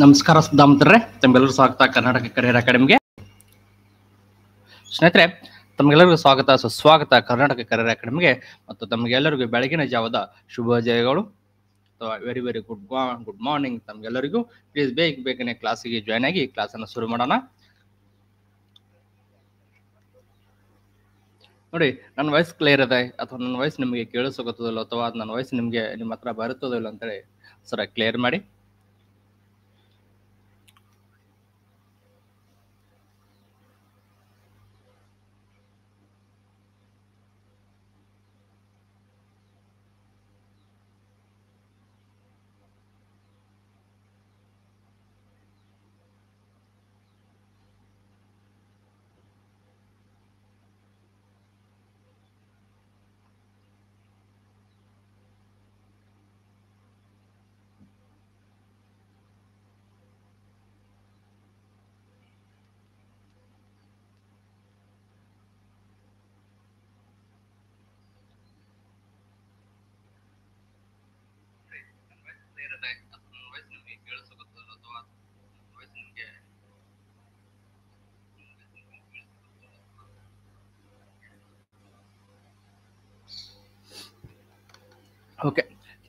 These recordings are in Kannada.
ನಮಸ್ಕಾರ ಸುಧಾಮಂತರೇ ತಮಗೆಲ್ಲರೂ ಸ್ವಾಗತ ಕರ್ನಾಟಕ ಕರಿಯರ್ ಅಕಾಡೆಮಿಗೆ ಸ್ನೇಹಿತರೆ ತಮಗೆಲ್ಲರಿಗೂ ಸ್ವಾಗತ ಸುಸ್ವಾಗತ ಕರ್ನಾಟಕ ಕರಿಯರ್ ಅಕಾಡೆಮಿಗೆ ಮತ್ತು ತಮಗೆಲ್ಲರಿಗೂ ಬೆಳಗಿನ ಜಾವದ ಶುಭೋದಯಗಳು ಅಥವಾ very very good good morning ತಮಗೆಲ್ಲರಿಗೂ ಪ್ಲೀಸ್ ಬೇಗ ಬೇಗನೆ ಕ್ಲಾಸಿಗೆ ಜಾಯ್ನ್ ಆಗಿ ಕ್ಲಾಸನ್ನು ಶುರು ಮಾಡೋಣ ನೋಡಿ ನನ್ನ ವಾಯ್ಸ್ ಕ್ಲಿಯರ್ ಇದೆ ಅಥವಾ ನನ್ನ ವಾಯ್ಸ್ ನಿಮಗೆ ಕೇಳಿಸೋಗುತ್ತದಿಲ್ಲ ಅಥವಾ ನನ್ನ ವಾಯ್ಸ್ ನಿಮಗೆ ನಿಮ್ಮ ಹತ್ರ ಬರುತ್ತದೋ ಅಂತೇಳಿ ಸರ ಕ್ಲಿಯರ್ ಮಾಡಿ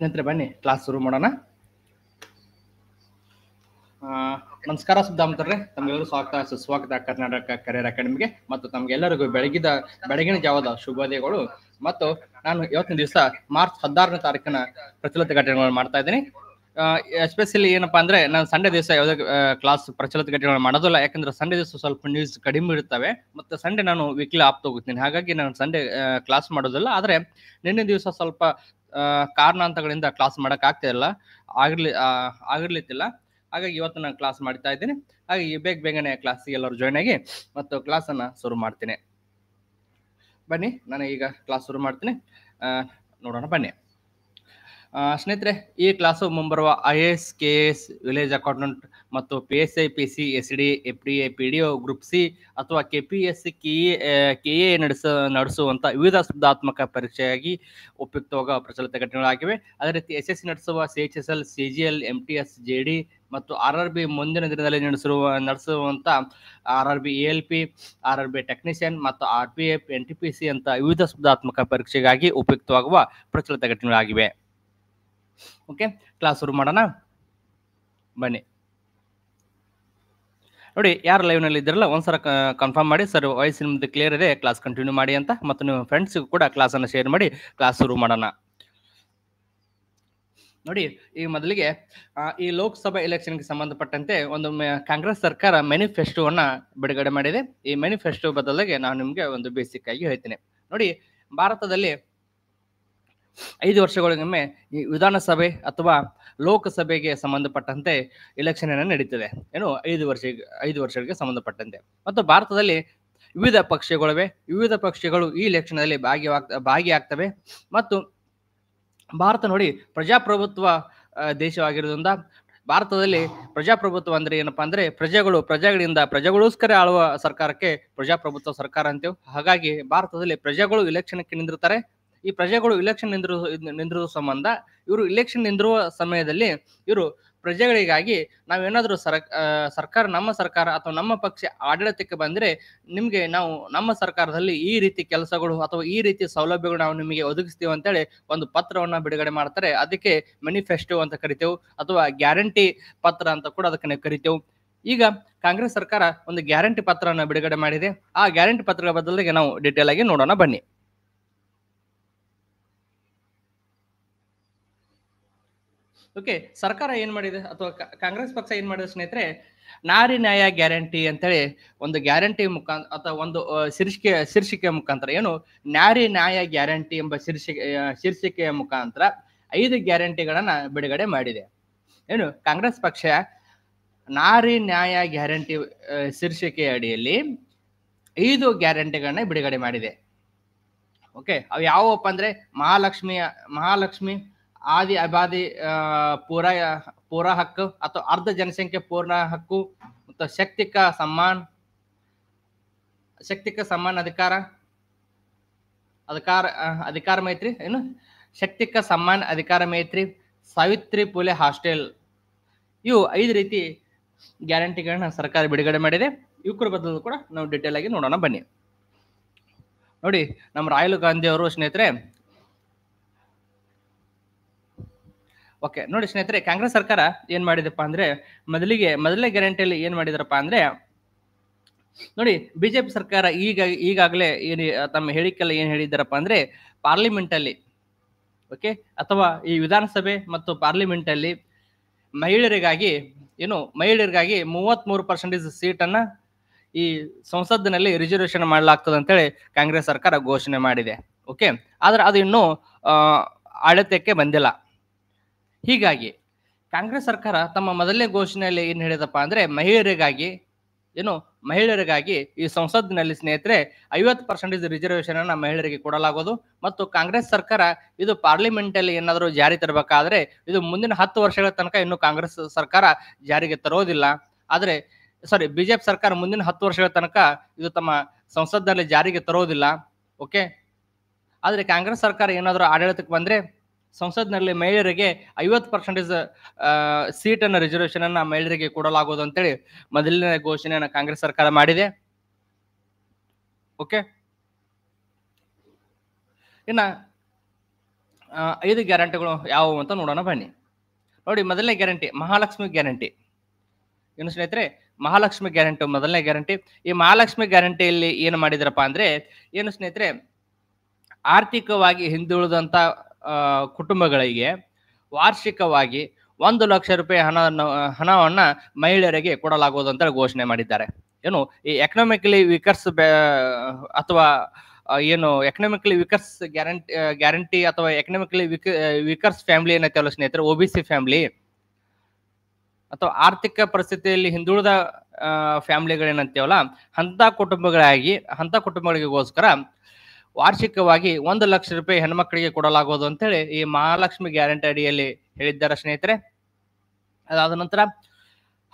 ಸ್ನೇಹಿತರೆ ಬನ್ನಿ ಕ್ಲಾಸ್ ಶುರು ಮಾಡೋಣ ನಮಸ್ಕಾರ ಸುದ್ದಾಮತರ್ರೆ ತಮಗೆಲ್ಲರೂ ಸ್ವಾಗತ ಸುಸ್ವಾಗತ ಕರ್ನಾಟಕ ಕರಿಯರ್ ಅಕಾಡೆಮಿಗೆ ಮತ್ತು ತಮಗೆಲ್ಲರಿಗೂ ಬೆಳಗಿದ ಬೆಳಗಿನ ಜಾವದ ಶುಭೋದಯಗಳು ಮತ್ತು ನಾನು ಇವತ್ತಿನ ದಿವಸ ಮಾರ್ಚ್ ಹದಿನಾರನೇ ತಾರೀಕಿನ ಪ್ರಚಲಿತ ಘಟನೆಗಳನ್ನು ಮಾಡ್ತಾ ಇದ್ದೀನಿ ಎಸ್ಪೆಷಲಿ ಏನಪ್ಪಾ ಅಂದ್ರೆ ನಾನು ಸಂಡೆ ದಿವಸ ಯಾವುದೇ ಕ್ಲಾಸ್ ಪ್ರಚಲಿತ ಘಟನೆ ಮಾಡೋದಿಲ್ಲ ಯಾಕಂದ್ರೆ ಸಂಡೆ ದಿವಸ ಸ್ವಲ್ಪ ನ್ಯೂಸ್ ಕಡಿಮೆ ಇರ್ತವೆ ಮತ್ತೆ ಸಂಡೆ ನಾನು ವೀಕ್ಲಿ ಆಪ್ ಹಾಗಾಗಿ ನಾನು ಸಂಡೆ ಕ್ಲಾಸ್ ಮಾಡೋದಿಲ್ಲ ಆದ್ರೆ ನಿನ್ನೆ ದಿವಸ ಸ್ವಲ್ಪ ಕಾರಣಾಂತಗಳಿಂದ ಕ್ಲಾಸ್ ಮಾಡಕ್ ಇಲ್ಲ ಆಗಿರ್ಲಿ ಆಗಿರ್ಲಿತ್ತಿಲ್ಲ ಹಾಗಾಗಿ ಇವತ್ತು ನಾನು ಕ್ಲಾಸ್ ಮಾಡ್ತಾ ಇದ್ದೀನಿ ಹಾಗೆ ಬೇಗ ಬೇಗನೆ ಕ್ಲಾಸಿಗೆ ಎಲ್ಲರೂ ಜಾಯ್ನ್ ಆಗಿ ಮತ್ತು ಕ್ಲಾಸನ್ನು ಶುರು ಮಾಡ್ತೀನಿ ಬನ್ನಿ ನಾನು ಈಗ ಕ್ಲಾಸ್ ಶುರು ಮಾಡ್ತೀನಿ ನೋಡೋಣ ಬನ್ನಿ ಸ್ನೇಹಿತರೆ ಈ ಕ್ಲಾಸು ಮುಂಬರುವ I S K S village accountant ಮತ್ತು P S I P C S D F D A P D O group C ಅಥವಾ K P S C K A K A ನಡೆಸ ನಡೆಸುವಂಥ ವಿವಿಧ ಸ್ಪರ್ಧಾತ್ಮಕ ಪರೀಕ್ಷೆಯಾಗಿ ಉಪಯುಕ್ತವಾಗ ಪ್ರಚಲಿತ ಘಟನೆಗಳಾಗಿವೆ ಅದೇ ರೀತಿ ಎಸ್ ಎಸ್ ಸಿ ನಡೆಸುವ C H S L C G L M T S J D ಮತ್ತು ಆರ್ ಆರ್ ಬಿ ಮುಂದಿನ ದಿನದಲ್ಲಿ ನಡೆಸಿರುವ ನಡೆಸುವಂಥ R R B L P R R B technician ಮತ್ತು R P F N T P C ಅಂತ ವಿವಿಧ ಸ್ಪರ್ಧಾತ್ಮಕ ಪರೀಕ್ಷೆಗಾಗಿ ಉಪಯುಕ್ತವಾಗುವ ಪ್ರಚಲಿತ ಘಟನೆಗಳಾಗಿವೆ ಓಕೆ ಕ್ಲಾಸ್ ಶುರು ಮಾಡೋಣ ಬನ್ನಿ ನೋಡಿ ಯಾರು ಲೈವ್ನಲ್ಲಿ ಒಂದು ಒಂದ್ಸಲ ಕನ್ಫರ್ಮ್ ಮಾಡಿ ಸರ್ ವಾಯ್ಸ್ ನಿಮ್ದು ಕ್ಲಿಯರ್ ಇದೆ ಕ್ಲಾಸ್ ಕಂಟಿನ್ಯೂ ಮಾಡಿ ಅಂತ ಮತ್ತು ನಿಮ್ಮ ಫ್ರೆಂಡ್ಸ್ಗೂ ಕೂಡ ಕ್ಲಾಸನ್ನು ಶೇರ್ ಮಾಡಿ ಕ್ಲಾಸ್ ಶುರು ಮಾಡೋಣ ನೋಡಿ ಈ ಮೊದಲಿಗೆ ಈ ಲೋಕಸಭಾ ಎಲೆಕ್ಷನ್ಗೆ ಸಂಬಂಧಪಟ್ಟಂತೆ ಒಂದು ಕಾಂಗ್ರೆಸ್ ಸರ್ಕಾರ ಮ್ಯಾನಿಫೆಸ್ಟೋವನ್ನು ಬಿಡುಗಡೆ ಮಾಡಿದೆ ಈ ಮ್ಯಾನಿಫೆಸ್ಟೋ ಬದಲಿಗೆ ನಾನು ನಿಮಗೆ ಒಂದು ಬೇಸಿಕ್ ಆಗಿ ಹೇಳ್ತೀನಿ ನೋಡಿ ಭಾರತದಲ್ಲಿ ಐದು ವರ್ಷಗಳಿಗೊಮ್ಮೆ ಈ ವಿಧಾನಸಭೆ ಅಥವಾ ಲೋಕಸಭೆಗೆ ಸಂಬಂಧಪಟ್ಟಂತೆ ಎಲೆಕ್ಷನ್ ಅನ್ನು ನಡೀತದೆ ಏನು ಐದು ವರ್ಷ ಐದು ವರ್ಷಗಳಿಗೆ ಸಂಬಂಧಪಟ್ಟಂತೆ ಮತ್ತು ಭಾರತದಲ್ಲಿ ವಿವಿಧ ಪಕ್ಷಗಳಿವೆ ವಿವಿಧ ಪಕ್ಷಗಳು ಈ ಎಲೆಕ್ಷನ್ನಲ್ಲಿ ಭಾಗಿಯಾಗ್ತ ಭಾಗಿಯಾಗ್ತವೆ ಮತ್ತು ಭಾರತ ನೋಡಿ ಪ್ರಜಾಪ್ರಭುತ್ವ ದೇಶವಾಗಿರೋದ್ರಿಂದ ಭಾರತದಲ್ಲಿ ಪ್ರಜಾಪ್ರಭುತ್ವ ಅಂದರೆ ಏನಪ್ಪ ಅಂದರೆ ಪ್ರಜೆಗಳು ಪ್ರಜೆಗಳಿಂದ ಪ್ರಜೆಗಳೋಸ್ಕರ ಆಳುವ ಸರ್ಕಾರಕ್ಕೆ ಪ್ರಜಾಪ್ರಭುತ್ವ ಸರ್ಕಾರ ಅಂತೇವೆ ಹಾಗಾಗಿ ಭಾರತದಲ್ಲಿ ಪ್ರಜೆಗಳು ಇಲೆಕ್ಷನಕ್ಕೆ ನಿಂದಿರ್ತಾರೆ ಈ ಪ್ರಜೆಗಳು ಇಲೆಕ್ಷನ್ ನಿಂದಿರು ನಿಂದಿರುವ ಸಂಬಂಧ ಇವರು ಇಲೆಕ್ಷನ್ ನಿಂದಿರುವ ಸಮಯದಲ್ಲಿ ಇವರು ಪ್ರಜೆಗಳಿಗಾಗಿ ನಾವೇನಾದರೂ ಸರ್ ಸರ್ಕಾರ ನಮ್ಮ ಸರ್ಕಾರ ಅಥವಾ ನಮ್ಮ ಪಕ್ಷ ಆಡಳಿತಕ್ಕೆ ಬಂದರೆ ನಿಮಗೆ ನಾವು ನಮ್ಮ ಸರ್ಕಾರದಲ್ಲಿ ಈ ರೀತಿ ಕೆಲಸಗಳು ಅಥವಾ ಈ ರೀತಿ ಸೌಲಭ್ಯಗಳು ನಾವು ನಿಮಗೆ ಒದಗಿಸ್ತೀವಿ ಅಂತೇಳಿ ಒಂದು ಪತ್ರವನ್ನು ಬಿಡುಗಡೆ ಮಾಡ್ತಾರೆ ಅದಕ್ಕೆ ಮೆನಿಫೆಸ್ಟೋ ಅಂತ ಕರಿತೇವೆ ಅಥವಾ ಗ್ಯಾರಂಟಿ ಪತ್ರ ಅಂತ ಕೂಡ ಅದಕ್ಕೆ ನಾವು ಕರಿತೇವೆ ಈಗ ಕಾಂಗ್ರೆಸ್ ಸರ್ಕಾರ ಒಂದು ಗ್ಯಾರಂಟಿ ಪತ್ರವನ್ನು ಬಿಡುಗಡೆ ಮಾಡಿದೆ ಆ ಗ್ಯಾರಂಟಿ ಪತ್ರಗಳ ಬದಲಿಗೆ ನಾವು ಡೀಟೇಲ್ ಆಗಿ ನೋಡೋಣ ಬನ್ನಿ ಓಕೆ ಸರ್ಕಾರ ಏನ್ ಮಾಡಿದೆ ಅಥವಾ ಕಾಂಗ್ರೆಸ್ ಪಕ್ಷ ಏನ್ ಮಾಡಿದೆ ಸ್ನೇಹಿತರೆ ನಾರಿ ನ್ಯಾಯ ಗ್ಯಾರಂಟಿ ಅಂತೇಳಿ ಒಂದು ಗ್ಯಾರಂಟಿ ಮುಖಾಂತರ ಅಥವಾ ಒಂದು ಶೀರ್ಷಿಕೆ ಶೀರ್ಷಿಕೆ ಮುಖಾಂತರ ಏನು ನಾರಿ ನ್ಯಾಯ ಗ್ಯಾರಂಟಿ ಎಂಬ ಶೀರ್ಷಿಕೆ ಶೀರ್ಷಿಕೆಯ ಮುಖಾಂತರ ಐದು ಗ್ಯಾರಂಟಿಗಳನ್ನ ಬಿಡುಗಡೆ ಮಾಡಿದೆ ಏನು ಕಾಂಗ್ರೆಸ್ ಪಕ್ಷ ನಾರಿ ನ್ಯಾಯ ಗ್ಯಾರಂಟಿ ಶೀರ್ಷಿಕೆಯ ಅಡಿಯಲ್ಲಿ ಐದು ಗ್ಯಾರಂಟಿಗಳನ್ನ ಬಿಡುಗಡೆ ಮಾಡಿದೆ ಓಕೆ ಅವು ಯಾವಪ್ಪ ಅಂದ್ರೆ ಮಹಾಲಕ್ಷ್ಮಿಯ ಮಹಾಲಕ್ಷ್ಮಿ ಆದಿ ಅಬಾದಿ ಪೂರ ಪೂರ ಹಕ್ಕು ಅಥವಾ ಅರ್ಧ ಜನಸಂಖ್ಯೆ ಪೂರ್ಣ ಹಕ್ಕು ಮತ್ತು ಶಕ್ತಿಕ ಸಮ್ಮಾನ್ ಶಕ್ತಿಕ ಸಮ್ಮಾನ್ ಅಧಿಕಾರ ಅಧಿಕಾರ ಅಧಿಕಾರ ಮೈತ್ರಿ ಏನು ಶಕ್ತಿಕ ಸಮ್ಮಾನ್ ಅಧಿಕಾರ ಮೈತ್ರಿ ಸಾವಿತ್ರಿ ಪುಲೆ ಹಾಸ್ಟೆಲ್ ಇವು ಐದು ರೀತಿ ಗ್ಯಾರಂಟಿಗಳನ್ನ ಸರ್ಕಾರ ಬಿಡುಗಡೆ ಮಾಡಿದೆ ಇವಕ್ರ ಬದಲು ಕೂಡ ನಾವು ಡಿಟೇಲ್ ಆಗಿ ನೋಡೋಣ ಬನ್ನಿ ನೋಡಿ ನಮ್ಮ ರಾಯಲ್ ಗಾಂಧಿ ಅವರು ಸ್ನೇಹಿತರೆ ಓಕೆ ನೋಡಿ ಸ್ನೇಹಿತರೆ ಕಾಂಗ್ರೆಸ್ ಸರ್ಕಾರ ಏನ್ ಮಾಡಿದಪ್ಪ ಅಂದ್ರೆ ಮೊದಲಿಗೆ ಮೊದಲನೇ ಗ್ಯಾರಂಟಿಯಲ್ಲಿ ಏನ್ ಮಾಡಿದಾರಪ್ಪ ಅಂದ್ರೆ ನೋಡಿ ಬಿಜೆಪಿ ಸರ್ಕಾರ ಈಗ ಈಗಾಗಲೇ ಏನ್ ತಮ್ಮ ಹೇಳಿಕೆಲ್ಲ ಏನ್ ಹೇಳಿದ್ದಾರಪ್ಪ ಅಂದ್ರೆ ಪಾರ್ಲಿಮೆಂಟ್ ಅಲ್ಲಿ ಓಕೆ ಅಥವಾ ಈ ವಿಧಾನಸಭೆ ಮತ್ತು ಪಾರ್ಲಿಮೆಂಟ್ ಅಲ್ಲಿ ಮಹಿಳೆಯರಿಗಾಗಿ ಏನು ಮಹಿಳೆಯರಿಗಾಗಿ ಮೂವತ್ತ್ ಮೂರು ಪರ್ಸೆಂಟೇಜ್ ಸೀಟನ್ನು ಈ ಸಂಸತ್ತಿನಲ್ಲಿ ರಿಸರ್ವೇಷನ್ ಮಾಡಲಾಗ್ತದೆ ಅಂತೇಳಿ ಕಾಂಗ್ರೆಸ್ ಸರ್ಕಾರ ಘೋಷಣೆ ಮಾಡಿದೆ ಓಕೆ ಆದರೆ ಅದು ಇನ್ನೂ ಆಡಳಿತಕ್ಕೆ ಬಂದಿಲ್ಲ ಹೀಗಾಗಿ ಕಾಂಗ್ರೆಸ್ ಸರ್ಕಾರ ತಮ್ಮ ಮೊದಲನೇ ಘೋಷಣೆಯಲ್ಲಿ ಏನು ಹೇಳಿದಪ್ಪ ಅಂದರೆ ಮಹಿಳೆಯರಿಗಾಗಿ ಏನು ಮಹಿಳೆಯರಿಗಾಗಿ ಈ ಸಂಸತ್ನಲ್ಲಿ ಸ್ನೇಹಿತರೆ ಐವತ್ತು ಪರ್ಸೆಂಟೇಜ್ ರಿಸರ್ವೇಷನ್ ಅನ್ನ ಮಹಿಳೆಯರಿಗೆ ಕೊಡಲಾಗೋದು ಮತ್ತು ಕಾಂಗ್ರೆಸ್ ಸರ್ಕಾರ ಇದು ಪಾರ್ಲಿಮೆಂಟ್ ಅಲ್ಲಿ ಏನಾದರೂ ಜಾರಿ ತರಬೇಕಾದ್ರೆ ಇದು ಮುಂದಿನ ಹತ್ತು ವರ್ಷಗಳ ತನಕ ಇನ್ನು ಕಾಂಗ್ರೆಸ್ ಸರ್ಕಾರ ಜಾರಿಗೆ ತರೋದಿಲ್ಲ ಆದರೆ ಸಾರಿ ಬಿಜೆಪಿ ಸರ್ಕಾರ ಮುಂದಿನ ಹತ್ತು ವರ್ಷಗಳ ತನಕ ಇದು ತಮ್ಮ ಸಂಸತ್ನಲ್ಲಿ ಜಾರಿಗೆ ತರೋದಿಲ್ಲ ಓಕೆ ಆದರೆ ಕಾಂಗ್ರೆಸ್ ಸರ್ಕಾರ ಏನಾದರೂ ಆಡಳಿತಕ್ಕೆ ಬಂದರೆ ಸಂಸತ್ನಲ್ಲಿ ಮಹಿಳೆಯರಿಗೆ ಐವತ್ತು ಪರ್ಸೆಂಟೇಜ್ ಸೀಟನ್ನು ರಿಸರ್ವೇಷನ್ ಅನ್ನು ಮಹಿಳೆಯರಿಗೆ ಕೊಡಲಾಗುವುದು ಅಂತೇಳಿ ಮೊದಲನೇ ಘೋಷಣೆಯನ್ನು ಕಾಂಗ್ರೆಸ್ ಸರ್ಕಾರ ಮಾಡಿದೆ ಓಕೆ ಇನ್ನ ಐದು ಗ್ಯಾರಂಟಿಗಳು ಯಾವುವು ಅಂತ ನೋಡೋಣ ಬನ್ನಿ ನೋಡಿ ಮೊದಲನೇ ಗ್ಯಾರಂಟಿ ಮಹಾಲಕ್ಷ್ಮಿ ಗ್ಯಾರಂಟಿ ಏನು ಸ್ನೇಹಿತರೆ ಮಹಾಲಕ್ಷ್ಮಿ ಗ್ಯಾರಂಟಿ ಮೊದಲನೇ ಗ್ಯಾರಂಟಿ ಈ ಮಹಾಲಕ್ಷ್ಮಿ ಗ್ಯಾರಂಟಿಯಲ್ಲಿ ಏನು ಮಾಡಿದ್ರಪ್ಪ ಅಂದ್ರೆ ಏನು ಸ್ನೇಹಿತರೆ ಆರ್ಥಿಕವಾಗಿ ಹಿಂದುಳಿದಂತ ಕುಟುಂಬಗಳಿಗೆ ವಾರ್ಷಿಕವಾಗಿ ಒಂದು ಲಕ್ಷ ರೂಪಾಯಿ ಹಣ ಹಣವನ್ನು ಮಹಿಳೆಯರಿಗೆ ಕೊಡಲಾಗುವುದು ಅಂತ ಘೋಷಣೆ ಮಾಡಿದ್ದಾರೆ ಏನು ಈ ಎಕನಾಮಿಕಲಿ ವಿಕರ್ಸ್ ಅಥವಾ ಏನು ಎಕನಾಮಿಕಲಿ ವಿಕರ್ಸ್ ಗ್ಯಾರಂಟಿ ಗ್ಯಾರಂಟಿ ಅಥವಾ ಎಕನಾಮಿಕಲಿ ವಿಕ ವಿಕರ್ಸ್ ಫ್ಯಾಮಿಲಿ ಏನೈತೆ ಸ್ನೇಹಿತರೆ ಒ ಬಿ ಸಿ ಫ್ಯಾಮಿಲಿ ಅಥವಾ ಆರ್ಥಿಕ ಪರಿಸ್ಥಿತಿಯಲ್ಲಿ ಹಿಂದುಳಿದ ಫ್ಯಾಮಿಲಿಗಳೇನಂತೇವಲ್ಲ ಅಂತ ಕುಟುಂಬಗಳಾಗಿ ಅಂತ ಕುಟುಂಬಗಳಿಗೋಸ್ಕರ ವಾರ್ಷಿಕವಾಗಿ ಒಂದು ಲಕ್ಷ ರೂಪಾಯಿ ಹೆಣ್ಮಕ್ಳಿಗೆ ಕೊಡಲಾಗುವುದು ಅಂತ ಹೇಳಿ ಈ ಮಹಾಲಕ್ಷ್ಮಿ ಗ್ಯಾರಂಟಿ ಅಡಿಯಲ್ಲಿ ಹೇಳಿದ್ದಾರೆ ಸ್ನೇಹಿತರೆ ಅದಾದ ನಂತರ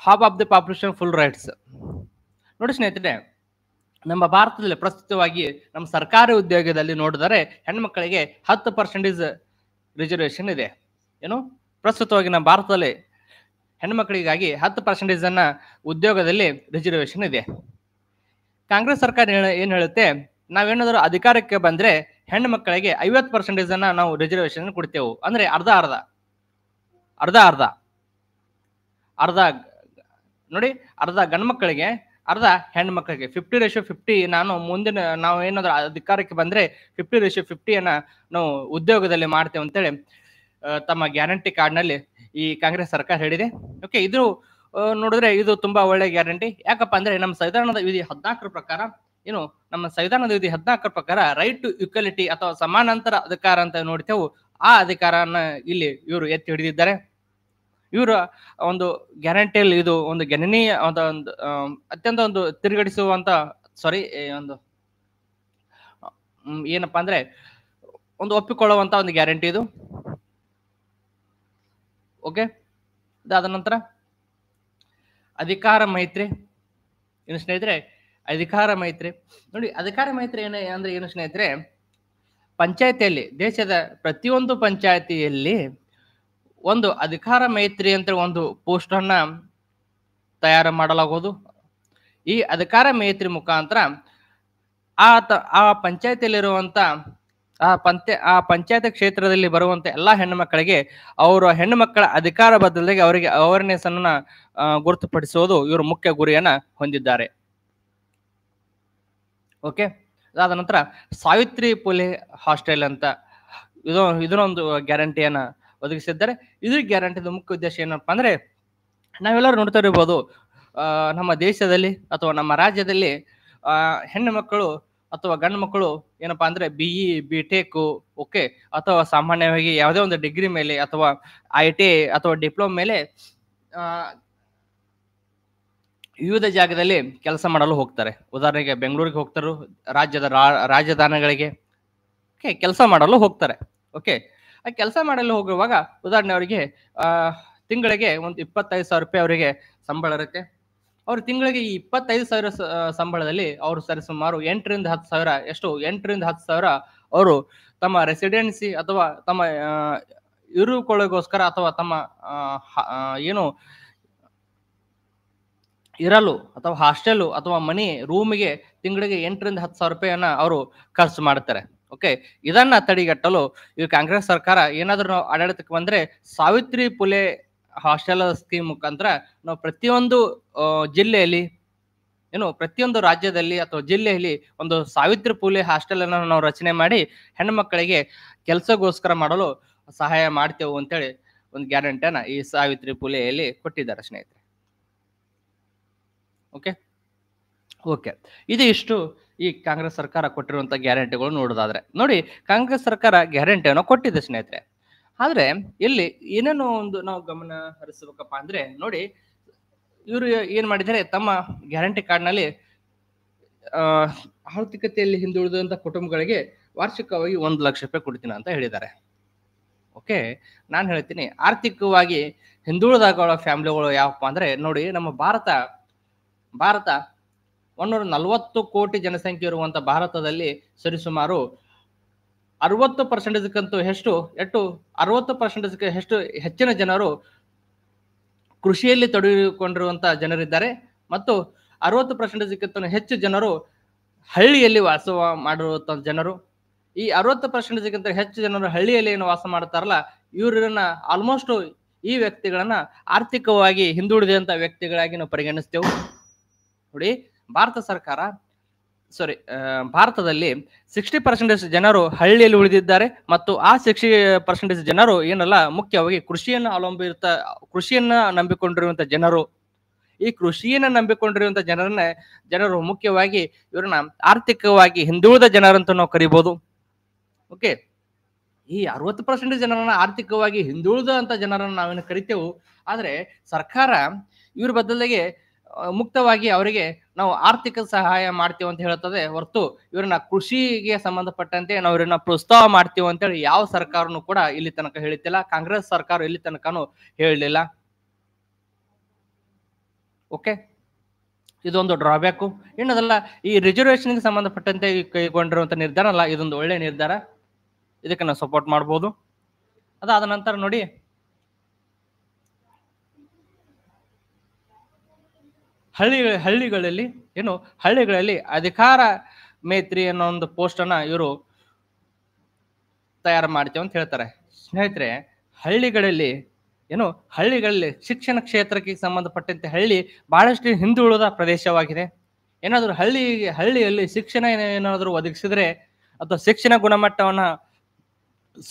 half of the population full rights ನೋಡಿ ಸ್ನೇಹಿತರೆ ನಮ್ಮ ಭಾರತದಲ್ಲಿ ಪ್ರಸ್ತುತವಾಗಿ ನಮ್ಮ ಸರ್ಕಾರಿ ಉದ್ಯೋಗದಲ್ಲಿ ನೋಡಿದರೆ ಹೆಣ್ಮಕ್ಕಳಿಗೆ ಹತ್ತು ಪರ್ಸೆಂಟೇಜ್ ರಿಸರ್ವೇಷನ್ ಇದೆ ಏನು ಪ್ರಸ್ತುತವಾಗಿ ನಮ್ಮ ಭಾರತದಲ್ಲಿ ಹೆಣ್ಮಕ್ಕಳಿಗಾಗಿ ಹತ್ತು ಪರ್ಸೆಂಟೇಜ್ ಅನ್ನ ಉದ್ಯೋಗದಲ್ಲಿ ರಿಸರ್ವೇಷನ್ ಇದೆ ಕಾಂಗ್ರೆಸ್ ಸರ್ಕಾರ ಏನು ಹೇಳುತ್ತೆ ನಾವೇನಾದರೂ ಅಧಿಕಾರಕ್ಕೆ ಬಂದ್ರೆ ಹೆಣ್ಣು ಮಕ್ಕಳಿಗೆ ಐವತ್ತು ಪರ್ಸೆಂಟೇಜನ್ನು ನಾವು ರಿಸರ್ವೇಶನ್ ಕೊಡ್ತೇವೆ ಅಂದ್ರೆ ಅರ್ಧ ಅರ್ಧ ಅರ್ಧ ಅರ್ಧ ಅರ್ಧ ನೋಡಿ ಅರ್ಧ ಗಂಡು ಮಕ್ಕಳಿಗೆ ಅರ್ಧ ಹೆಣ್ಣು ಮಕ್ಕಳಿಗೆ ಫಿಫ್ಟಿ ರೇಷಿಯೋ ಫಿಫ್ಟಿ ನಾನು ಮುಂದಿನ ನಾವು ಏನಾದರೂ ಅಧಿಕಾರಕ್ಕೆ ಬಂದ್ರೆ ಫಿಫ್ಟಿ ರೇಷಿಯೋ ಫಿಫ್ಟಿಯನ್ನು ನಾವು ಉದ್ಯೋಗದಲ್ಲಿ ಮಾಡ್ತೇವೆ ಅಂತೇಳಿ ತಮ್ಮ ಗ್ಯಾರಂಟಿ ಕಾರ್ಡ್ನಲ್ಲಿ ಈ ಕಾಂಗ್ರೆಸ್ ಸರ್ಕಾರ ಹೇಳಿದೆ ಓಕೆ ಇದು ನೋಡಿದ್ರೆ ಇದು ತುಂಬಾ ಒಳ್ಳೆ ಗ್ಯಾರಂಟಿ ಯಾಕಪ್ಪ ಅಂದ್ರೆ ನಮ್ಮ ಸಂವಿಧಾನದ ವಿಧಿ ಹದಿನಾಲ್ಕರ ಪ್ರಕಾರ ಏನು ನಮ್ಮ ಸಂವಿಧಾನದ ವಿಧಿ ಹದಿನಾಲ್ಕರ ಪ್ರಕಾರ ರೈಟ್ ಟು ಈಕ್ವಾಲಿಟಿ ಅಥವಾ ಸಮಾನಾಂತರ ಅಧಿಕಾರ ಅಂತ ನೋಡ್ತೇವೆ ಆ ಅಧಿಕಾರನ ಇಲ್ಲಿ ಇವರು ಎತ್ತಿ ಹಿಡಿದಿದ್ದಾರೆ ಇವರ ಒಂದು ಗ್ಯಾರಂಟಿಯಲ್ಲಿ ಇದು ಒಂದು ಗಣನೀಯ ಒಂದು ಅತ್ಯಂತ ಒಂದು ತಿರುಗಡಿಸುವಂತ ಸಾರಿ ಒಂದು ಏನಪ್ಪಾ ಅಂದ್ರೆ ಒಂದು ಒಪ್ಪಿಕೊಳ್ಳುವಂತ ಒಂದು ಗ್ಯಾರಂಟಿ ಇದು ಓಕೆ ಅದಾದ ನಂತರ ಅಧಿಕಾರ ಮೈತ್ರಿ ಇನ್ನು ಸ್ನೇಹಿತರೆ ಅಧಿಕಾರ ಮೈತ್ರಿ ನೋಡಿ ಅಧಿಕಾರ ಮೈತ್ರಿ ಏನ ಅಂದ್ರೆ ಏನು ಸ್ನೇಹಿತರೆ ಪಂಚಾಯತಿಯಲ್ಲಿ ದೇಶದ ಪ್ರತಿಯೊಂದು ಪಂಚಾಯತಿಯಲ್ಲಿ ಒಂದು ಅಧಿಕಾರ ಮೈತ್ರಿ ಅಂತ ಒಂದು ಪೋಸ್ಟ್ ಅನ್ನ ತಯಾರು ಮಾಡಲಾಗುವುದು ಈ ಅಧಿಕಾರ ಮೈತ್ರಿ ಮುಖಾಂತರ ಆ ಆ ಪಂಚಾಯತಿಯಲ್ಲಿರುವಂತ ಆ ಪಂಚ ಆ ಪಂಚಾಯತ್ ಕ್ಷೇತ್ರದಲ್ಲಿ ಬರುವಂತ ಎಲ್ಲಾ ಹೆಣ್ಣು ಮಕ್ಕಳಿಗೆ ಅವರ ಹೆಣ್ಣು ಮಕ್ಕಳ ಅಧಿಕಾರ ಬದಲಿಗೆ ಅವರಿಗೆ ಅವೇರ್ನೆಸ್ ಅನ್ನ ಗುರುತುಪಡಿಸುವುದು ಇವರು ಮುಖ್ಯ ಗುರಿಯನ್ನ ಹೊಂದಿದ್ದಾರೆ ಓಕೆ ಅದಾದ ನಂತರ ಸಾವಿತ್ರಿ ಪುಲೆ ಹಾಸ್ಟೆಲ್ ಅಂತ ಇದು ಇದನ್ನೊಂದು ಗ್ಯಾರಂಟಿಯನ್ನ ಒದಗಿಸಿದ್ದಾರೆ ಇದ್ರ ಗ್ಯಾರಂಟಿದ ಮುಖ್ಯ ಉದ್ದೇಶ ಏನಪ್ಪಾ ಅಂದ್ರೆ ನಾವೆಲ್ಲರೂ ನೋಡ್ತಾ ಇರ್ಬೋದು ನಮ್ಮ ದೇಶದಲ್ಲಿ ಅಥವಾ ನಮ್ಮ ರಾಜ್ಯದಲ್ಲಿ ಹೆಣ್ಣು ಮಕ್ಕಳು ಅಥವಾ ಗಂಡು ಮಕ್ಕಳು ಏನಪ್ಪಾ ಅಂದ್ರೆ B E B tech okay ಅಥವಾ ಸಾಮಾನ್ಯವಾಗಿ ಯಾವುದೇ ಒಂದು ಡಿಗ್ರಿ ಮೇಲೆ ಅಥವಾ ಐ ಟಿ ಅಥವಾ ಡಿಪ್ಲೊಮ್ ಮೇಲೆ ವಿವಿಧ ಜಾಗದಲ್ಲಿ ಕೆಲಸ ಮಾಡಲು ಹೋಗ್ತಾರೆ ಉದಾಹರಣೆಗೆ ಬೆಂಗಳೂರಿಗೆ ಹೋಗ್ತಾರೋ ರಾಜ್ಯದ ರಾಜಧಾನಿಗಳಿಗೆ ಓಕೆ ಕೆಲಸ ಮಾಡಲು ಹೋಗ್ತಾರೆ ಓಕೆ ಆ ಕೆಲಸ ಮಾಡಲು ಹೋಗುವಾಗ ಉದಾಹರಣೆ ಅವರಿಗೆ ತಿಂಗಳಿಗೆ ಒಂದು ಇಪ್ಪತ್ತೈದು ಸಾವಿರ ರೂಪಾಯಿ ಅವರಿಗೆ ಸಂಬಳ ಇರುತ್ತೆ ಅವರು ತಿಂಗಳಿಗೆ ಈ ಇಪ್ಪತ್ತೈದು ಸಾವಿರ ಸಂಬಳದಲ್ಲಿ ಅವರು ಸರಿಸುಮಾರು ಎಂಟರಿಂದ ಹತ್ತು ಸಾವಿರ ಎಷ್ಟು ಎಂಟರಿಂದ ಹತ್ತು ಸಾವಿರ ಅವರು ತಮ್ಮ ರೆಸಿಡೆನ್ಸಿ ಅಥವಾ ತಮ್ಮ ಇರುಕೊಳ್ಳೋಗೋಸ್ಕರ ಅಥವಾ ತಮ್ಮ ಏನು ಇರಲು ಅಥವಾ ಹಾಸ್ಟೆಲು ಅಥವಾ ಮನಿ ರೂಮಿಗೆ ತಿಂಗಳಿಗೆ ಎಂಟರಿಂದ ಹತ್ತು ಸಾವಿರ ರೂಪಾಯಿಯನ್ನು ಅವರು ಖರ್ಚು ಮಾಡ್ತಾರೆ ಓಕೆ ಇದನ್ನ ತಡೆಗಟ್ಟಲು ಈ ಕಾಂಗ್ರೆಸ್ ಸರ್ಕಾರ ಏನಾದರೂ ನಾವು ಆಡಳಿತಕ್ಕೆ ಬಂದ್ರೆ ಸಾವಿತ್ರಿ ಪುಲೆ ಹಾಸ್ಟೆಲ್ ಸ್ಕೀಮ್ ಮುಖಾಂತರ ನಾವು ಪ್ರತಿಯೊಂದು ಜಿಲ್ಲೆಯಲ್ಲಿ ಏನು ಪ್ರತಿಯೊಂದು ರಾಜ್ಯದಲ್ಲಿ ಅಥವಾ ಜಿಲ್ಲೆಯಲ್ಲಿ ಒಂದು ಸಾವಿತ್ರಿ ಪುಲೆ ಹಾಸ್ಟೆಲ್ ಅನ್ನು ನಾವು ರಚನೆ ಮಾಡಿ ಹೆಣ್ಮಕ್ಕಳಿಗೆ ಕೆಲಸಗೋಸ್ಕರ ಮಾಡಲು ಸಹಾಯ ಮಾಡ್ತೇವೆ ಅಂತೇಳಿ ಒಂದು ಗ್ಯಾರಂಟಿಯನ್ನು ಈ ಸಾವಿತ್ರಿ ಪುಲೆಯಲ್ಲಿ ಕೊಟ್ಟಿದ್ದಾರೆ ಸ್ನೇಹಿತರೆ ಓಕೆ ಓಕೆ ಇದು ಇಷ್ಟು ಈ ಕಾಂಗ್ರೆಸ್ ಸರ್ಕಾರ ಕೊಟ್ಟಿರುವಂಥ ಗ್ಯಾರಂಟಿಗಳು ನೋಡೋದಾದ್ರೆ ನೋಡಿ ಕಾಂಗ್ರೆಸ್ ಸರ್ಕಾರ ಗ್ಯಾರಂಟಿಯನ್ನು ಕೊಟ್ಟಿದೆ ಸ್ನೇಹಿತರೆ ಆದರೆ ಇಲ್ಲಿ ಏನೇನೋ ಒಂದು ನಾವು ಗಮನ ಹರಿಸಬೇಕಪ್ಪ ಅಂದ್ರೆ ನೋಡಿ ಇವರು ಏನು ಮಾಡಿದ್ದಾರೆ ತಮ್ಮ ಗ್ಯಾರಂಟಿ ಕಾರ್ಡ್ನಲ್ಲಿ ಆರ್ಥಿಕತೆಯಲ್ಲಿ ಹಿಂದುಳಿದಂತ ಕುಟುಂಬಗಳಿಗೆ ವಾರ್ಷಿಕವಾಗಿ ಒಂದು ಲಕ್ಷ ರೂಪಾಯಿ ಕೊಡ್ತೀನಿ ಅಂತ ಹೇಳಿದ್ದಾರೆ ಓಕೆ ನಾನು ಹೇಳ್ತೀನಿ ಆರ್ಥಿಕವಾಗಿ ಹಿಂದುಳಿದಾಗ ಫ್ಯಾಮಿಲಿಗಳು ಯಾವಪ್ಪ ಅಂದ್ರೆ ನೋಡಿ ನಮ್ಮ ಭಾರತ ಭಾರತ ಒಂದೂರ ನಲವತ್ತು ಕೋಟಿ ಜನಸಂಖ್ಯೆ ಇರುವಂತ ಭಾರತದಲ್ಲಿ ಸರಿಸುಮಾರು ಅರವತ್ತು ಪರ್ಸೆಂಟೇಜ್ಗಂತೂ ಎಷ್ಟು ಎಷ್ಟು ಅರವತ್ತು ಪರ್ಸೆಂಟೇಜ್ಗೆ ಎಷ್ಟು ಹೆಚ್ಚಿನ ಜನರು ಕೃಷಿಯಲ್ಲಿ ತೊಡಗಿಕೊಂಡಿರುವಂಥ ಜನರಿದ್ದಾರೆ ಮತ್ತು ಅರವತ್ತು ಪರ್ಸೆಂಟೇಜ್ಗಿಂತ ಹೆಚ್ಚು ಜನರು ಹಳ್ಳಿಯಲ್ಲಿ ವಾಸ ಮಾಡಿರುವಂಥ ಜನರು ಈ ಅರವತ್ತು ಪರ್ಸೆಂಟೇಜ್ಗಿಂತ ಹೆಚ್ಚು ಜನರು ಹಳ್ಳಿಯಲ್ಲಿ ಏನು ವಾಸ ಮಾಡ್ತಾರಲ್ಲ ಇವ್ರನ್ನ ಆಲ್ಮೋಸ್ಟ್ ಈ ವ್ಯಕ್ತಿಗಳನ್ನ ಆರ್ಥಿಕವಾಗಿ ಹಿಂದುಳಿದಂಥ ವ್ಯಕ್ತಿಗಳಾಗಿ ನಾವು ಪರಿಗಣಿಸ್ತೇವೆ ನೋಡಿ ಭಾರತ ಸರ್ಕಾರ ಸಾರಿ ಭಾರತದಲ್ಲಿ ಸಿಕ್ಸ್ಟಿ ಪರ್ಸೆಂಟೇಜ್ ಜನರು ಹಳ್ಳಿಯಲ್ಲಿ ಉಳಿದಿದ್ದಾರೆ ಮತ್ತು ಆ ಸಿಕ್ಸ್ಟಿ ಪರ್ಸೆಂಟೇಜ್ ಜನರು ಏನಲ್ಲ ಮುಖ್ಯವಾಗಿ ಕೃಷಿಯನ್ನು ಅವಲಂಬಿತ ಕೃಷಿಯನ್ನ ನಂಬಿಕೊಂಡಿರುವಂತ ಜನರು ಈ ಕೃಷಿಯನ್ನ ನಂಬಿಕೊಂಡಿರುವಂತ ಜನರನ್ನ ಜನರು ಮುಖ್ಯವಾಗಿ ಇವರನ್ನ ಆರ್ಥಿಕವಾಗಿ ಹಿಂದುಳಿದ ಜನರಂತ ನಾವು ಕರಿಬಹುದು ಓಕೆ ಈ ಅರವತ್ತು ಪರ್ಸೆಂಟೇಜ್ ಜನರನ್ನ ಆರ್ಥಿಕವಾಗಿ ಹಿಂದುಳಿದ ಅಂತ ಜನರನ್ನ ನಾವೇನು ಕರಿತೇವೆ ಆದ್ರೆ ಸರ್ಕಾರ ಇವ್ರ ಬದಲಿಗೆ ಮುಕ್ತವಾಗಿ ಅವರಿಗೆ ನಾವು ಆರ್ಥಿಕ ಸಹಾಯ ಮಾಡ್ತೀವಿ ಅಂತ ಹೇಳುತ್ತದೆ ಹೊರತು ಇವರನ್ನ ಕೃಷಿಗೆ ಸಂಬಂಧಪಟ್ಟಂತೆ ನಾವು ಇವರನ್ನ ಪ್ರೋತ್ಸಾಹ ಮಾಡ್ತೀವಿ ಅಂತೇಳಿ ಯಾವ ಸರ್ಕಾರನು ಕೂಡ ಇಲ್ಲಿ ತನಕ ಹೇಳುತ್ತಿಲ್ಲ ಕಾಂಗ್ರೆಸ್ ಸರ್ಕಾರ ಇಲ್ಲಿ ತನಕನು ಹೇಳಲಿಲ್ಲ ಓಕೆ ಇದೊಂದು ಡ್ರಾಬ್ಯಾಕು ಇನ್ನದಲ್ಲ ಈ ರಿಸರ್ವೇಶನ್ಗೆ ಸಂಬಂಧಪಟ್ಟಂತೆ ಕೈಗೊಂಡಿರುವಂತ ನಿರ್ಧಾರ ಅಲ್ಲ ಇದೊಂದು ಒಳ್ಳೆ ನಿರ್ಧಾರ ಇದಕ್ಕೆ ನಾವು ಸಪೋರ್ಟ್ ಮಾಡ್ಬೋದು ಅದಾದ ನಂತರ ನೋಡಿ ಹಳ್ಳಿ ಹಳ್ಳಿಗಳಲ್ಲಿ ಏನು ಹಳ್ಳಿಗಳಲ್ಲಿ ಅಧಿಕಾರ ಮೇತ್ರಿ ಅನ್ನೋ ಒಂದು ಪೋಸ್ಟ್ ಅನ್ನ ಇವರು ತಯಾರು ಮಾಡ್ತೇವೆ ಅಂತ ಹೇಳ್ತಾರೆ ಸ್ನೇಹಿತರೆ ಹಳ್ಳಿಗಳಲ್ಲಿ ಏನು ಹಳ್ಳಿಗಳಲ್ಲಿ ಶಿಕ್ಷಣ ಕ್ಷೇತ್ರಕ್ಕೆ ಸಂಬಂಧಪಟ್ಟಂತೆ ಹಳ್ಳಿ ಬಹಳಷ್ಟು ಹಿಂದುಳಿದ ಪ್ರದೇಶವಾಗಿದೆ ಏನಾದರೂ ಹಳ್ಳಿ ಹಳ್ಳಿಯಲ್ಲಿ ಶಿಕ್ಷಣ ಏನಾದರೂ ಒದಗಿಸಿದ್ರೆ ಅಥವಾ ಶಿಕ್ಷಣ ಗುಣಮಟ್ಟವನ್ನ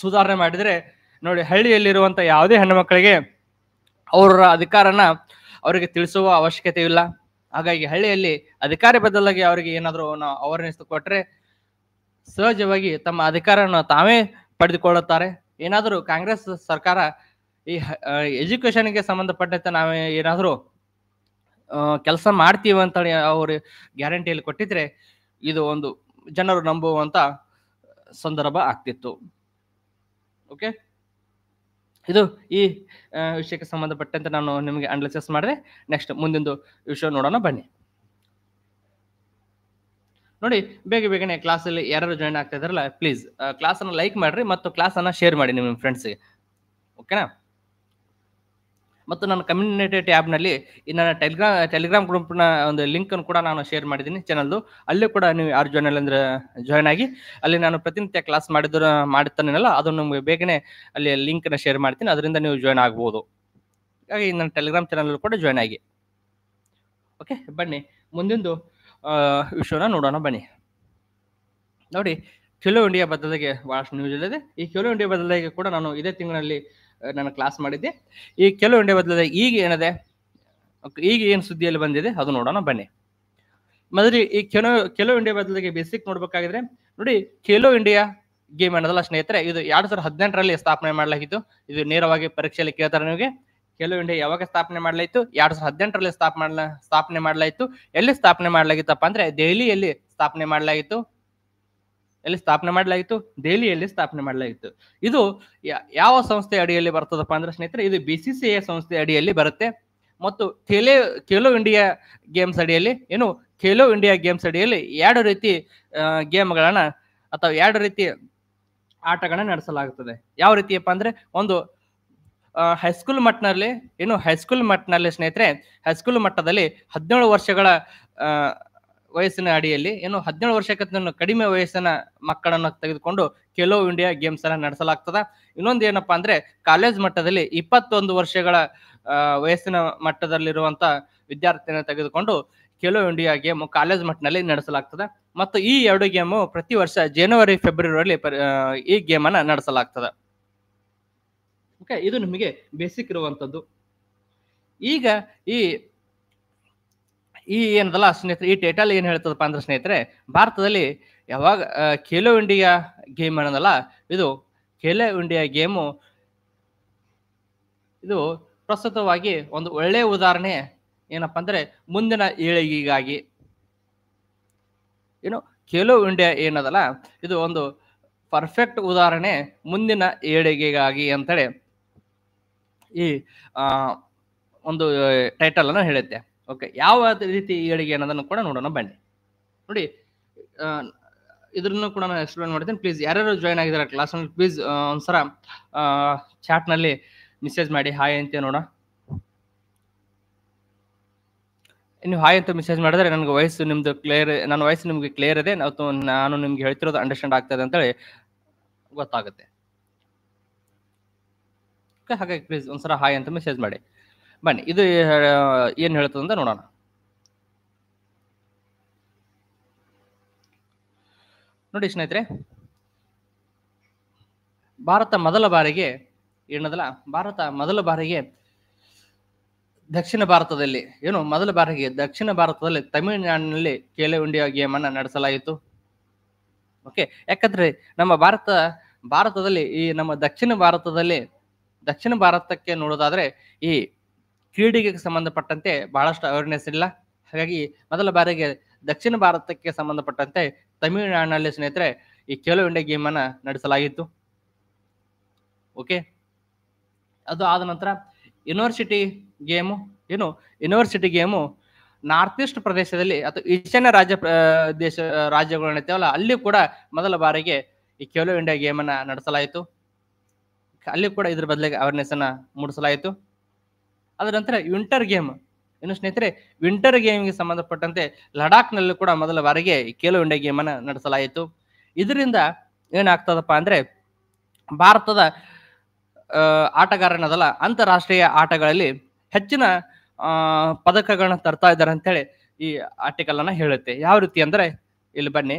ಸುಧಾರಣೆ ಮಾಡಿದರೆ ನೋಡಿ ಹಳ್ಳಿಯಲ್ಲಿರುವಂತ ಯಾವುದೇ ಹೆಣ್ಣು ಮಕ್ಕಳಿಗೆ ಅವರ ಅಧಿಕಾರನ ಅವರಿಗೆ ತಿಳಿಸುವ ಅವಶ್ಯಕತೆ ಇಲ್ಲ ಹಾಗಾಗಿ ಹಳ್ಳಿಯಲ್ಲಿ ಅಧಿಕಾರ ಬದಲಾಗಿ ಅವರಿಗೆ ಏನಾದರೂ ಅವೇರ್ನೆಸ್ ಕೊಟ್ಟರೆ ಸಹಜವಾಗಿ ತಮ್ಮ ಅಧಿಕಾರವನ್ನು ತಾವೇ ಪಡೆದುಕೊಳ್ಳುತ್ತಾರೆ ಏನಾದರೂ ಕಾಂಗ್ರೆಸ್ ಸರ್ಕಾರ ಈ ಎಜುಕೇಶನ್ಗೆ ಸಂಬಂಧಪಟ್ಟಂತೆ ನಾವೇ ಏನಾದರೂ ಕೆಲಸ ಮಾಡ್ತೀವಿ ಅಂತೇಳಿ ಅವರು ಗ್ಯಾರಂಟಿಯಲ್ಲಿ ಕೊಟ್ಟಿದ್ರೆ ಇದು ಒಂದು ಜನರು ನಂಬುವಂತ ಸಂದರ್ಭ ಆಗ್ತಿತ್ತು ಓಕೆ ಇದು ಈ ವಿಷಯಕ್ಕೆ ಸಂಬಂಧಪಟ್ಟಂತೆ ನಾನು ನಿಮಗೆ ಅನಲಿಸಿಸ್ ಮಾಡಿದೆ ನೆಕ್ಸ್ಟ್ ಮುಂದಿಂದು ವಿಷಯ ನೋಡೋಣ ಬನ್ನಿ ನೋಡಿ ಬೇಗ ಬೇಗನೆ ಕ್ಲಾಸಲ್ಲಿ ಯಾರು ಜಾಯ್ನ್ ಆಗ್ತಾ ಇದಾರಲ್ಲ ಪ್ಲೀಸ್ ಕ್ಲಾಸನ್ನು ಲೈಕ್ ಮಾಡಿರಿ ಮತ್ತು ಕ್ಲಾಸನ್ನು ಶೇರ್ ಮಾಡಿ ನಿಮ್ಮ ಫ್ರೆಂಡ್ಸಿಗೆ ಓಕೆನಾ ಮತ್ತು ನನ್ನ ಕಮ್ಯುನಿಟಿ ಟ್ಯಾಬ್ನಲ್ಲಿ ನನ್ನ ಟೆಲಿಗ್ರಾಮ್ ಟೆಲಿಗ್ರಾಮ್ ಗ್ರೂಪ್ನ ಒಂದು ಲಿಂಕನ್ನು ಕೂಡ ನಾನು ಶೇರ್ ಮಾಡಿದ್ದೀನಿ ಚಾನಲ್ದು ಅಲ್ಲೂ ಕೂಡ ನೀವು ಯಾರು ಜಾಯ್ನ್ ಅಂದ್ರೆ ಜಾಯ್ನ್ ಆಗಿ ಅಲ್ಲಿ ನಾನು ಪ್ರತಿನಿತ್ಯ ಕ್ಲಾಸ್ ಮಾಡಿದ್ರ ಮಾಡುತ್ತಾನೇನಲ್ಲ ಅದನ್ನು ನಿಮಗೆ ಬೇಗನೆ ಅಲ್ಲಿ ಲಿಂಕನ್ನು ಶೇರ್ ಮಾಡ್ತೀನಿ ಅದರಿಂದ ನೀವು ಜಾಯ್ನ್ ಆಗ್ಬೋದು ಹಾಗಾಗಿ ನನ್ನ ಟೆಲಿಗ್ರಾಮ್ ಚಾನಲ್ ಕೂಡ ಜಾಯ್ನ್ ಆಗಿ ಓಕೆ ಬನ್ನಿ ಮುಂದಿಂದು ವಿಷಯನ ನೋಡೋಣ ಬನ್ನಿ ನೋಡಿ ಖೇಲೋ ಇಂಡಿಯಾ ಬದಲಿಗೆ ಭಾಳಷ್ಟು ನ್ಯೂಸ್ ಇದೆ ಈ ಖೇಲೋ ಇಂಡಿಯಾ ಬದಲಿಗೆ ಕೂಡ ನಾನು ಇದೇ ತಿಂಗಳಲ್ಲಿ ನಾನು ಕ್ಲಾಸ್ ಮಾಡಿದ್ದೆ ಈ ಕೆಲವು ಇಂಡಿಯಾ ಬದಲಾದ ಈಗ ಏನಿದೆ ಈಗ ಏನು ಸುದ್ದಿಯಲ್ಲಿ ಬಂದಿದೆ ಅದು ನೋಡೋಣ ಬನ್ನಿ ಮೊದಲು ಈ ಕೆಲವು ಕೆಲವು ಇಂಡಿಯಾ ಬದಲಿಗೆ ಬೇಸಿಕ್ ನೋಡ್ಬೇಕಾಗಿದ್ರೆ ನೋಡಿ ಖೇಲೋ ಇಂಡಿಯಾ ಗೇಮ್ ಅನ್ನೋದಲ್ಲ ಸ್ನೇಹಿತರೆ ಇದು ಎರಡ್ ಸಾವಿರದ ಹದಿನೆಂಟರಲ್ಲಿ ಸ್ಥಾಪನೆ ಮಾಡಲಾಗಿತ್ತು ಇದು ನೇರವಾಗಿ ಪರೀಕ್ಷೆಯಲ್ಲಿ ಕೇಳ್ತಾರೆ ನಿಮಗೆ ಖೇಲೋ ಇಂಡಿಯಾ ಯಾವಾಗ ಸ್ಥಾಪನೆ ಮಾಡಲಾಯಿತು ಎರಡ್ ಸಾವಿರದ ಹದಿನೆಂಟರಲ್ಲಿ ಸ್ಥಾಪನೆ ಸ್ಥಾಪನೆ ಮಾಡಲಾಯಿತು ಎಲ್ಲಿ ಸ್ಥಾಪನೆ ಮಾಡಲಾಗಿತ್ತಪ್ಪ ಅಂದ್ರೆ ದೆಹಲಿಯಲ್ಲಿ ಸ್ಥಾಪನೆ ಮಾಡಲಾಗಿತ್ತು ಎಲ್ಲಿ ಸ್ಥಾಪನೆ ಮಾಡಲಾಗಿತ್ತು ದೆಹಲಿಯಲ್ಲಿ ಸ್ಥಾಪನೆ ಮಾಡಲಾಗಿತ್ತು ಇದು ಯಾವ ಸಂಸ್ಥೆ ಅಡಿಯಲ್ಲಿ ಬರ್ತದಪ್ಪ ಅಂದ್ರೆ ಸ್ನೇಹಿತರೆ ಇದು ಬಿ ಸಿ ಸಿ ಎ ಸಂಸ್ಥೆ ಅಡಿಯಲ್ಲಿ ಬರುತ್ತೆ ಮತ್ತು ಖೇಲೆ ಖೇಲೋ ಇಂಡಿಯಾ ಗೇಮ್ಸ್ ಅಡಿಯಲ್ಲಿ ಏನು ಖೇಲೋ ಇಂಡಿಯಾ ಗೇಮ್ಸ್ ಅಡಿಯಲ್ಲಿ ಎರಡು ರೀತಿ ಗೇಮ್ಗಳನ್ನು ಅಥವಾ ಎರಡು ರೀತಿ ಆಟಗಳನ್ನ ನಡೆಸಲಾಗುತ್ತದೆ ಯಾವ ರೀತಿಯಪ್ಪ ಅಂದ್ರೆ ಒಂದು ಹೈಸ್ಕೂಲ್ ಮಟ್ಟನಲ್ಲಿ ಏನು ಹೈಸ್ಕೂಲ್ ಮಟ್ಟನಲ್ಲಿ ಸ್ನೇಹಿತರೆ ಹೈಸ್ಕೂಲ್ ಮಟ್ಟದಲ್ಲಿ ಹದಿನೇಳು ವರ್ಷಗಳ ವಯಸ್ಸಿನ ಅಡಿಯಲ್ಲಿ ಏನು ಹದಿನೇಳು ವರ್ಷಕ್ಕಿಂತ ಕಡಿಮೆ ವಯಸ್ಸಿನ ಮಕ್ಕಳನ್ನು ತೆಗೆದುಕೊಂಡು ಖೇಲೋ ಇಂಡಿಯಾ ಗೇಮ್ಸ್ ಅನ್ನ ನಡೆಸಲಾಗ್ತದ ಇನ್ನೊಂದು ಏನಪ್ಪಾ ಅಂದ್ರೆ ಕಾಲೇಜ್ ಮಟ್ಟದಲ್ಲಿ ಇಪ್ಪತ್ತೊಂದು ವರ್ಷಗಳ ವಯಸ್ಸಿನ ಮಟ್ಟದಲ್ಲಿರುವಂತ ವಿದ್ಯಾರ್ಥಿನ ತೆಗೆದುಕೊಂಡು ಖೇಲೋ ಇಂಡಿಯಾ ಗೇಮ್ ಕಾಲೇಜ್ ಮಟ್ಟದಲ್ಲಿ ನಡೆಸಲಾಗ್ತದೆ ಮತ್ತು ಈ ಎರಡು ಗೇಮು ಪ್ರತಿ ವರ್ಷ ಜನವರಿ ಫೆಬ್ರವರಿಯಲ್ಲಿ ಈ ಗೇಮ್ ಅನ್ನ ನಡೆಸಲಾಗ್ತದೆ ಓಕೆ ಇದು ನಿಮಗೆ ಬೇಸಿಕ್ ಇರುವಂತದ್ದು ಈಗ ಈ ಈ ಏನದಲ್ಲ ಸ್ನೇಹಿತರೆ ಈ ಟೈಟಲ್ ಏನ್ ಹೇಳ್ತದಪ್ಪ ಅಂದ್ರೆ ಸ್ನೇಹಿತರೆ ಭಾರತದಲ್ಲಿ ಯಾವಾಗ ಖೇಲೋ ಇಂಡಿಯಾ ಗೇಮ್ ಅನ್ನೋದಲ್ಲ ಇದು ಖೇಲೋ ಇಂಡಿಯಾ ಗೇಮು ಇದು ಪ್ರಸ್ತುತವಾಗಿ ಒಂದು ಒಳ್ಳೆಯ ಉದಾಹರಣೆ ಏನಪ್ಪ ಅಂದ್ರೆ ಮುಂದಿನ ಏಳಿಗೆಗಾಗಿ ಏನು ಖೇಲೋ ಇಂಡಿಯಾ ಏನದಲ್ಲ ಇದು ಒಂದು ಪರ್ಫೆಕ್ಟ್ ಉದಾಹರಣೆ ಮುಂದಿನ ಏಳಿಗೆಗಾಗಿ ಅಂತೇಳಿ ಈ ಒಂದು ಟೈಟಲ್ ಅನ್ನು ಹೇಳುತ್ತೆ ಓಕೆ ಯಾವ ರೀತಿ ಏಳಿಗೆ ಅನ್ನೋದನ್ನು ಕೂಡ ನೋಡೋಣ ಬನ್ನಿ ನೋಡಿ ಇದನ್ನು ಕೂಡ ನಾನು ಎಕ್ಸ್ಪ್ಲೇನ್ ಮಾಡ್ತೀನಿ ಪ್ಲೀಸ್ ಯಾರ್ಯಾರು ಜಾಯ್ನ್ ಆಗಿದ್ದಾರೆ ಕ್ಲಾಸ್ ಪ್ಲೀಸ್ ಒಂದ್ಸಲ ಚಾಟ್ನಲ್ಲಿ ಮೆಸೇಜ್ ಮಾಡಿ ಹಾಯ್ ಅಂತ ನೋಡೋಣ ನೀವು ಹಾಯ್ ಅಂತ ಮೆಸೇಜ್ ಮಾಡಿದ್ರೆ ನನಗೆ ವಯಸ್ಸು ನಿಮ್ದು ಕ್ಲಿಯರ್ ನನ್ನ ವಯಸ್ಸು ನಿಮ್ಗೆ ಕ್ಲಿಯರ್ ಇದೆ ಅಥವಾ ನಾನು ನಿಮ್ಗೆ ಹೇಳ್ತಿರೋದು ಅಂಡರ್ಸ್ಟ್ಯಾಂಡ್ ಆಗ್ತದೆ ಅಂತೇಳಿ ಗೊತ್ತಾಗುತ್ತೆ ಹಾಗಾಗಿ ಪ್ಲೀಸ್ ಒಂದ್ಸಲ ಹಾಯ್ ಅಂತ ಮೆಸೇಜ್ ಮಾಡಿ ಬನ್ನಿ ಇದು ಏನ್ ಹೇಳ್ತದೆ ಅಂತ ನೋಡೋಣ ನೋಡಿ ಸ್ನೇಹಿತರೆ ಭಾರತ ಮೊದಲ ಬಾರಿಗೆ ಏನದಲ್ಲ ಭಾರತ ಮೊದಲ ಬಾರಿಗೆ ದಕ್ಷಿಣ ಭಾರತದಲ್ಲಿ ಏನು ಮೊದಲ ಬಾರಿಗೆ ದಕ್ಷಿಣ ಭಾರತದಲ್ಲಿ ತಮಿಳುನಾಡಿನಲ್ಲಿ ಖೇಲೋ ಇಂಡಿಯಾ ಗೇಮ್ ಅನ್ನ ನಡೆಸಲಾಯಿತು ಓಕೆ ಯಾಕಂದ್ರೆ ನಮ್ಮ ಭಾರತ ಭಾರತದಲ್ಲಿ ಈ ನಮ್ಮ ದಕ್ಷಿಣ ಭಾರತದಲ್ಲಿ ದಕ್ಷಿಣ ಭಾರತಕ್ಕೆ ನೋಡೋದಾದ್ರೆ ಈ ಕ್ರೀಡೆಗೆ ಸಂಬಂಧಪಟ್ಟಂತೆ ಬಹಳಷ್ಟು ಅವೇರ್ನೆಸ್ ಇಲ್ಲ ಹಾಗಾಗಿ ಮೊದಲ ಬಾರಿಗೆ ದಕ್ಷಿಣ ಭಾರತಕ್ಕೆ ಸಂಬಂಧಪಟ್ಟಂತೆ ತಮಿಳುನಾಡಿನಲ್ಲಿ ಸ್ನೇಹಿತರೆ ಈ ಖೇಲೋ ಇಂಡಿಯಾ ಗೇಮ್ ಅನ್ನ ನಡೆಸಲಾಗಿತ್ತು ಓಕೆ ಅದು ಆದ ನಂತರ ಯೂನಿವರ್ಸಿಟಿ ಗೇಮು ಏನು ಯೂನಿವರ್ಸಿಟಿ ಗೇಮು ನಾರ್ತ್ ಈಸ್ಟ್ ಪ್ರದೇಶದಲ್ಲಿ ಅಥವಾ ಈಶಾನ್ಯ ರಾಜ್ಯ ದೇಶ ರಾಜ್ಯಗಳು ರಾಜ್ಯಗಳೇವಲ್ಲ ಅಲ್ಲಿ ಕೂಡ ಮೊದಲ ಬಾರಿಗೆ ಈ ಖೇಲೋ ಇಂಡಿಯಾ ಗೇಮನ್ನು ನಡೆಸಲಾಯಿತು ಅಲ್ಲಿ ಕೂಡ ಇದ್ರ ಬದಲಿಗೆ ಅವೇರ್ನೆಸ್ ಅನ್ನು ಮೂಡಿಸಲಾಯಿತು ಅದರ ನಂತರ ವಿಂಟರ್ ಗೇಮ್ ಇನ್ನು ಸ್ನೇಹಿತರೆ ವಿಂಟರ್ ಗೇಮ್ಗೆ ಸಂಬಂಧಪಟ್ಟಂತೆ ಲಡಾಖ್ನಲ್ಲೂ ಕೂಡ ಮೊದಲ ಬಾರಿಗೆ ಖೇಲೋ ಇಂಡಿಯಾ ಗೇಮ್ ಅನ್ನ ನಡೆಸಲಾಯಿತು ಇದರಿಂದ ಏನಾಗ್ತದಪ್ಪ ಅಂದ್ರೆ ಭಾರತದ ಆಟಗಾರನದಲ್ಲ ಅಂತಾರಾಷ್ಟ್ರೀಯ ಆಟಗಳಲ್ಲಿ ಹೆಚ್ಚಿನ ಪದಕಗಳನ್ನ ತರ್ತಾ ಇದ್ದಾರೆ ಅಂತೇಳಿ ಈ ಆರ್ಟಿಕಲ್ ಅನ್ನ ಹೇಳುತ್ತೆ ಯಾವ ರೀತಿ ಅಂದ್ರೆ ಇಲ್ಲಿ ಬನ್ನಿ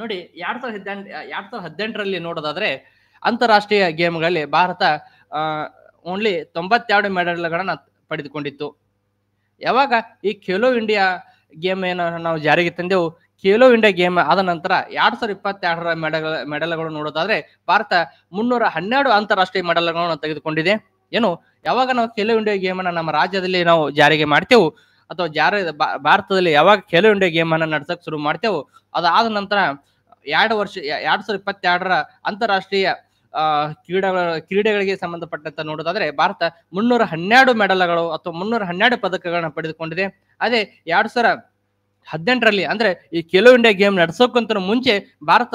ನೋಡಿ ಎರಡ್ ಸಾವಿರದ ಹದಿನೆಂಟು ಎರಡ್ ಸಾವಿರದ ಹದಿನೆಂಟರಲ್ಲಿ ನೋಡೋದಾದ್ರೆ ಅಂತಾರಾಷ್ಟ್ರೀಯ ಗೇಮ್ಗಳಲ್ಲಿ ಭಾರತ ಓನ್ಲಿ ತೊಂಬತ್ತೆರಡು ಮೆಡಲ್ಗಳನ್ನು ಪಡೆದುಕೊಂಡಿತ್ತು ಯಾವಾಗ ಈ ಖೇಲೋ ಇಂಡಿಯಾ ಗೇಮ್ ಏನು ನಾವು ಜಾರಿಗೆ ತಂದೆವು ಖೇಲೋ ಇಂಡಿಯಾ ಗೇಮ್ ಆದ ನಂತರ ಎರಡು ಸಾವಿರದ ಇಪ್ಪತ್ತೆರಡರ ಮೆಡಲ್ ಮೆಡಲ್ಗಳು ನೋಡೋದಾದ್ರೆ ಭಾರತ ಮುನ್ನೂರ ಹನ್ನೆರಡು ಅಂತಾರಾಷ್ಟ್ರೀಯ ಮೆಡಲ್ಗಳನ್ನು ತೆಗೆದುಕೊಂಡಿದೆ ಏನು ಯಾವಾಗ ನಾವು ಖೇಲೋ ಇಂಡಿಯಾ ಗೇಮ್ ಅನ್ನ ನಮ್ಮ ರಾಜ್ಯದಲ್ಲಿ ನಾವು ಜಾರಿಗೆ ಮಾಡ್ತೇವೆ ಅಥವಾ ಜಾರಿ ಭಾರತದಲ್ಲಿ ಯಾವಾಗ ಖೇಲೋ ಇಂಡಿಯಾ ಗೇಮ್ ಅನ್ನ ನಡ್ಸಕ್ ಶುರು ಮಾಡ್ತೇವೋ ಅದಾದ ನಂತರ ಎರಡು ವರ್ಷ ಎರಡು ಸಾವಿರದ ಇಪ್ಪತ್ತೆರಡರ ಅಂತಾರಾಷ್ಟ್ರೀಯ ಕ್ರೀಡಾ ಕ್ರೀಡೆಗಳಿಗೆ ಸಂಬಂಧಪಟ್ಟಂತ ನೋಡೋದಾದ್ರೆ ಭಾರತ ಮುನ್ನೂರ ಹನ್ನೆರಡು ಮೆಡಲ್ಗಳು ಅಥವಾ ಮುನ್ನೂರ ಹನ್ನೆರಡು ಪದಕಗಳನ್ನ ಪಡೆದುಕೊಂಡಿದೆ ಅದೇ ಎರಡು ಸಾವಿರ ಹದಿನೆಂಟರಲ್ಲಿ ಅಂದ್ರೆ ಈ ಖೇಲೋ ಇಂಡಿಯಾ ಗೇಮ್ ನಡೆಸೋಕ್ಕಿಂತ ಮುಂಚೆ ಭಾರತ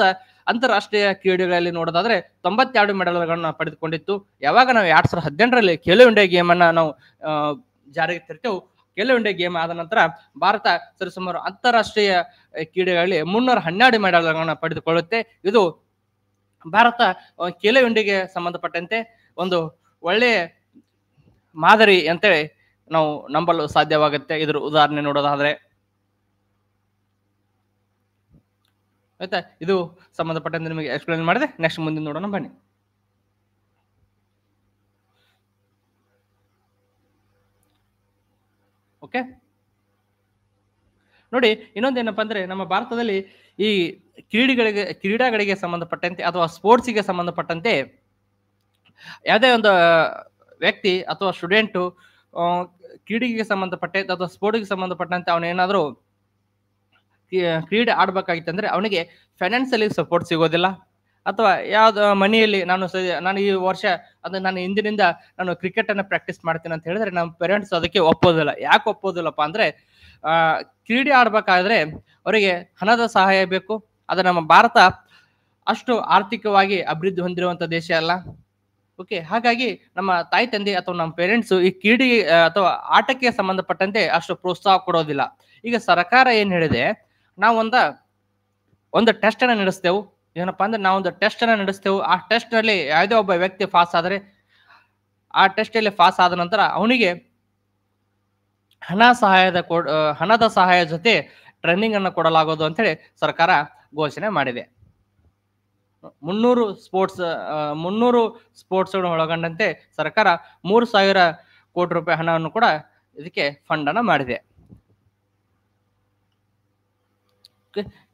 ಅಂತಾರಾಷ್ಟ್ರೀಯ ಕ್ರೀಡೆಗಳಲ್ಲಿ ನೋಡೋದಾದ್ರೆ ತೊಂಬತ್ತೆರಡು ಮೆಡಲ್ಗಳನ್ನ ಪಡೆದುಕೊಂಡಿತ್ತು ಯಾವಾಗ ನಾವು ಎರಡು ಸಾವಿರದ ಹದಿನೆಂಟರಲ್ಲಿ ಖೇಲೋ ಇಂಡಿಯಾ ಗೇಮ್ ಅನ್ನ ನಾವು ಜಾರಿಗೆ ತರ್ತೇವೆ ಖೇಲೋ ಇಂಡಿಯಾ ಗೇಮ್ ಆದ ನಂತರ ಭಾರತ ಸರಿಸುಮಾರು ಅಂತಾರಾಷ್ಟ್ರೀಯ ಕ್ರೀಡೆಗಳಲ್ಲಿ ಮುನ್ನೂರ ಹನ್ನೆರಡು ಮೆಡಲ್ಗಳನ್ನ ಪಡೆದುಕೊಳ್ಳುತ್ತೆ ಇದು ಭಾರತ ಕೇಲೋ ಉಂಡಿಗೆ ಸಂಬಂಧಪಟ್ಟಂತೆ ಒಂದು ಒಳ್ಳೆಯ ಮಾದರಿ ಅಂತೇಳಿ ನಾವು ನಂಬಲು ಸಾಧ್ಯವಾಗುತ್ತೆ ಇದ್ರ ಉದಾಹರಣೆ ನೋಡೋದಾದ್ರೆ ಆಯ್ತಾ ಇದು ಸಂಬಂಧಪಟ್ಟಂತೆ ನಿಮಗೆ ಎಕ್ಸ್ಪ್ಲೈನ್ ಮಾಡಿದೆ ನೆಕ್ಸ್ಟ್ ಮುಂದಿನ ನೋಡೋಣ ಬನ್ನಿ ಓಕೆ ನೋಡಿ ಇನ್ನೊಂದೇನಪ್ಪ ಅಂದ್ರೆ ನಮ್ಮ ಭಾರತದಲ್ಲಿ ಈ ಕ್ರೀಡೆಗಳಿಗೆ ಕ್ರೀಡಾಗಳಿಗೆ ಸಂಬಂಧಪಟ್ಟಂತೆ ಅಥವಾ ಸ್ಪೋರ್ಟ್ಸಿಗೆ ಸಂಬಂಧಪಟ್ಟಂತೆ ಯಾವುದೇ ಒಂದು ವ್ಯಕ್ತಿ ಅಥವಾ ಸ್ಟೂಡೆಂಟು ಕ್ರೀಡೆಗೆ ಸಂಬಂಧಪಟ್ಟಂತೆ ಅಥವಾ ಸ್ಪೋರ್ಟ್ಗೆ ಸಂಬಂಧಪಟ್ಟಂತೆ ಅವನೇನಾದರೂ ಕ್ರೀಡೆ ಆಡ್ಬೇಕಾಗಿತ್ತಂದ್ರೆ ಅವನಿಗೆ ಫೈನಾನ್ಸಿಯಲಿ ಸಪೋರ್ಟ್ ಸಿಗೋದಿಲ್ಲ ಅಥವಾ ಯಾವ್ದು ಮನೆಯಲ್ಲಿ ನಾನು ನಾನು ಈ ವರ್ಷ ಅಂದ್ರೆ ನಾನು ಹಿಂದಿನಿಂದ ನಾನು ಕ್ರಿಕೆಟ್ ಅನ್ನ ಪ್ರಾಕ್ಟೀಸ್ ಮಾಡ್ತೀನಿ ಅಂತ ಹೇಳಿದ್ರೆ ನಮ್ಮ ಪೇರೆಂಟ್ಸ್ ಅದಕ್ಕೆ ಒಪ್ಪೋದಿಲ್ಲ ಯಾಕೆ ಒಪ್ಪೋದಿಲ್ಲಪ್ಪ ಅಂದ್ರೆ ಆ ಕ್ರೀಡೆ ಆಡ್ಬೇಕಾದ್ರೆ ಅವರಿಗೆ ಹಣದ ಸಹಾಯ ಬೇಕು ಅದು ನಮ್ಮ ಭಾರತ ಅಷ್ಟು ಆರ್ಥಿಕವಾಗಿ ಅಭಿವೃದ್ಧಿ ಹೊಂದಿರುವಂತ ದೇಶ ಅಲ್ಲ ಓಕೆ ಹಾಗಾಗಿ ನಮ್ಮ ತಾಯಿ ತಂದೆ ಅಥವಾ ನಮ್ಮ ಪೇರೆಂಟ್ಸ್ ಈ ಕ್ರೀಡೆ ಅಥವಾ ಆಟಕ್ಕೆ ಸಂಬಂಧಪಟ್ಟಂತೆ ಅಷ್ಟು ಪ್ರೋತ್ಸಾಹ ಕೊಡೋದಿಲ್ಲ ಈಗ ಸರ್ಕಾರ ಏನು ಹೇಳಿದೆ ನಾವು ಒಂದು ಟೆಸ್ಟ್ ಟೆಸ್ಟನ್ನು ನಡೆಸ್ತೇವೆ ಏನಪ್ಪ ಅಂದ್ರೆ ಒಂದು ಟೆಸ್ಟ್ ಅನ್ನ ನಡೆಸ್ತೇವೆ ಆ ಟೆಸ್ಟ್ ನಲ್ಲಿ ಯಾವುದೇ ಒಬ್ಬ ವ್ಯಕ್ತಿ ಪಾಸ್ ಆದರೆ ಆ ಟೆಸ್ಟ್ ಅಲ್ಲಿ ಪಾಸ್ ಆದ ನಂತರ ಅವನಿಗೆ ಹಣ ಸಹಾಯದ ಕೊಡ್ ಹಣದ ಸಹಾಯ ಜೊತೆ ಟ್ರೈನಿಂಗ್ ಅನ್ನು ಕೊಡಲಾಗೋದು ಅಂತ ಹೇಳಿ ಸರ್ಕಾರ ಘೋಷಣೆ ಮಾಡಿದೆ ಮುನ್ನೂರು ಸ್ಪೋರ್ಟ್ಸ್ ಮುನ್ನೂರು ಸ್ಪೋರ್ಟ್ಸ್ ಒಳಗೊಂಡಂತೆ ಸರ್ಕಾರ ಮೂರು ಸಾವಿರ ಕೋಟಿ ರೂಪಾಯಿ ಹಣವನ್ನು ಕೂಡ ಇದಕ್ಕೆ ಫಂಡ್ ಅನ್ನ ಮಾಡಿದೆ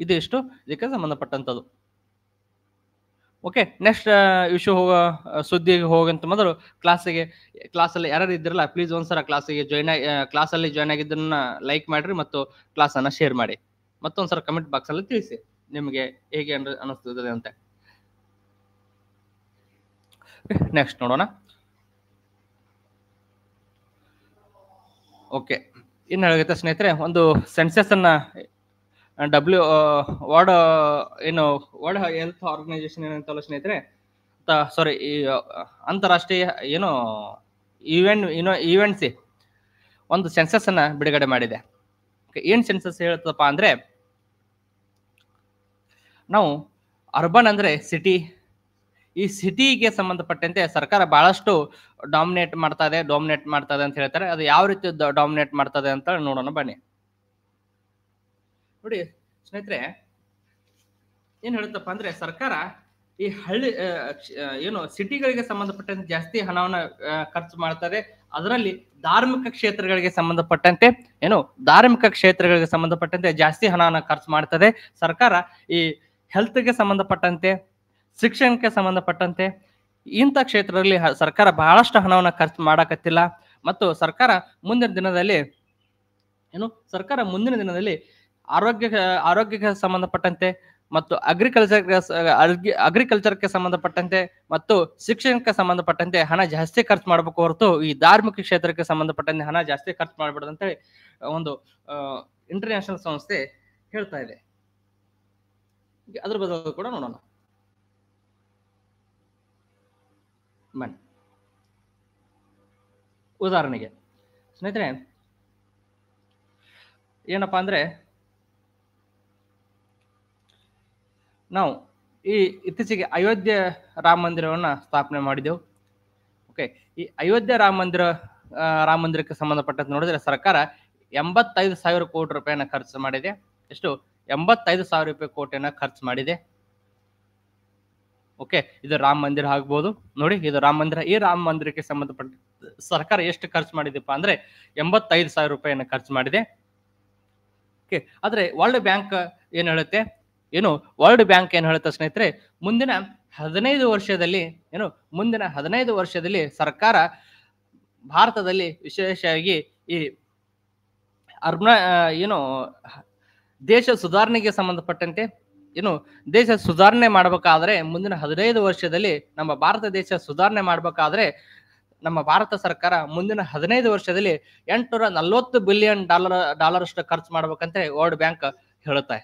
ಇದು ಇಷ್ಟು ಇದಕ್ಕೆ ಸಂಬಂಧಪಟ್ಟಂಥದ್ದು ಓಕೆ ನೆಕ್ಸ್ಟ್ ವಿಷಯ uh, ಹೋಗ uh, ಸುದ್ದಿಗೆ ಹೋಗಂತ ಮೊದಲು ಕ್ಲಾಸಿಗೆ ಕ್ಲಾಸಲ್ಲಿ ಯಾರು ಇದ್ದಿರಲ್ಲ ಪ್ಲೀಸ್ ಒಂದ್ಸಲ ಕ್ಲಾಸಿಗೆ ಜಾಯ್ನ್ ಆಗಿ ಕ್ಲಾಸಲ್ಲಿ uh, ಜಾಯ್ನ್ ಆಗಿದ್ದನ್ನ ಲೈಕ್ ಮಾಡಿರಿ ಮತ್ತು ಕ್ಲಾಸನ್ನು ಶೇರ್ ಮಾಡಿ ಮತ್ತೊಂದ್ಸಲ ಕಮೆಂಟ್ ಬಾಕ್ಸಲ್ಲಿ ತಿಳಿಸಿ ನಿಮಗೆ ಹೇಗೆ ಅನಿಸ್ತದೆ ಅಂತ ನೆಕ್ಸ್ಟ್ ನೋಡೋಣ ಓಕೆ ಇನ್ನು ಹೇಳುತ್ತೆ ಸ್ನೇಹಿತರೆ ಒಂದು ಸೆನ್ಸಸ್ ಅನ್ನ ಡಬ್ಲ್ಯೂ ವರ್ಡ್ uh, uh, ಏನು ವರ್ಲ್ಡ್ ಹೆಲ್ತ್ ಆರ್ಗನೈಸೇಷನ್ ಏನಂತ ಸ್ನೇಹಿತರೆ ಸಾರಿ ಈ uh, ಅಂತಾರಾಷ್ಟ್ರೀಯ ಏನು ಇವೆಂಟ್ ಏನೋ ಇವೆಂಟ್ಸಿ ಒಂದು ಸೆನ್ಸಸ್ ಅನ್ನ ಬಿಡುಗಡೆ ಮಾಡಿದೆ ಏನು ಸೆನ್ಸಸ್ ಹೇಳ್ತದಪ್ಪ ಅಂದರೆ ನಾವು ಅರ್ಬನ್ ಅಂದರೆ ಸಿಟಿ ಈ ಸಿಟಿಗೆ ಸಂಬಂಧಪಟ್ಟಂತೆ ಸರ್ಕಾರ ಬಹಳಷ್ಟು ಡಾಮಿನೇಟ್ ಮಾಡ್ತಾ ಇದೆ ಡಾಮಿನೇಟ್ ಮಾಡ್ತಾ ಇದೆ ಅಂತ ಹೇಳ್ತಾರೆ ಅದು ಯಾವ ರೀತಿ ಡಾಮಿನೇಟ್ ಮಾಡ್ತದೆ ಅಂತ ನೋಡೋಣ ಬನ್ನಿ ನೋಡಿ ಸ್ನೇಹಿತರೆ ಏನ್ ಹೇಳುತ್ತಪ್ಪ ಅಂದ್ರೆ ಸರ್ಕಾರ ಈ ಹಳ್ಳಿ ಏನು ಸಿಟಿಗಳಿಗೆ ಸಂಬಂಧಪಟ್ಟಂತೆ ಜಾಸ್ತಿ ಹಣವನ್ನು ಖರ್ಚು ಮಾಡ್ತಾರೆ ಅದರಲ್ಲಿ ಧಾರ್ಮಿಕ ಕ್ಷೇತ್ರಗಳಿಗೆ ಸಂಬಂಧಪಟ್ಟಂತೆ ಏನು ಧಾರ್ಮಿಕ ಕ್ಷೇತ್ರಗಳಿಗೆ ಸಂಬಂಧಪಟ್ಟಂತೆ ಜಾಸ್ತಿ ಹಣವನ್ನು ಖರ್ಚು ಮಾಡ್ತದೆ ಸರ್ಕಾರ ಈ ಹೆಲ್ತ್ಗೆ ಸಂಬಂಧಪಟ್ಟಂತೆ ಶಿಕ್ಷಣಕ್ಕೆ ಸಂಬಂಧಪಟ್ಟಂತೆ ಇಂಥ ಕ್ಷೇತ್ರದಲ್ಲಿ ಸರ್ಕಾರ ಬಹಳಷ್ಟು ಹಣವನ್ನು ಖರ್ಚು ಮಾಡಕತ್ತಿಲ್ಲ ಮತ್ತು ಸರ್ಕಾರ ಮುಂದಿನ ದಿನದಲ್ಲಿ ಏನು ಸರ್ಕಾರ ಮುಂದಿನ ದಿನದಲ್ಲಿ ಆರೋಗ್ಯ ಆರೋಗ್ಯಕ್ಕೆ ಸಂಬಂಧಪಟ್ಟಂತೆ ಮತ್ತು ಅಗ್ರಿಕಲ್ಚರ್ ಅಗ್ರಿಕಲ್ಚರ್ಗೆ ಸಂಬಂಧಪಟ್ಟಂತೆ ಮತ್ತು ಶಿಕ್ಷಣಕ್ಕೆ ಸಂಬಂಧಪಟ್ಟಂತೆ ಹಣ ಜಾಸ್ತಿ ಖರ್ಚು ಮಾಡಬೇಕು ಹೊರತು ಈ ಧಾರ್ಮಿಕ ಕ್ಷೇತ್ರಕ್ಕೆ ಸಂಬಂಧಪಟ್ಟಂತೆ ಹಣ ಜಾಸ್ತಿ ಖರ್ಚು ಮಾಡಬಾರ್ದು ಅಂತೇಳಿ ಒಂದು ಇಂಟರ್ನ್ಯಾಷನಲ್ ಸಂಸ್ಥೆ ಹೇಳ್ತಾ ಇದೆ ಅದ್ರ ಬದಲು ಕೂಡ ನೋಡೋಣ ಬನ್ನಿ ಉದಾಹರಣೆಗೆ ಸ್ನೇಹಿತರೆ ಏನಪ್ಪಾ ಅಂದ್ರೆ ನಾವು ಈ ಇತ್ತೀಚೆಗೆ ಅಯೋಧ್ಯೆ ರಾಮ ಮಂದಿರವನ್ನು ಸ್ಥಾಪನೆ ಮಾಡಿದೆವು ಓಕೆ ಈ ಅಯೋಧ್ಯೆ ರಾಮ ಮಂದಿರ ರಾಮ ಮಂದಿರಕ್ಕೆ ಸಂಬಂಧಪಟ್ಟಂತೆ ನೋಡಿದ್ರೆ ಸರ್ಕಾರ ಎಂಬತ್ತೈದು ಸಾವಿರ ಕೋಟಿ ರೂಪಾಯಿನ ಖರ್ಚು ಮಾಡಿದೆ ಎಷ್ಟು ಎಂಬತ್ತೈದು ಸಾವಿರ ರೂಪಾಯಿ ಕೋಟಿಯನ್ನು ಖರ್ಚು ಮಾಡಿದೆ ಓಕೆ ಇದು ರಾಮ ಮಂದಿರ ಆಗ್ಬೋದು ನೋಡಿ ಇದು ರಾಮ ಮಂದಿರ ಈ ರಾಮ ಮಂದಿರಕ್ಕೆ ಸಂಬಂಧಪಟ್ಟ ಸರ್ಕಾರ ಎಷ್ಟು ಖರ್ಚು ಮಾಡಿದೆಪ್ಪ ಅಂದ್ರೆ ಎಂಬತ್ತೈದು ಸಾವಿರ ರೂಪಾಯಿಯನ್ನ ಖರ್ಚು ಮಾಡಿದೆ ಓಕೆ ಆದರೆ ವರ್ಲ್ಡ್ ಬ್ಯಾಂಕ್ ಏನು ಹೇಳುತ್ತೆ ಏನು ವರ್ಲ್ಡ್ ಬ್ಯಾಂಕ್ ಏನು ಹೇಳುತ್ತೆ ಸ್ನೇಹಿತರೆ ಮುಂದಿನ ಹದಿನೈದು ವರ್ಷದಲ್ಲಿ ಏನು ಮುಂದಿನ ಹದಿನೈದು ವರ್ಷದಲ್ಲಿ ಸರ್ಕಾರ ಭಾರತದಲ್ಲಿ ವಿಶೇಷವಾಗಿ ಈ ಅರ್ಬನ ಏನು ದೇಶ ಸುಧಾರಣೆಗೆ ಸಂಬಂಧಪಟ್ಟಂತೆ ಏನು ದೇಶ ಸುಧಾರಣೆ ಮಾಡಬೇಕಾದ್ರೆ ಮುಂದಿನ ಹದಿನೈದು ವರ್ಷದಲ್ಲಿ ನಮ್ಮ ಭಾರತ ದೇಶ ಸುಧಾರಣೆ ಮಾಡಬೇಕಾದ್ರೆ ನಮ್ಮ ಭಾರತ ಸರ್ಕಾರ ಮುಂದಿನ ಹದಿನೈದು ವರ್ಷದಲ್ಲಿ ಎಂಟುನೂರ ನಲ್ವತ್ತು ಬಿಲಿಯನ್ ಡಾಲರ್ ಡಾಲರ್ ಅಷ್ಟು ಖರ್ಚು ಮಾಡ್ಬೇಕಂತೆ ವರ್ಲ್ಡ್ ಬ್ಯಾಂಕ್ ಹೇಳುತ್ತೆ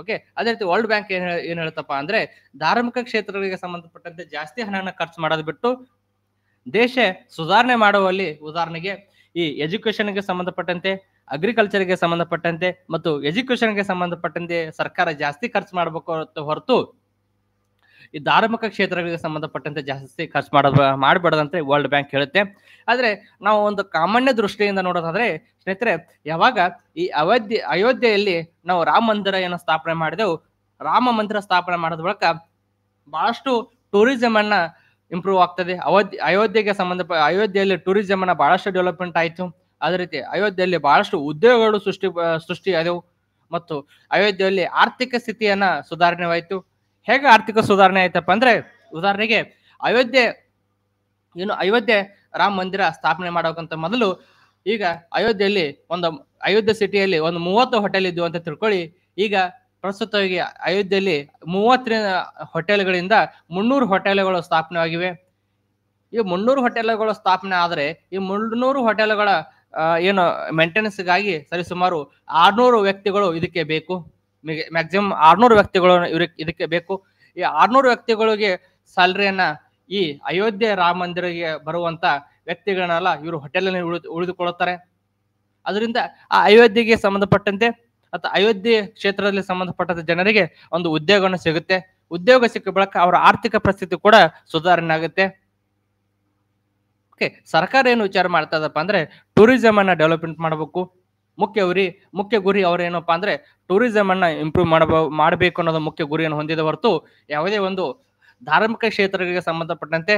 ಓಕೆ ಅದೇ ರೀತಿ ವರ್ಲ್ಡ್ ಬ್ಯಾಂಕ್ ಏನ್ ಏನ್ ಹೇಳ್ತಪ್ಪ ಅಂದ್ರೆ ಧಾರ್ಮಿಕ ಕ್ಷೇತ್ರಗಳಿಗೆ ಸಂಬಂಧಪಟ್ಟಂತೆ ಜಾಸ್ತಿ ಹಣನ ಖರ್ಚು ಮಾಡೋದು ಬಿಟ್ಟು ದೇಶ ಸುಧಾರಣೆ ಮಾಡುವಲ್ಲಿ ಉದಾಹರಣೆಗೆ ಈ ಗೆ ಸಂಬಂಧಪಟ್ಟಂತೆ ಅಗ್ರಿಕಲ್ಚರ್ ಗೆ ಸಂಬಂಧಪಟ್ಟಂತೆ ಮತ್ತು ಗೆ ಸಂಬಂಧಪಟ್ಟಂತೆ ಸರ್ಕಾರ ಜಾಸ್ತಿ ಖರ್ಚು ಮಾಡಬೇಕು ಹೊರತು ಈ ಧಾರ್ಮಿಕ ಕ್ಷೇತ್ರಗಳಿಗೆ ಸಂಬಂಧಪಟ್ಟಂತೆ ಜಾಸ್ತಿ ಖರ್ಚು ಮಾಡೋದು ಮಾಡಬಾರ್ದಂತೆ ವರ್ಲ್ಡ್ ಬ್ಯಾಂಕ್ ಹೇಳುತ್ತೆ ಆದರೆ ನಾವು ಒಂದು ಕಾಮಾನ್ಯ ದೃಷ್ಟಿಯಿಂದ ನೋಡೋದಾದ್ರೆ ಸ್ನೇಹಿತರೆ ಯಾವಾಗ ಈ ಅವಧ್ಯ ಅಯೋಧ್ಯೆಯಲ್ಲಿ ನಾವು ರಾಮ ಮಂದಿರ ಏನು ಸ್ಥಾಪನೆ ಮಾಡಿದೆವು ರಾಮ ಮಂದಿರ ಸ್ಥಾಪನೆ ಮಾಡಿದ ಬಳಿಕ ಬಹಳಷ್ಟು ಟೂರಿಸಂ ಅನ್ನ ಇಂಪ್ರೂವ್ ಆಗ್ತದೆ ಅವಧ್ಯ ಅಯೋಧ್ಯೆಗೆ ಸಂಬಂಧ ಅಯೋಧ್ಯೆಯಲ್ಲಿ ಟೂರಿಸಂ ಅನ್ನ ಬಹಳಷ್ಟು ಡೆವಲಪ್ಮೆಂಟ್ ಆಯಿತು ಅದೇ ರೀತಿ ಅಯೋಧ್ಯೆಯಲ್ಲಿ ಬಹಳಷ್ಟು ಉದ್ಯೋಗಗಳು ಸೃಷ್ಟಿ ಸೃಷ್ಟಿಯಾದವು ಮತ್ತು ಅಯೋಧ್ಯೆಯಲ್ಲಿ ಆರ್ಥಿಕ ಸ್ಥಿತಿಯನ್ನ ಸುಧಾರಣೆವಾಯಿತು ಹೇಗೆ ಆರ್ಥಿಕ ಸುಧಾರಣೆ ಆಯ್ತಪ್ಪ ಅಂದ್ರೆ ಉದಾಹರಣೆಗೆ ಅಯೋಧ್ಯೆ ಏನು ಅಯೋಧ್ಯೆ ರಾಮ ಮಂದಿರ ಸ್ಥಾಪನೆ ಮಾಡೋಕಂತ ಮೊದಲು ಈಗ ಅಯೋಧ್ಯೆಯಲ್ಲಿ ಒಂದು ಅಯೋಧ್ಯೆ ಸಿಟಿಯಲ್ಲಿ ಒಂದು ಮೂವತ್ತು ಹೋಟೆಲ್ ಇದ್ವು ಅಂತ ತಿಳ್ಕೊಳ್ಳಿ ಈಗ ಪ್ರಸ್ತುತವಾಗಿ ಅಯೋಧ್ಯೆಯಲ್ಲಿ ಮೂವತ್ತಿನ ಹೋಟೆಲ್ಗಳಿಂದ ಮುನ್ನೂರು ಹೋಟೆಲ್ಗಳು ಸ್ಥಾಪನೆ ಆಗಿವೆ ಈ ಮುನ್ನೂರು ಹೋಟೆಲ್ಗಳು ಸ್ಥಾಪನೆ ಆದರೆ ಈ ಮುನ್ನೂರು ಹೋಟೆಲ್ಗಳ ಏನು ಮೇಂಟೆನೆನ್ಸ್ಗಾಗಿ ಸರಿಸುಮಾರು ಆರ್ನೂರು ವ್ಯಕ್ತಿಗಳು ಇದಕ್ಕೆ ಬೇಕು ಮ್ಯಾಕ್ಸಿಮಮ್ ಆರ್ನೂರು ವ್ಯಕ್ತಿಗಳು ಇವ್ರಿಗೆ ಇದಕ್ಕೆ ಬೇಕು ಈ ಆರ್ನೂರು ವ್ಯಕ್ತಿಗಳಿಗೆ ಸ್ಯಾಲ್ರಿಯನ್ನ ಈ ಅಯೋಧ್ಯೆ ರಾಮ ಮಂದಿರಗೆ ಬರುವಂತ ವ್ಯಕ್ತಿಗಳನ್ನೆಲ್ಲ ಇವರು ಹೋಟೆಲಲ್ಲಿ ಉಳಿದು ಉಳಿದುಕೊಳ್ಳುತ್ತಾರೆ ಅದರಿಂದ ಆ ಅಯೋಧ್ಯೆಗೆ ಸಂಬಂಧಪಟ್ಟಂತೆ ಅಥವಾ ಅಯೋಧ್ಯೆ ಕ್ಷೇತ್ರದಲ್ಲಿ ಸಂಬಂಧಪಟ್ಟಂತೆ ಜನರಿಗೆ ಒಂದು ಉದ್ಯೋಗನ ಸಿಗುತ್ತೆ ಉದ್ಯೋಗ ಸಿಕ್ಕ ಬಳಿಕ ಅವರ ಆರ್ಥಿಕ ಪರಿಸ್ಥಿತಿ ಕೂಡ ಸುಧಾರಣೆ ಆಗುತ್ತೆ ಓಕೆ ಸರ್ಕಾರ ಏನು ವಿಚಾರ ಮಾಡ್ತಾ ಅಂದ್ರೆ ಟೂರಿಸಂ ಅನ್ನ ಡೆವಲಪ್ಮೆಂಟ್ ಮಾಡಬೇಕು ಮುಖ್ಯ ಗುರಿ ಮುಖ್ಯ ಗುರಿ ಏನಪ್ಪಾ ಅಂದ್ರೆ ಟೂರಿಸಂ ಅನ್ನ ಇಂಪ್ರೂವ್ ಮಾಡಬ ಮಾಡಬೇಕು ಅನ್ನೋದು ಮುಖ್ಯ ಗುರಿಯನ್ನು ಹೊಂದಿದ ಹೊರತು ಯಾವುದೇ ಒಂದು ಧಾರ್ಮಿಕ ಕ್ಷೇತ್ರಗಳಿಗೆ ಸಂಬಂಧಪಟ್ಟಂತೆ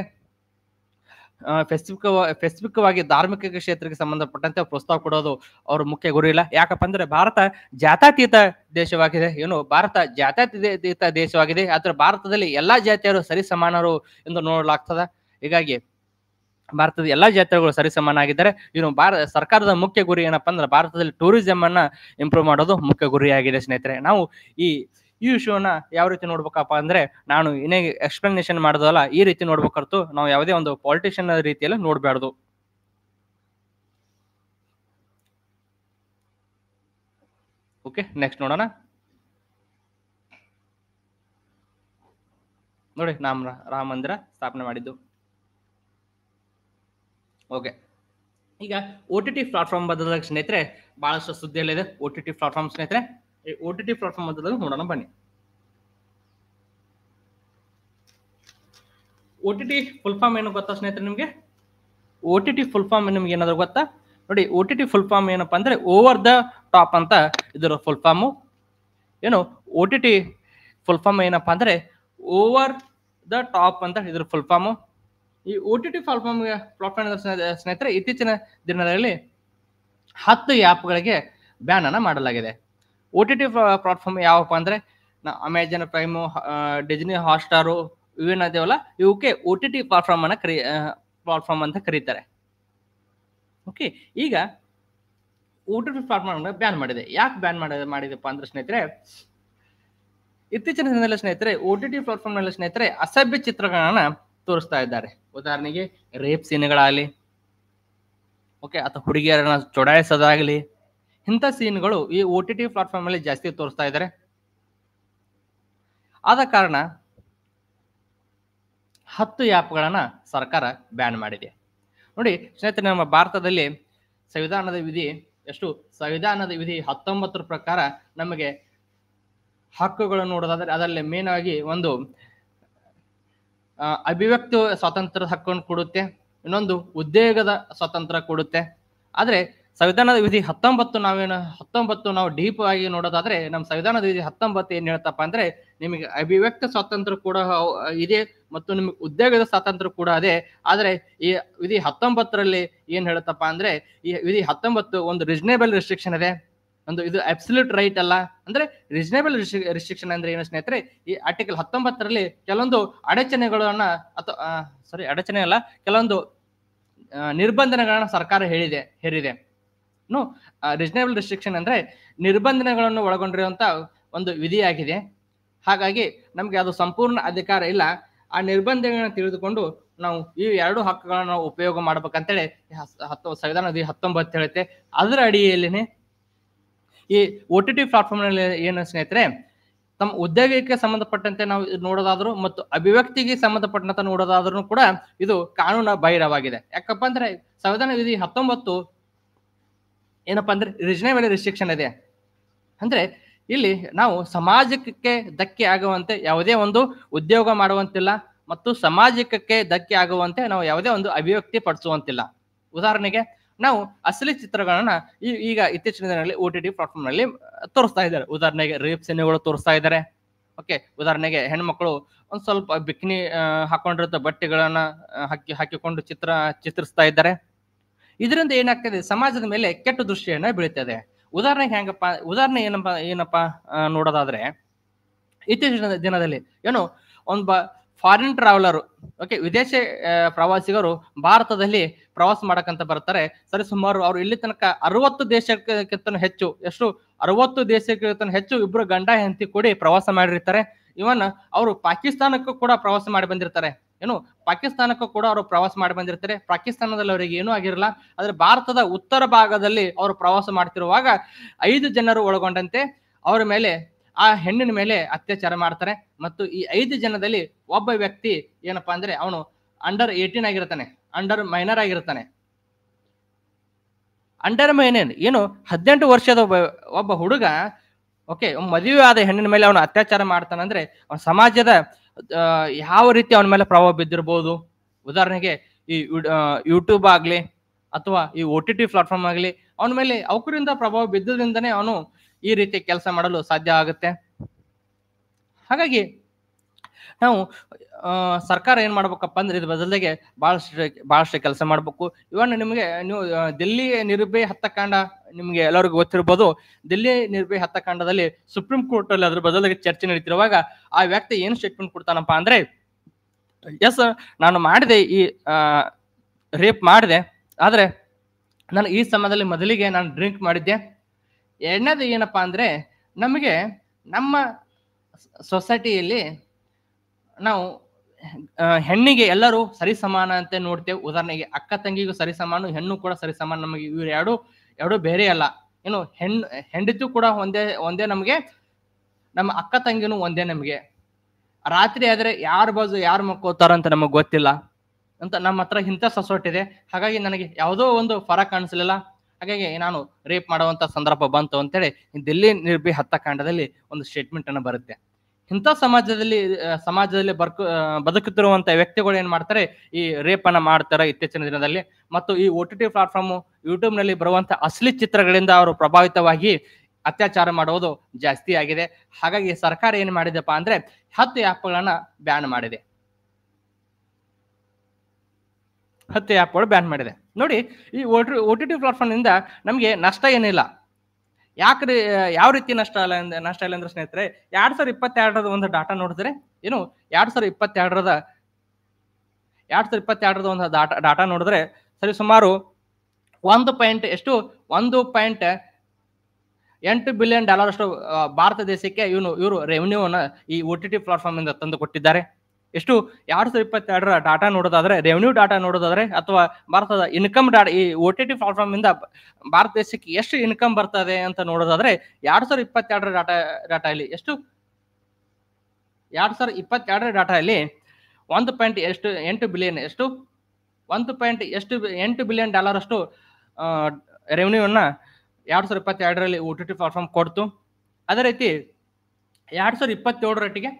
ಫೆಸಿಫಿಕ್ ಫೆಸಿಫಿಕ್ವಾಗಿ ಧಾರ್ಮಿಕ ಕ್ಷೇತ್ರಕ್ಕೆ ಸಂಬಂಧಪಟ್ಟಂತೆ ಪ್ರೋತ್ಸಾಹ ಕೊಡೋದು ಅವ್ರ ಮುಖ್ಯ ಗುರಿ ಇಲ್ಲ ಯಾಕಪ್ಪ ಅಂದ್ರೆ ಭಾರತ ಜಾತಾತೀತ ದೇಶವಾಗಿದೆ ಏನು ಭಾರತ ಜಾತ್ಯಾತೀತ ದೇಶವಾಗಿದೆ ಆದ್ರೆ ಭಾರತದಲ್ಲಿ ಎಲ್ಲಾ ಜಾತಿಯರು ಸರಿ ಸಮಾನರು ಎಂದು ನೋಡಲಾಗ್ತದೆ ಹೀಗಾಗಿ ಭಾರತದ ಎಲ್ಲಾ ಜಾತ್ರೆಗಳು ಸರಿ ಸಮಾನಾಗಿದ್ದಾರೆ ಇನ್ನು ಭಾರತ ಸರ್ಕಾರದ ಮುಖ್ಯ ಗುರಿ ಏನಪ್ಪ ಅಂದ್ರೆ ಭಾರತದಲ್ಲಿ ಟೂರಿಸಂ ಅನ್ನ ಇಂಪ್ರೂವ್ ಮಾಡೋದು ಮುಖ್ಯ ಗುರಿಯಾಗಿದೆ ಸ್ನೇಹಿತರೆ ನಾವು ಈ ಈ ವಿಷಯವನ್ನ ಯಾವ ರೀತಿ ನೋಡ್ಬೇಕಪ್ಪ ಅಂದ್ರೆ ನಾನು ಏನೇ ಎಕ್ಸ್ಪ್ಲನೇಷನ್ ಮಾಡೋದಲ್ಲ ಈ ರೀತಿ ನೋಡ್ಬೇಕರ್ತು ನಾವು ಯಾವುದೇ ಒಂದು ಪಾಲಿಟಿಷಿಯನ್ ರೀತಿಯಲ್ಲಿ ನೋಡಬಾರ್ದು ಓಕೆ ನೆಕ್ಸ್ಟ್ ನೋಡೋಣ ನೋಡಿ ರಾಮ ರಾಮ ಮಂದಿರ ಸ್ಥಾಪನೆ ಮಾಡಿದ್ದು ಓಕೆ ಈಗ ಓ ಟಿ ಟಿ ಪ್ಲಾಟ್ಫಾರ್ಮ್ ಬದಲಾಗ ಸ್ನೇಹಿತರೆ ಬಹಳಷ್ಟು ಸುದ್ದಿಯಲ್ಲಿದೆ ಓ ಟಿ ಟಿ ಪ್ಲಾಟ್ಫಾರ್ಮ್ ಸ್ನೇಹಿತರೆ ಓ ಟಿ ಟಿ ಪ್ಲಾಟ್ಫಾರ್ಮ್ ಬದಲಾಗ ನೋಡೋಣ ಬನ್ನಿ O T T full form ಏನು ಗೊತ್ತಾ ಸ್ನೇಹಿತರೆ ನಿಮಗೆ O T T full form ನಿಮ್ಗೆ ಏನಾದ್ರು ಗೊತ್ತಾ ನೋಡಿ O T T full form ಏನಪ್ಪ ಅಂದ್ರೆ ಓವರ್ ದ ಟಾಪ್ ಅಂತ ಇದರ ಫುಲ್ ಫಾರ್ಮು ಏನು O T T full form ಏನಪ್ಪ ಅಂದ್ರೆ ಓವರ್ ದ ಟಾಪ್ ಅಂತ ಇದ್ರ ಫುಲ್ ಫಾರ್ಮು ಈ O T T platform platform ಸ್ನೇಹಿತರೆ ಇತ್ತೀಚಿನ ದಿನಗಳಲ್ಲಿ ಹತ್ತು ಆ್ಯಪ್ಗಳಿಗೆ ಬ್ಯಾನ್ ಅನ್ನು ಮಾಡಲಾಗಿದೆ ಒ ಟಿ ಟಿ ಪ್ಲಾಟ್ಫಾರ್ಮ್ ಯಾವಪ್ಪ ಅಂದರೆ ನಾ ಅಮೆಜಾನ್ ಪ್ರೈಮು ಡಿಜ್ನಿ ಹಾಟ್ಸ್ಟಾರು ಇವೇನಾದ್ಯವಲ್ಲ ಇವಕ್ಕೆ ಒ ಟಿ ಟಿ ಪ್ಲಾಟ್ಫಾರ್ಮ್ ಅನ್ನು ಕರಿ ಪ್ಲಾಟ್ಫಾರ್ಮ್ ಅಂತ ಕರೀತಾರೆ ಓಕೆ ಈಗ O T T platform ban ಮಾಡಿದೆ ಯಾಕೆ ಬ್ಯಾನ್ ಮಾಡಿ ಮಾಡಿದಪ್ಪ ಅಂದ್ರೆ ಸ್ನೇಹಿತರೆ ಇತ್ತೀಚಿನ ದಿನದಲ್ಲಿ ಸ್ನೇಹಿತರೆ ಒ ಟಿ ಟಿ ಪ್ಲಾಟ್ಫಾರ್ಮ್ನಲ್ಲಿ ಸ್ನೇಹಿತರೆ ಅಸಭ್ಯ ಚಿತ್ರಗಳನ್ನ ತೋರಿಸ್ತಾ ಇದ್ದಾರೆ ಉದಾಹರಣೆಗೆ ರೇಪ್ ಸೀನ್ಗಳಾಗಲಿ ಓಕೆ ಅಥವಾ ಹುಡುಗಿಯರನ್ನ ಚೊಡಾಯಿಸೋದಾಗಲಿ ಇಂಥ ಸೀನ್ಗಳು ಈ ಓ ಟಿ ಟಿ ಪ್ಲಾಟ್ಫಾರ್ಮ್ ಅಲ್ಲಿ ಜಾಸ್ತಿ ತೋರಿಸ್ತಾ ಇದ್ದಾರೆ ಆದ ಕಾರಣ ಹತ್ತು ಆ್ಯಪ್ಗಳನ್ನು ಸರ್ಕಾರ ಬ್ಯಾನ್ ಮಾಡಿದೆ ನೋಡಿ ಸ್ನೇಹಿತರೆ ನಮ್ಮ ಭಾರತದಲ್ಲಿ ಸಂವಿಧಾನದ ವಿಧಿ ಎಷ್ಟು ಸಂವಿಧಾನದ ವಿಧಿ ಹತ್ತೊಂಬತ್ತರ ಪ್ರಕಾರ ನಮಗೆ ಹಕ್ಕುಗಳನ್ನು ನೋಡೋದಾದರೆ ಅದರಲ್ಲಿ ಮೇನ್ ಆಗಿ ಒಂದು ಅಭಿವ್ಯಕ್ತಿ ಸ್ವಾತಂತ್ರ್ಯ ಹಕ್ಕನ್ನು ಕೊಡುತ್ತೆ ಇನ್ನೊಂದು ಉದ್ಯೋಗದ ಸ್ವಾತಂತ್ರ್ಯ ಕೊಡುತ್ತೆ ಆದರೆ ಸಂವಿಧಾನದ ವಿಧಿ ಹತ್ತೊಂಬತ್ತು ನಾವೇನು ಹತ್ತೊಂಬತ್ತು ನಾವು ಡೀಪ್ ಆಗಿ ನೋಡೋದಾದ್ರೆ ನಮ್ಮ ಸಂವಿಧಾನದ ವಿಧಿ ಹತ್ತೊಂಬತ್ತು ಏನು ಹೇಳ್ತಪ್ಪ ಅಂದ್ರೆ ನಿಮಗೆ ಅಭಿವ್ಯಕ್ತ ಸ್ವಾತಂತ್ರ್ಯ ಕೂಡ ಇದೆ ಮತ್ತು ನಿಮಗೆ ಉದ್ಯೋಗದ ಸ್ವಾತಂತ್ರ್ಯ ಕೂಡ ಅದೇ ಆದರೆ ಈ ವಿಧಿ ಹತ್ತೊಂಬತ್ತರಲ್ಲಿ ಏನು ಹೇಳುತ್ತಪ್ಪ ಅಂದ್ರೆ ಈ ವಿಧಿ ಹತ್ತೊಂಬತ್ತು ಒಂದು ರೀಸನೇಬಲ್ ರೆಸ್ಟ್ರಿಕ್ಷನ್ ಇದೆ ಒಂದು ಇದು ಅಬ್ಸಲ್ಯೂಟ್ ರೈಟ್ ಅಲ್ಲ ಅಂದ್ರೆ ರೀಸನೇಬಲ್ ರಿಸ್ಟ್ರಿಕ್ಷನ್ ಅಂದ್ರೆ ಏನು ಸ್ನೇಹಿತರೆ ಈ ಆರ್ಟಿಕಲ್ ಹತ್ತೊಂಬತ್ತರಲ್ಲಿ ಕೆಲವೊಂದು ಅಡಚಣೆಗಳನ್ನ ಅಥವಾ ಸಾರಿ ಅಡಚಣೆ ಅಲ್ಲ ಕೆಲವೊಂದು ನಿರ್ಬಂಧನೆಗಳನ್ನ ಸರ್ಕಾರ ಹೇಳಿದೆ ಹೇರಿದೆ ರೀಸನೇಬಲ್ ರಿಸ್ಟ್ರಿಕ್ಷನ್ ಅಂದ್ರೆ ನಿರ್ಬಂಧನೆಗಳನ್ನು ಒಳಗೊಂಡಿರುವಂತ ಒಂದು ವಿಧಿಯಾಗಿದೆ ಹಾಗಾಗಿ ನಮಗೆ ಅದು ಸಂಪೂರ್ಣ ಅಧಿಕಾರ ಇಲ್ಲ ಆ ನಿರ್ಬಂಧಗಳನ್ನ ತಿಳಿದುಕೊಂಡು ನಾವು ಈ ಎರಡು ಹಕ್ಕುಗಳನ್ನು ಉಪಯೋಗ ಮಾಡ್ಬೇಕಂತೇಳಿ ಹತ್ತು ಸಂವಿಧಾನದ ಹತ್ತೊಂಬತ್ತು ಹೇಳುತ್ತೆ ಅದರ ಅಡಿಯಲ್ಲಿನೇ ಈ ಒ ಟಿ ಟಿ ಪ್ಲಾಟ್ಫಾರ್ಮ್ನಲ್ಲಿ ಏನು ಸ್ನೇಹಿತರೆ ತಮ್ಮ ಉದ್ಯೋಗಕ್ಕೆ ಸಂಬಂಧಪಟ್ಟಂತೆ ನಾವು ನೋಡೋದಾದರೂ ಮತ್ತು ಅಭಿವ್ಯಕ್ತಿಗೆ ಸಂಬಂಧಪಟ್ಟಂತ ನೋಡೋದಾದ್ರೂ ಕೂಡ ಇದು ಕಾನೂನು ಬಾಹಿರವಾಗಿದೆ ಯಾಕಪ್ಪ ಅಂದ್ರೆ ಸಂವಿಧಾನ ವಿಧಿ ಹತ್ತೊಂಬತ್ತು ಏನಪ್ಪಾ ಅಂದ್ರೆ ರಿಜನೇಬಲ್ ರಿಸ್ಟ್ರಿಕ್ಷನ್ ಇದೆ ಅಂದ್ರೆ ಇಲ್ಲಿ ನಾವು ಸಮಾಜಕ್ಕೆ ಧಕ್ಕೆ ಆಗುವಂತೆ ಯಾವುದೇ ಒಂದು ಉದ್ಯೋಗ ಮಾಡುವಂತಿಲ್ಲ ಮತ್ತು ಸಮಾಜಕ್ಕೆ ಧಕ್ಕೆ ಆಗುವಂತೆ ನಾವು ಯಾವುದೇ ಒಂದು ಅಭಿವ್ಯಕ್ತಿ ಪಡಿಸುವಂತಿಲ್ಲ ಉದಾಹರಣೆಗೆ ನಾವು ಅಸಲಿ ಚಿತ್ರಗಳನ್ನ ಈಗ ಇತ್ತೀಚಿನ ದಿನಗಳಲ್ಲಿ ಓ ಟಿ ಟಿ ಪ್ಲಾಟ್ಫಾರ್ಮ್ ನಲ್ಲಿ ತೋರಿಸ್ತಾ ಇದ್ದಾರೆ ಉದಾಹರಣೆಗೆ ರೇಪ್ ಸಿನಿಮಾಗಳು ತೋರಿಸ್ತಾ ಇದ್ದಾರೆ ಓಕೆ ಉದಾಹರಣೆಗೆ ಹೆಣ್ಮಕ್ಳು ಒಂದ್ ಸ್ವಲ್ಪ ಬಿಕ್ನಿ ಹಾಕೊಂಡಿರೋ ಬಟ್ಟೆಗಳನ್ನ ಹಾಕಿ ಹಾಕಿಕೊಂಡು ಚಿತ್ರ ಚಿತ್ರಿಸ್ತಾ ಇದ್ದಾರೆ ಇದರಿಂದ ಏನಾಗ್ತದೆ ಸಮಾಜದ ಮೇಲೆ ಕೆಟ್ಟ ದೃಷ್ಟಿಯನ್ನ ಬೀಳ್ತದೆ ಉದಾಹರಣೆಗೆ ಹೆಂಗಪ್ಪ ಉದಾಹರಣೆ ಏನಪ್ಪ ಏನಪ್ಪ ನೋಡೋದಾದ್ರೆ ಇತ್ತೀಚಿನ ದಿನದಲ್ಲಿ ಏನು ಒಂದು ಫಾರಿನ್ ಟ್ರಾವೆಲರ್ ಓಕೆ ವಿದೇಶಿ ಪ್ರವಾಸಿಗರು ಭಾರತದಲ್ಲಿ ಪ್ರವಾಸ ಮಾಡಕಂತ ಬರ್ತಾರೆ ಸರಿ ಸುಮಾರು ಅವರು ಇಲ್ಲಿ ತನಕ ಅರವತ್ತು ದೇಶಕ್ಕಿಂತ ಹೆಚ್ಚು ಎಷ್ಟು ಅರವತ್ತು ದೇಶಕ್ಕಿಂತ ಹೆಚ್ಚು ಇಬ್ಬರು ಗಂಡ ಹೆಂತಿ ಕೂಡಿ ಪ್ರವಾಸ ಮಾಡಿರ್ತಾರೆ ಇವನ್ ಅವರು ಪಾಕಿಸ್ತಾನಕ್ಕೂ ಕೂಡ ಪ್ರವಾಸ ಮಾಡಿ ಬಂದಿರ್ತಾರೆ ಏನು ಪಾಕಿಸ್ತಾನಕ್ಕೂ ಕೂಡ ಅವರು ಪ್ರವಾಸ ಮಾಡಿ ಬಂದಿರ್ತಾರೆ ಪಾಕಿಸ್ತಾನದಲ್ಲಿ ಅವರಿಗೆ ಏನೂ ಆಗಿರಲ್ಲ ಆದ್ರೆ ಭಾರತದ ಉತ್ತರ ಭಾಗದಲ್ಲಿ ಅವರು ಪ್ರವಾಸ ಮಾಡ್ತಿರುವಾಗ ಐದು ಜನರು ಒಳಗೊಂಡಂತೆ ಅವರ ಮೇಲೆ ಆ ಹೆಣ್ಣಿನ ಮೇಲೆ ಅತ್ಯಾಚಾರ ಮಾಡ್ತಾರೆ ಮತ್ತು ಈ ಐದು ಜನದಲ್ಲಿ ಒಬ್ಬ ವ್ಯಕ್ತಿ ಏನಪ್ಪಾ ಅಂದ್ರೆ ಅವನು ಅಂಡರ್ ಏಯ್ಟೀನ್ ಆಗಿರ್ತಾನೆ ಅಂಡರ್ ಮೈನರ್ ಆಗಿರ್ತಾನೆ ಅಂಡರ್ ಮೈನರ್ ಏನು ಹದಿನೆಂಟು ವರ್ಷದ ಒಬ್ಬ ಹುಡುಗ ಓಕೆ ಮದುವೆ ಆದ ಹೆಣ್ಣಿನ ಮೇಲೆ ಅವನು ಅತ್ಯಾಚಾರ ಮಾಡ್ತಾನೆ ಅಂದ್ರೆ ಅವನ ಸಮಾಜದ ಯಾವ ರೀತಿ ಅವನ ಮೇಲೆ ಪ್ರಭಾವ ಬಿದ್ದಿರ್ಬೋದು ಉದಾಹರಣೆಗೆ ಈ ಯೂಟ್ಯೂಬ್ ಆಗಲಿ ಅಥವಾ ಈ ಒ ಟಿ ಟಿ ಪ್ಲಾಟ್ಫಾರ್ಮ್ ಆಗಲಿ ಅವನ ಮೇಲೆ ಅವಕರಿಂದ ಪ್ರಭಾವ ಬಿದ್ದದಿಂದನೇ ಅವನು ಈ ರೀತಿ ಕೆಲಸ ಮಾಡಲು ಸಾಧ್ಯ ಆಗುತ್ತೆ ಹಾಗಾಗಿ ನಾವು ಸರ್ಕಾರ ಏನು ಮಾಡ್ಬೇಕಪ್ಪ ಅಂದ್ರೆ ಇದ್ರ ಬದಲಿಗೆ ಭಾಳಷ್ಟು ಭಾಳಷ್ಟು ಕೆಲಸ ಮಾಡ್ಬೇಕು ಇವನ್ ನಿಮಗೆ ನೀವು ದಿಲ್ಲಿ ನಿರ್ಭಯ ಹತ್ತಕಾಂಡ ನಿಮಗೆ ಎಲ್ಲರಿಗೂ ಗೊತ್ತಿರ್ಬೋದು ದಿಲ್ಲಿ ನಿರ್ಭಯ ಹತ್ತಕಾಂಡದಲ್ಲಿ ಸುಪ್ರೀಂ ಕೋರ್ಟ್ ಅಲ್ಲಿ ಅದ್ರ ಬದಲಿಗೆ ಚರ್ಚೆ ನಡೀತಿರುವಾಗ ಆ ವ್ಯಕ್ತಿ ಏನು ಸ್ಟೇಟ್ಮೆಂಟ್ ಕೊಡ್ತಾನಪ್ಪ ಅಂದ್ರೆ ಎಸ್ ನಾನು ಮಾಡಿದೆ ಈ ರೇಪ್ ಮಾಡಿದೆ ಆದ್ರೆ ನಾನು ಈ ಸಮಯದಲ್ಲಿ ಮೊದಲಿಗೆ ನಾನು ಡ್ರಿಂಕ್ ಮಾಡಿದ್ದೆ ಎರಡನೇದು ಏನಪ್ಪಾ ಅಂದ್ರೆ ನಮಗೆ ನಮ್ಮ ಸೊಸೈಟಿಯಲ್ಲಿ ನಾವು ಹೆಣ್ಣಿಗೆ ಎಲ್ಲರೂ ಸರಿಸಮಾನ ಅಂತ ನೋಡ್ತೇವೆ ಉದಾಹರಣೆಗೆ ಅಕ್ಕ ತಂಗಿಗೂ ಸಮಾನ ಹೆಣ್ಣು ಕೂಡ ಸರಿಸಮಾನ ನಮಗೆ ಇವ್ರು ಎರಡು ಎರಡು ಬೇರೆ ಅಲ್ಲ ಏನು ಹೆಣ್ಣು ಹೆಂಡತಿ ಕೂಡ ಒಂದೇ ಒಂದೇ ನಮಗೆ ನಮ್ಮ ಅಕ್ಕ ತಂಗಿನೂ ಒಂದೇ ನಮಗೆ ರಾತ್ರಿ ಆದರೆ ಯಾರ ಬಾಜು ಯಾರು ಮಕ್ಕೋತಾರ ಅಂತ ನಮಗೆ ಗೊತ್ತಿಲ್ಲ ಅಂತ ನಮ್ಮ ಹತ್ರ ಇಂಥ ಸೊಸೋಟಿದೆ ಇದೆ ಹಾಗಾಗಿ ನನಗೆ ಯಾವುದೋ ಒಂದು ಫರಕ್ ಕಾಣಿಸಲಿಲ್ಲ ಹಾಗಾಗಿ ನಾನು ರೇಪ್ ಮಾಡುವಂತ ಸಂದರ್ಭ ಬಂತು ಅಂತೇಳಿ ದಿಲ್ಲಿ ನಿರ್ಭಿ ಹತ್ತಕಾಂಡದಲ್ಲಿ ಒಂದು ಸ್ಟೇಟ್ಮೆಂಟ್ ಬರುತ್ತೆ ಇಂಥ ಸಮಾಜದಲ್ಲಿ ಸಮಾಜದಲ್ಲಿ ಬರ್ಕು ಬದುಕುತ್ತಿರುವಂತ ವ್ಯಕ್ತಿಗಳು ಏನ್ ಮಾಡ್ತಾರೆ ಈ ರೇಪ್ ಅನ್ನ ಮಾಡ್ತಾರೆ ಇತ್ತೀಚಿನ ದಿನದಲ್ಲಿ ಮತ್ತು ಈ O T T platform YouTube ನಲ್ಲಿ ಬರುವಂತ ಅಸಲಿ ಚಿತ್ರಗಳಿಂದ ಅವರು ಪ್ರಭಾವಿತವಾಗಿ ಅತ್ಯಾಚಾರ ಮಾಡುವುದು ಜಾಸ್ತಿ ಆಗಿದೆ ಹಾಗಾಗಿ ಸರ್ಕಾರ ಏನ್ ಮಾಡಿದೆಪ್ಪ ಅಂದ್ರೆ ಹತ್ತು ಆ್ಯಪ್ಗಳನ್ನ ಬ್ಯಾನ್ ಮಾಡಿದೆ ಹತ್ತು ಆ್ಯಪ್ಗಳು ಬ್ಯಾನ್ ಮಾಡಿದೆ ನೋಡಿ ಈ ಓ ಟಿ ಟಿ ಪ್ಲಾಟ್ಫಾರ್ಮ್ ನಿಂದ ನಮಗೆ ನಷ್ಟ ಏನಿಲ್ಲ ಯಾಕ್ರಿ ಯಾವ ರೀತಿ ನಷ್ಟ ಇಲ್ಲ ನಷ್ಟ ಇಲ್ಲ ಅಂದ್ರೆ ಸ್ನೇಹಿತರೆ ಎರಡ್ ಸಾವಿರದ ಇಪ್ಪತ್ತೆರಡರದ ಒಂದು ಡಾಟಾ ನೋಡಿದ್ರೆ ಏನು ಎರಡ್ ಸಾವಿರದ ಇಪ್ಪತ್ತೆರಡರದ ಎರಡ್ ಸಾವಿರದ ಇಪ್ಪತ್ತೆರಡರದ ಒಂದು ಡಾಟಾ ಡಾಟಾ ನೋಡಿದ್ರೆ ಸರಿ ಸುಮಾರು ಒಂದು ಪಾಯಿಂಟ್ ಎಷ್ಟು ಒಂದು ಪಾಯಿಂಟ್ ಎಂಟು ಬಿಲಿಯನ್ ಡಾಲರ್ ಅಷ್ಟು ಭಾರತ ದೇಶಕ್ಕೆ ಇವನು ಇವರು ರೆವೆನ್ಯೂವನ್ನು ಈ ಒ ಟಿ ಟಿ ಪ್ಲಾಟ್ಫಾರ್ಮ್ ಇಂದ ತಂದು ಕೊಟ್ಟಿದ್ದಾರೆ ಎಷ್ಟು ಎರಡ್ ಸಾವಿರದ ಇಪ್ಪತ್ತೆರಡರ ಡಾಟಾ ನೋಡೋದಾದ್ರೆ ರೆವೆನ್ಯೂ ಡಾಟಾ ನೋಡೋದಾದ್ರೆ ಅಥವಾ ಭಾರತದ ಇನ್ಕಮ್ ಡಾಟಾ ಈ ಒ ಟಿ ಟಿ ಪ್ಲಾಟ್ಫಾರ್ಮ್ ಇಂದ ಭಾರತ ದೇಶಕ್ಕೆ ಎಷ್ಟು ಇನ್ಕಮ್ ಬರ್ತದೆ ಅಂತ ನೋಡೋದಾದ್ರೆ ಎರಡ್ ಸಾವಿರದ ಇಪ್ಪತ್ತೆರಡರ ಡಾಟಾ ಡಾಟಾ ಇಲ್ಲಿ ಎಷ್ಟು ಎರಡ್ ಸಾವಿರದ ಇಪ್ಪತ್ತೆರಡರ ಡಾಟಾ ಇಲ್ಲಿ ಒಂದು ಪಾಯಿಂಟ್ ಎಷ್ಟು ಎಂಟು ಬಿಲಿಯನ್ ಎಷ್ಟು ಒಂದು ಪಾಯಿಂಟ್ ಎಷ್ಟು ಎಂಟು ಬಿಲಿಯನ್ ಡಾಲರ್ ಅಷ್ಟು ರೆವೆನ್ಯೂವನ್ನು ಎರಡು ಸಾವಿರದ ಇಪ್ಪತ್ತೆರಡರಲ್ಲಿ ಓ ಟಿ ಟಿ ಪ್ಲಾಟ್ಫಾರ್ಮ್ ಕೊಡ್ತು ಅದೇ ರೀತಿ ಎರಡು ಸಾವಿರದ ಇಪ್ಪತ್ತೇಳರಟ್ಟಿಗೆ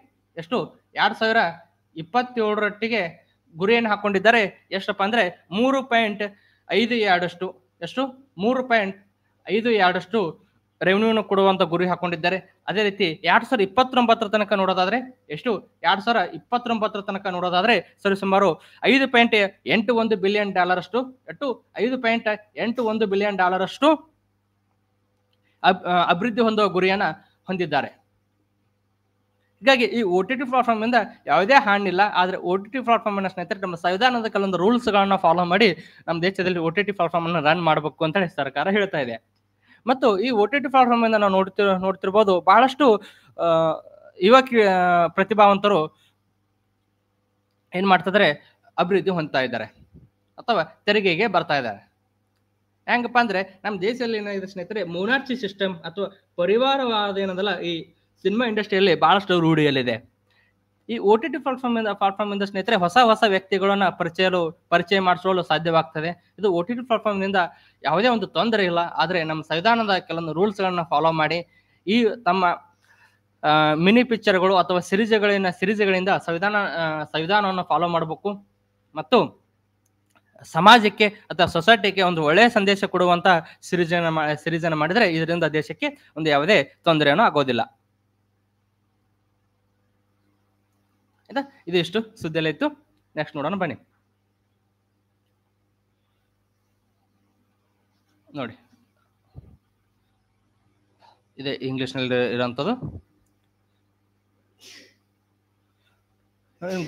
ಎಷ್ಟು ಎರಡು ಸಾವಿರ ಇಪ್ಪತ್ತೇಳರಟ್ಟಿಗೆ ಗುರಿಯನ್ನು ಹಾಕೊಂಡಿದ್ದಾರೆ ಎಷ್ಟಪ್ಪ ಅಂದರೆ ಮೂರು ಪಾಯಿಂಟ್ ಐದು ಎರಡಷ್ಟು ಎಷ್ಟು ಮೂರು ಪಾಯಿಂಟ್ ಐದು ಎರಡಷ್ಟು ರೆವಿನ್ಯೂನ ಕೊಡುವಂಥ ಗುರಿ ಹಾಕೊಂಡಿದ್ದಾರೆ ಅದೇ ರೀತಿ ಎರಡು ಸಾವಿರದ ಇಪ್ಪತ್ತೊಂಬತ್ತರ ತನಕ ನೋಡೋದಾದರೆ ಎಷ್ಟು ಎರಡು ಸಾವಿರ ಇಪ್ಪತ್ತೊಂಬತ್ತರ ತನಕ ನೋಡೋದಾದರೆ ಸರಿಸುಮಾರು ಐದು ಪಾಯಿಂಟ್ ಎಂಟು ಒಂದು ಬಿಲಿಯನ್ ಡಾಲರಷ್ಟು ಅಷ್ಟು ಎಷ್ಟು ಐದು ಪಾಯಿಂಟ್ ಎಂಟು ಒಂದು ಬಿಲಿಯನ್ ಡಾಲರಷ್ಟು ಅಷ್ಟು ಅಭಿವೃದ್ಧಿ ಹೊಂದುವ ಗುರಿಯನ್ನು ಹೊಂದಿದ್ದಾರೆ ಹೀಗಾಗಿ ಈ ಒ ಟಿ ಟಿ ಪ್ಲಾಟ್ಫಾರ್ಮ್ ಇಂದ ಯಾವುದೇ ಹಾನಿಲ್ಲ ಆದರೆ ಒ ಟಿ ಟಿ ಪ್ಲಾಟ್ಫಾರ್ಮ್ ಅನ್ನ ಸ್ನೇಹಿತರೆ ನಮ್ಮ ಸಂವಿಧಾನದ ಕೆಲವೊಂದು ರೂಲ್ಸ್ ಗಳನ್ನ ಫಾಲೋ ಮಾಡಿ ನಮ್ಮ ದೇಶದಲ್ಲಿ ಓ ಟಿ ಟಿ ಪ್ಲಾಟ್ಫಾರ್ಮ್ ಅನ್ನು ರನ್ ಮಾಡಬೇಕು ಅಂತ ಹೇಳಿ ಸರ್ಕಾರ ಹೇಳ್ತಾ ಇದೆ ಮತ್ತು ಈ ಓ ಟಿ ಟಿ ಪ್ಲಾಟ್ಫಾರ್ಮ್ ಇಂದ ನಾವು ನೋಡ್ತಿರೋ ನೋಡ್ತಿರ್ಬೋದು ಬಹಳಷ್ಟು ಯುವ ಪ್ರತಿಭಾವಂತರು ಏನ್ ಮಾಡ್ತಿದ್ರೆ ಅಭಿವೃದ್ಧಿ ಹೊಂದ್ತಾ ಇದ್ದಾರೆ ಅಥವಾ ತೆರಿಗೆಗೆ ಬರ್ತಾ ಇದ್ದಾರೆ ಹೆಂಗಪ್ಪ ಅಂದ್ರೆ ನಮ್ಮ ದೇಶದಲ್ಲಿ ಏನಾಗಿದೆ ಸ್ನೇಹಿತರೆ ಮೊನಾರ್ಚಿ ಸಿಸ್ಟಮ್ ಅಥವಾ ಪರಿವಾರವಾದ ಏನದಲ್ಲ ಈ ಸಿನಿಮಾ ಇಂಡಸ್ಟ್ರಿಯಲ್ಲಿ ಬಹಳಷ್ಟು ರೂಢಿಯಲ್ಲಿದೆ ಈ O T T platform platform ಇಂದ ಸ್ನೇಹಿತರೆ ಹೊಸ ಹೊಸ ವ್ಯಕ್ತಿಗಳನ್ನು ಪರಿಚಯ ಪರಿಚಯ ಮಾಡಿಸಲು ಸಾಧ್ಯವಾಗ್ತದೆ ಇದು ಒ ಟಿ ಟಿ ಪ್ಲಾಟ್ಫಾರ್ಮ್ ನಿಂದ ಯಾವುದೇ ಒಂದು ತೊಂದರೆ ಇಲ್ಲ ಆದರೆ ನಮ್ಮ ಸಂವಿಧಾನದ ಕೆಲವೊಂದು ರೂಲ್ಸ್ ಗಳನ್ನ ಫಾಲೋ ಮಾಡಿ ಈ ತಮ್ಮ ಮಿನಿ ಪಿಕ್ಚರ್ಗಳು ಅಥವಾ ಸಿರೀಸ್ಗಳಿಂದ ಸಿರೀಸ್ಗಳಿಂದ ಸಂವಿಧಾನ ಸಂವಿಧಾನವನ್ನು ಫಾಲೋ ಮಾಡಬೇಕು ಮತ್ತು ಸಮಾಜಕ್ಕೆ ಅಥವಾ ಸೊಸೈಟಿಗೆ ಒಂದು ಒಳ್ಳೆಯ ಸಂದೇಶ ಕೊಡುವಂತ ಸಿರಿಜನ ಸಿರಿಜನ ಮಾಡಿದರೆ ಇದರಿಂದ ದೇಶಕ್ಕೆ ಒಂದು ಯಾವುದೇ ತೊಂದರೆಯನ್ನು ಆಗೋದಿಲ್ಲ ಆಯ್ತಾ ಇದು ಎಷ್ಟು ಎಲ್ಲ ಇತ್ತು ನೆಕ್ಸ್ಟ್ ನೋಡೋಣ ಬನ್ನಿ ನೋಡಿ ಇದೆ ಇಂಗ್ಲೀಷ್ನಲ್ಲಿ ಇರೋಂಥದ್ದು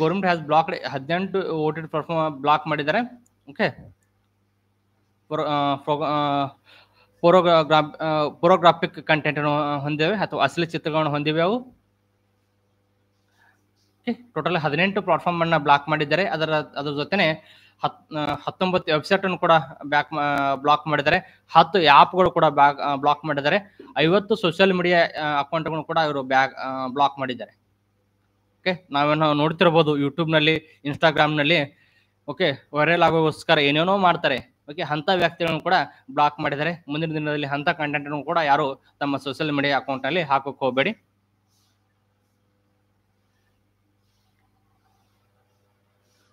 ಗೌರ್ಮೆಂಟ್ ಹ್ಯಾಸ್ ಬ್ಲಾಕ್ ಹದಿನೆಂಟು ಓಟೆಡ್ ಪ್ಲಾಟ್ಫಾರ್ಮ್ ಬ್ಲಾಕ್ ಮಾಡಿದ್ದಾರೆ ಓಕೆ ಪೊರೋಗ್ರಾಫ್ ಪೊರೋಗ್ರಾಫಿಕ್ ಕಂಟೆಂಟ್ ಹೊಂದಿವೆ ಅಥವಾ ಅಸಲಿ ಚಿತ್ರಗಳನ್ನು ಹೊಂದಿವೆ ಅವು ಟೋಟಲ್ ಹದಿನೆಂಟು ಪ್ಲಾಟ್ಫಾರ್ಮ್ ಅನ್ನ ಬ್ಲಾಕ್ ಮಾಡಿದ್ದಾರೆ ಅದರ ಅದ್ರ ಜೊತೆನೆ ಹತ್ ಹತ್ತೊಂಬತ್ತು ವೆಬ್ಸೈಟ್ ಅನ್ನು ಕೂಡ ಬ್ಯಾಕ್ ಬ್ಲಾಕ್ ಮಾಡಿದ್ದಾರೆ ಹತ್ತು ಆ್ಯಪ್ಗಳು ಕೂಡ ಬ್ಯಾಕ್ ಬ್ಲಾಕ್ ಮಾಡಿದ್ದಾರೆ ಐವತ್ತು ಸೋಷಿಯಲ್ ಮೀಡಿಯಾ ಅಕೌಂಟ್ಗಳು ಕೂಡ ಇವರು ಬ್ಯಾಕ್ ಬ್ಲಾಕ್ ಮಾಡಿದ್ದಾರೆ ಓಕೆ ನಾವೇನೋ ನೋಡ್ತಿರ್ಬೋದು ಯೂಟ್ಯೂಬ್ನಲ್ಲಿ ಇನ್ಸ್ಟಾಗ್ರಾಮ್ನಲ್ಲಿ ಓಕೆ ವೈರಲ್ ಆಗೋಸ್ಕರ ಏನೇನೋ ಮಾಡ್ತಾರೆ ಓಕೆ ಅಂಥ ವ್ಯಕ್ತಿಗಳನ್ನು ಕೂಡ ಬ್ಲಾಕ್ ಮಾಡಿದ್ದಾರೆ ಮುಂದಿನ ದಿನದಲ್ಲಿ ಅಂಥ ಕಂಟೆಂಟನ್ನು ಕೂಡ ಯಾರು ತಮ್ಮ ಸೋಷಿಯಲ್ ಮೀಡಿಯಾ ಅಕೌಂಟ್ನಲ್ಲಿ ಹಾಕೋಕೆ ಹೋಗಬೇಡಿ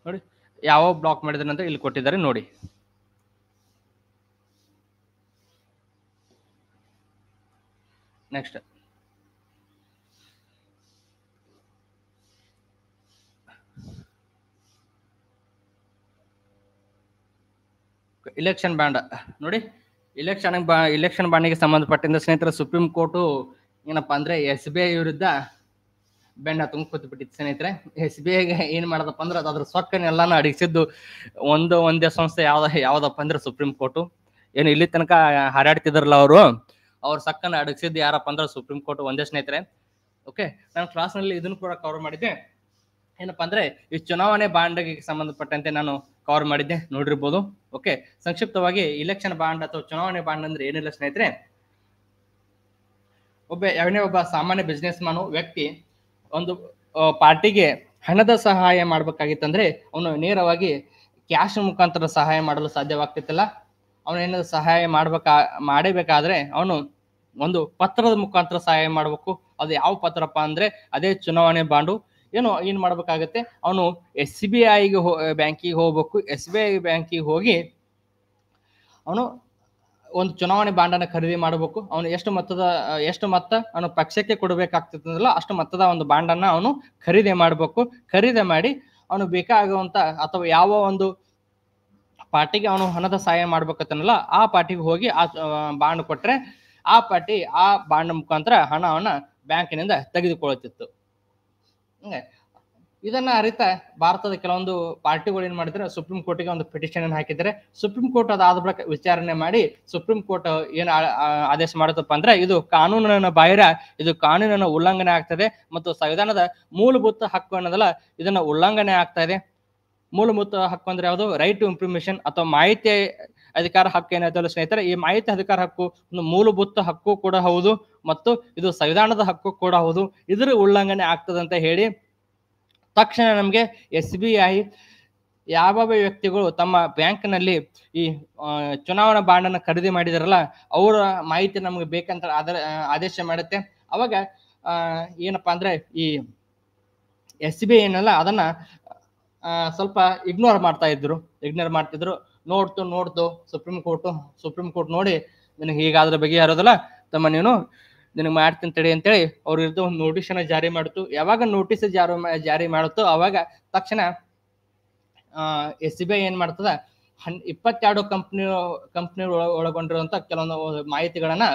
ನೋಡಿ ಯಾವ ಬ್ಲಾಕ್ ಮಾಡಿದ್ರೆ ಅಂತ ಇಲ್ಲಿ ಕೊಟ್ಟಿದ್ದಾರೆ ನೋಡಿ ನೆಕ್ಸ್ಟ್ ಇಲೆಕ್ಷನ್ ಬ್ಯಾಂಡ್ ನೋಡಿ ಇಲೆಕ್ಷನ್ ಬಾ ಇಲೆಕ್ಷನ್ ಬಾಂಡಿಗೆ ಸಂಬಂಧಪಟ್ಟಿದ್ದ ಸ್ನೇಹಿತರೆ ಸುಪ್ರೀಂ ಕೋರ್ಟು ಏನಪ್ಪಾ ಅಂದ್ರೆ ಎಸ್ ಬಿ ಐ ವಿರುದ್ಧ ಬೆಣ್ಣ ತುಂಬ ಕೂತ್ ಸ್ನೇಹಿತರೆ ಎಸ್ ಬಿ ಐಗೆ ಏನ್ ಮಾಡದಪ್ಪ ಅಂದ್ರೆ ಅದ್ರ ಸೊಕ್ಕನ್ನೆಲ್ಲನೂ ಅಡಗಿಸಿದ್ದು ಒಂದು ಒಂದೇ ಸಂಸ್ಥೆ ಯಾವ್ದ ಯಾವ್ದಪ್ಪ ಅಂದ್ರೆ ಸುಪ್ರೀಂ ಕೋರ್ಟು ಏನು ಇಲ್ಲಿ ತನಕ ಹಾರಾಡ್ತಿದ್ರಲ್ಲ ಅವರು ಅವ್ರ ಸಕ್ಕನ್ನು ಅಡಗಿಸಿದ್ದು ಯಾರಪ್ಪ ಅಂದ್ರೆ ಸುಪ್ರೀಂ ಕೋರ್ಟ್ ಒಂದೇ ಸ್ನೇಹಿತರೆ ಓಕೆ ನಾನು ಕ್ಲಾಸ್ನಲ್ಲಿ ಇದನ್ನು ಕೂಡ ಕವರ್ ಮಾಡಿದ್ದೆ ಏನಪ್ಪಾ ಅಂದ್ರೆ ಈ ಚುನಾವಣೆ ಬಾಂಡ್ಗೆ ಸಂಬಂಧಪಟ್ಟಂತೆ ನಾನು ಕವರ್ ಮಾಡಿದ್ದೆ ನೋಡಿರ್ಬೋದು ಓಕೆ ಸಂಕ್ಷಿಪ್ತವಾಗಿ ಇಲೆಕ್ಷನ್ ಬಾಂಡ್ ಅಥವಾ ಚುನಾವಣೆ ಬಾಂಡ್ ಅಂದ್ರೆ ಏನಿಲ್ಲ ಸ್ನೇಹಿತರೆ ಒಬ್ಬ ಯಾವನೇ ಒಬ್ಬ ಸಾಮಾನ್ಯ ಬಿಸ್ನೆಸ್ ಮ್ಯಾನು ವ್ಯಕ್ತಿ ಒಂದು ಪಾರ್ಟಿಗೆ ಹಣದ ಸಹಾಯ ಮಾಡಬೇಕಾಗಿತ್ತಂದ್ರೆ ಅವನು ನೇರವಾಗಿ ಕ್ಯಾಶ್ ಮುಖಾಂತರ ಸಹಾಯ ಮಾಡಲು ಸಾಧ್ಯವಾಗ್ತಿತ್ತಲ್ಲ ಏನಾದ್ರು ಸಹಾಯ ಮಾಡ್ಬೇಕಾ ಮಾಡಬೇಕಾದ್ರೆ ಅವನು ಒಂದು ಪತ್ರದ ಮುಖಾಂತರ ಸಹಾಯ ಮಾಡಬೇಕು ಅದು ಯಾವ ಪತ್ರಪ್ಪ ಅಂದ್ರೆ ಅದೇ ಚುನಾವಣೆ ಬಾಂಡು ಏನು ಏನ್ ಮಾಡ್ಬೇಕಾಗತ್ತೆ ಅವನು ಎಸ್ ಬಿ ಐಗೆ ಬ್ಯಾಂಕಿಗೆ ಹೋಗ್ಬೇಕು ಎಸ್ ಬಿ ಐ ಬ್ಯಾಂಕಿಗೆ ಹೋಗಿ ಅವನು ಒಂದು ಚುನಾವಣೆ ಬಾಂಡನ್ನು ಖರೀದಿ ಮಾಡಬೇಕು ಅವನು ಎಷ್ಟು ಮೊತ್ತದ ಎಷ್ಟು ಮೊತ್ತ ಅವನು ಪಕ್ಷಕ್ಕೆ ಕೊಡಬೇಕಾಗ್ತದಲ್ಲ ಅಷ್ಟು ಮೊತ್ತದ ಒಂದು ಬಾಂಡನ್ನು ಅವನು ಖರೀದಿ ಮಾಡಬೇಕು ಖರೀದಿ ಮಾಡಿ ಅವನು ಬೇಕಾಗುವಂತ ಅಥವಾ ಯಾವ ಒಂದು ಪಾರ್ಟಿಗೆ ಅವನು ಹಣದ ಸಹಾಯ ಮಾಡ್ಬೇಕತ್ತನಲ್ಲ ಆ ಪಾರ್ಟಿಗೆ ಹೋಗಿ ಆ ಬಾಂಡ್ ಕೊಟ್ರೆ ಆ ಪಾರ್ಟಿ ಆ ಬಾಂಡ್ ಮುಖಾಂತರ ಹಣವನ್ನು ಬ್ಯಾಂಕಿನಿಂದ ತೆಗೆದುಕೊಳ್ಳುತ್ತಿತ್ತು ಇದನ್ನ ಅರಿತ ಭಾರತದ ಕೆಲವೊಂದು ಪಾರ್ಟಿಗಳು ಏನ್ ಮಾಡಿದ್ರೆ ಸುಪ್ರೀಂ ಕೋರ್ಟ್ಗೆ ಒಂದು ಪಿಟಿಷನ್ ಅನ್ನು ಹಾಕಿದ್ರೆ ಸುಪ್ರೀಂ ಕೋರ್ಟ್ ಅದಾದ ಬಳಿಕ ವಿಚಾರಣೆ ಮಾಡಿ ಸುಪ್ರೀಂ ಕೋರ್ಟ್ ಏನ್ ಆದೇಶ ಮಾಡುತ್ತಪ್ಪ ಅಂದ್ರೆ ಇದು ಕಾನೂನಿನ ಬಾಹಿರ ಇದು ಕಾನೂನಿನ ಉಲ್ಲಂಘನೆ ಆಗ್ತದೆ ಮತ್ತು ಸಂವಿಧಾನದ ಮೂಲಭೂತ ಹಕ್ಕು ಅನ್ನೋದಲ್ಲ ಇದನ್ನ ಉಲ್ಲಂಘನೆ ಆಗ್ತಾ ಇದೆ ಮೂಲಭೂತ ಹಕ್ಕು ಅಂದ್ರೆ ಯಾವುದು ರೈಟ್ ಟು ಇನ್ಫಾರ್ಮೇಶನ್ ಅಥವಾ ಮಾಹಿತಿ ಅಧಿಕಾರ ಹಕ್ಕು ಏನಾಯ್ತಲ್ಲ ಸ್ನೇಹಿತರೆ ಈ ಮಾಹಿತಿ ಅಧಿಕಾರ ಹಕ್ಕು ಒಂದು ಮೂಲಭೂತ ಹಕ್ಕು ಕೂಡ ಹೌದು ಮತ್ತು ಇದು ಸಂವಿಧಾನದ ಹಕ್ಕು ಕೂಡ ಹೌದು ಇದರ ಉಲ್ಲಂಘನೆ ಆಗ್ತದೆ ಅಂತ ಹೇಳಿ ತಕ್ಷಣ ನಮಗೆ ಎಸ್ ಬಿ ಐ ಯಾವ ವ್ಯಕ್ತಿಗಳು ತಮ್ಮ ಬ್ಯಾಂಕ್ನಲ್ಲಿ ಈ ಚುನಾವಣಾ ಬಾಂಡನ್ನು ಖರೀದಿ ಮಾಡಿದಾರಲ್ಲ ಅವರ ಮಾಹಿತಿ ನಮಗೆ ಬೇಕಂತ ಅದರ ಆದೇಶ ಮಾಡುತ್ತೆ ಅವಾಗ ಏನಪ್ಪಾ ಅಂದ್ರೆ ಈ ಎಸ್ ಬಿ ಐ ಏನಲ್ಲ ಅದನ್ನ ಸ್ವಲ್ಪ ಇಗ್ನೋರ್ ಮಾಡ್ತಾ ಇದ್ರು ಇಗ್ನೋರ್ ಮಾಡ್ತಿದ್ರು ನೋಡ್ತು ನೋಡ್ತು ಸುಪ್ರೀಂ ಕೋರ್ಟ್ ಸುಪ್ರೀಂ ಕೋರ್ಟ್ ನೋಡಿ ನಿನಗೆ ಹೀಗಾದ್ರ ಬಗ್ಗೆ ಯಾರೋದಲ್ಲ ತಮ್ಮ ನೀನು ನಿನಗೆ ಮಾಡ್ತೀನಿ ತಡಿ ಅಂತೇಳಿ ಅವ್ರ ವಿರುದ್ಧ ಒಂದು ನೋಟಿಸ್ ಜಾರಿ ಮಾಡ್ತು ಯಾವಾಗ ನೋಟಿಸ್ ಜಾರಿ ಜಾರಿ ಮಾಡುತ್ತೋ ಅವಾಗ ತಕ್ಷಣ ಎಸ್ ಸಿ ಬಿ ಐ ಏನ್ ಮಾಡ್ತದ ಹನ್ ಇಪ್ಪತ್ತೆರಡು ಕಂಪ್ನಿ ಕಂಪ್ನಿ ಒಳಗೊಂಡಿರುವಂತ ಕೆಲವೊಂದು ಮಾಹಿತಿಗಳನ್ನ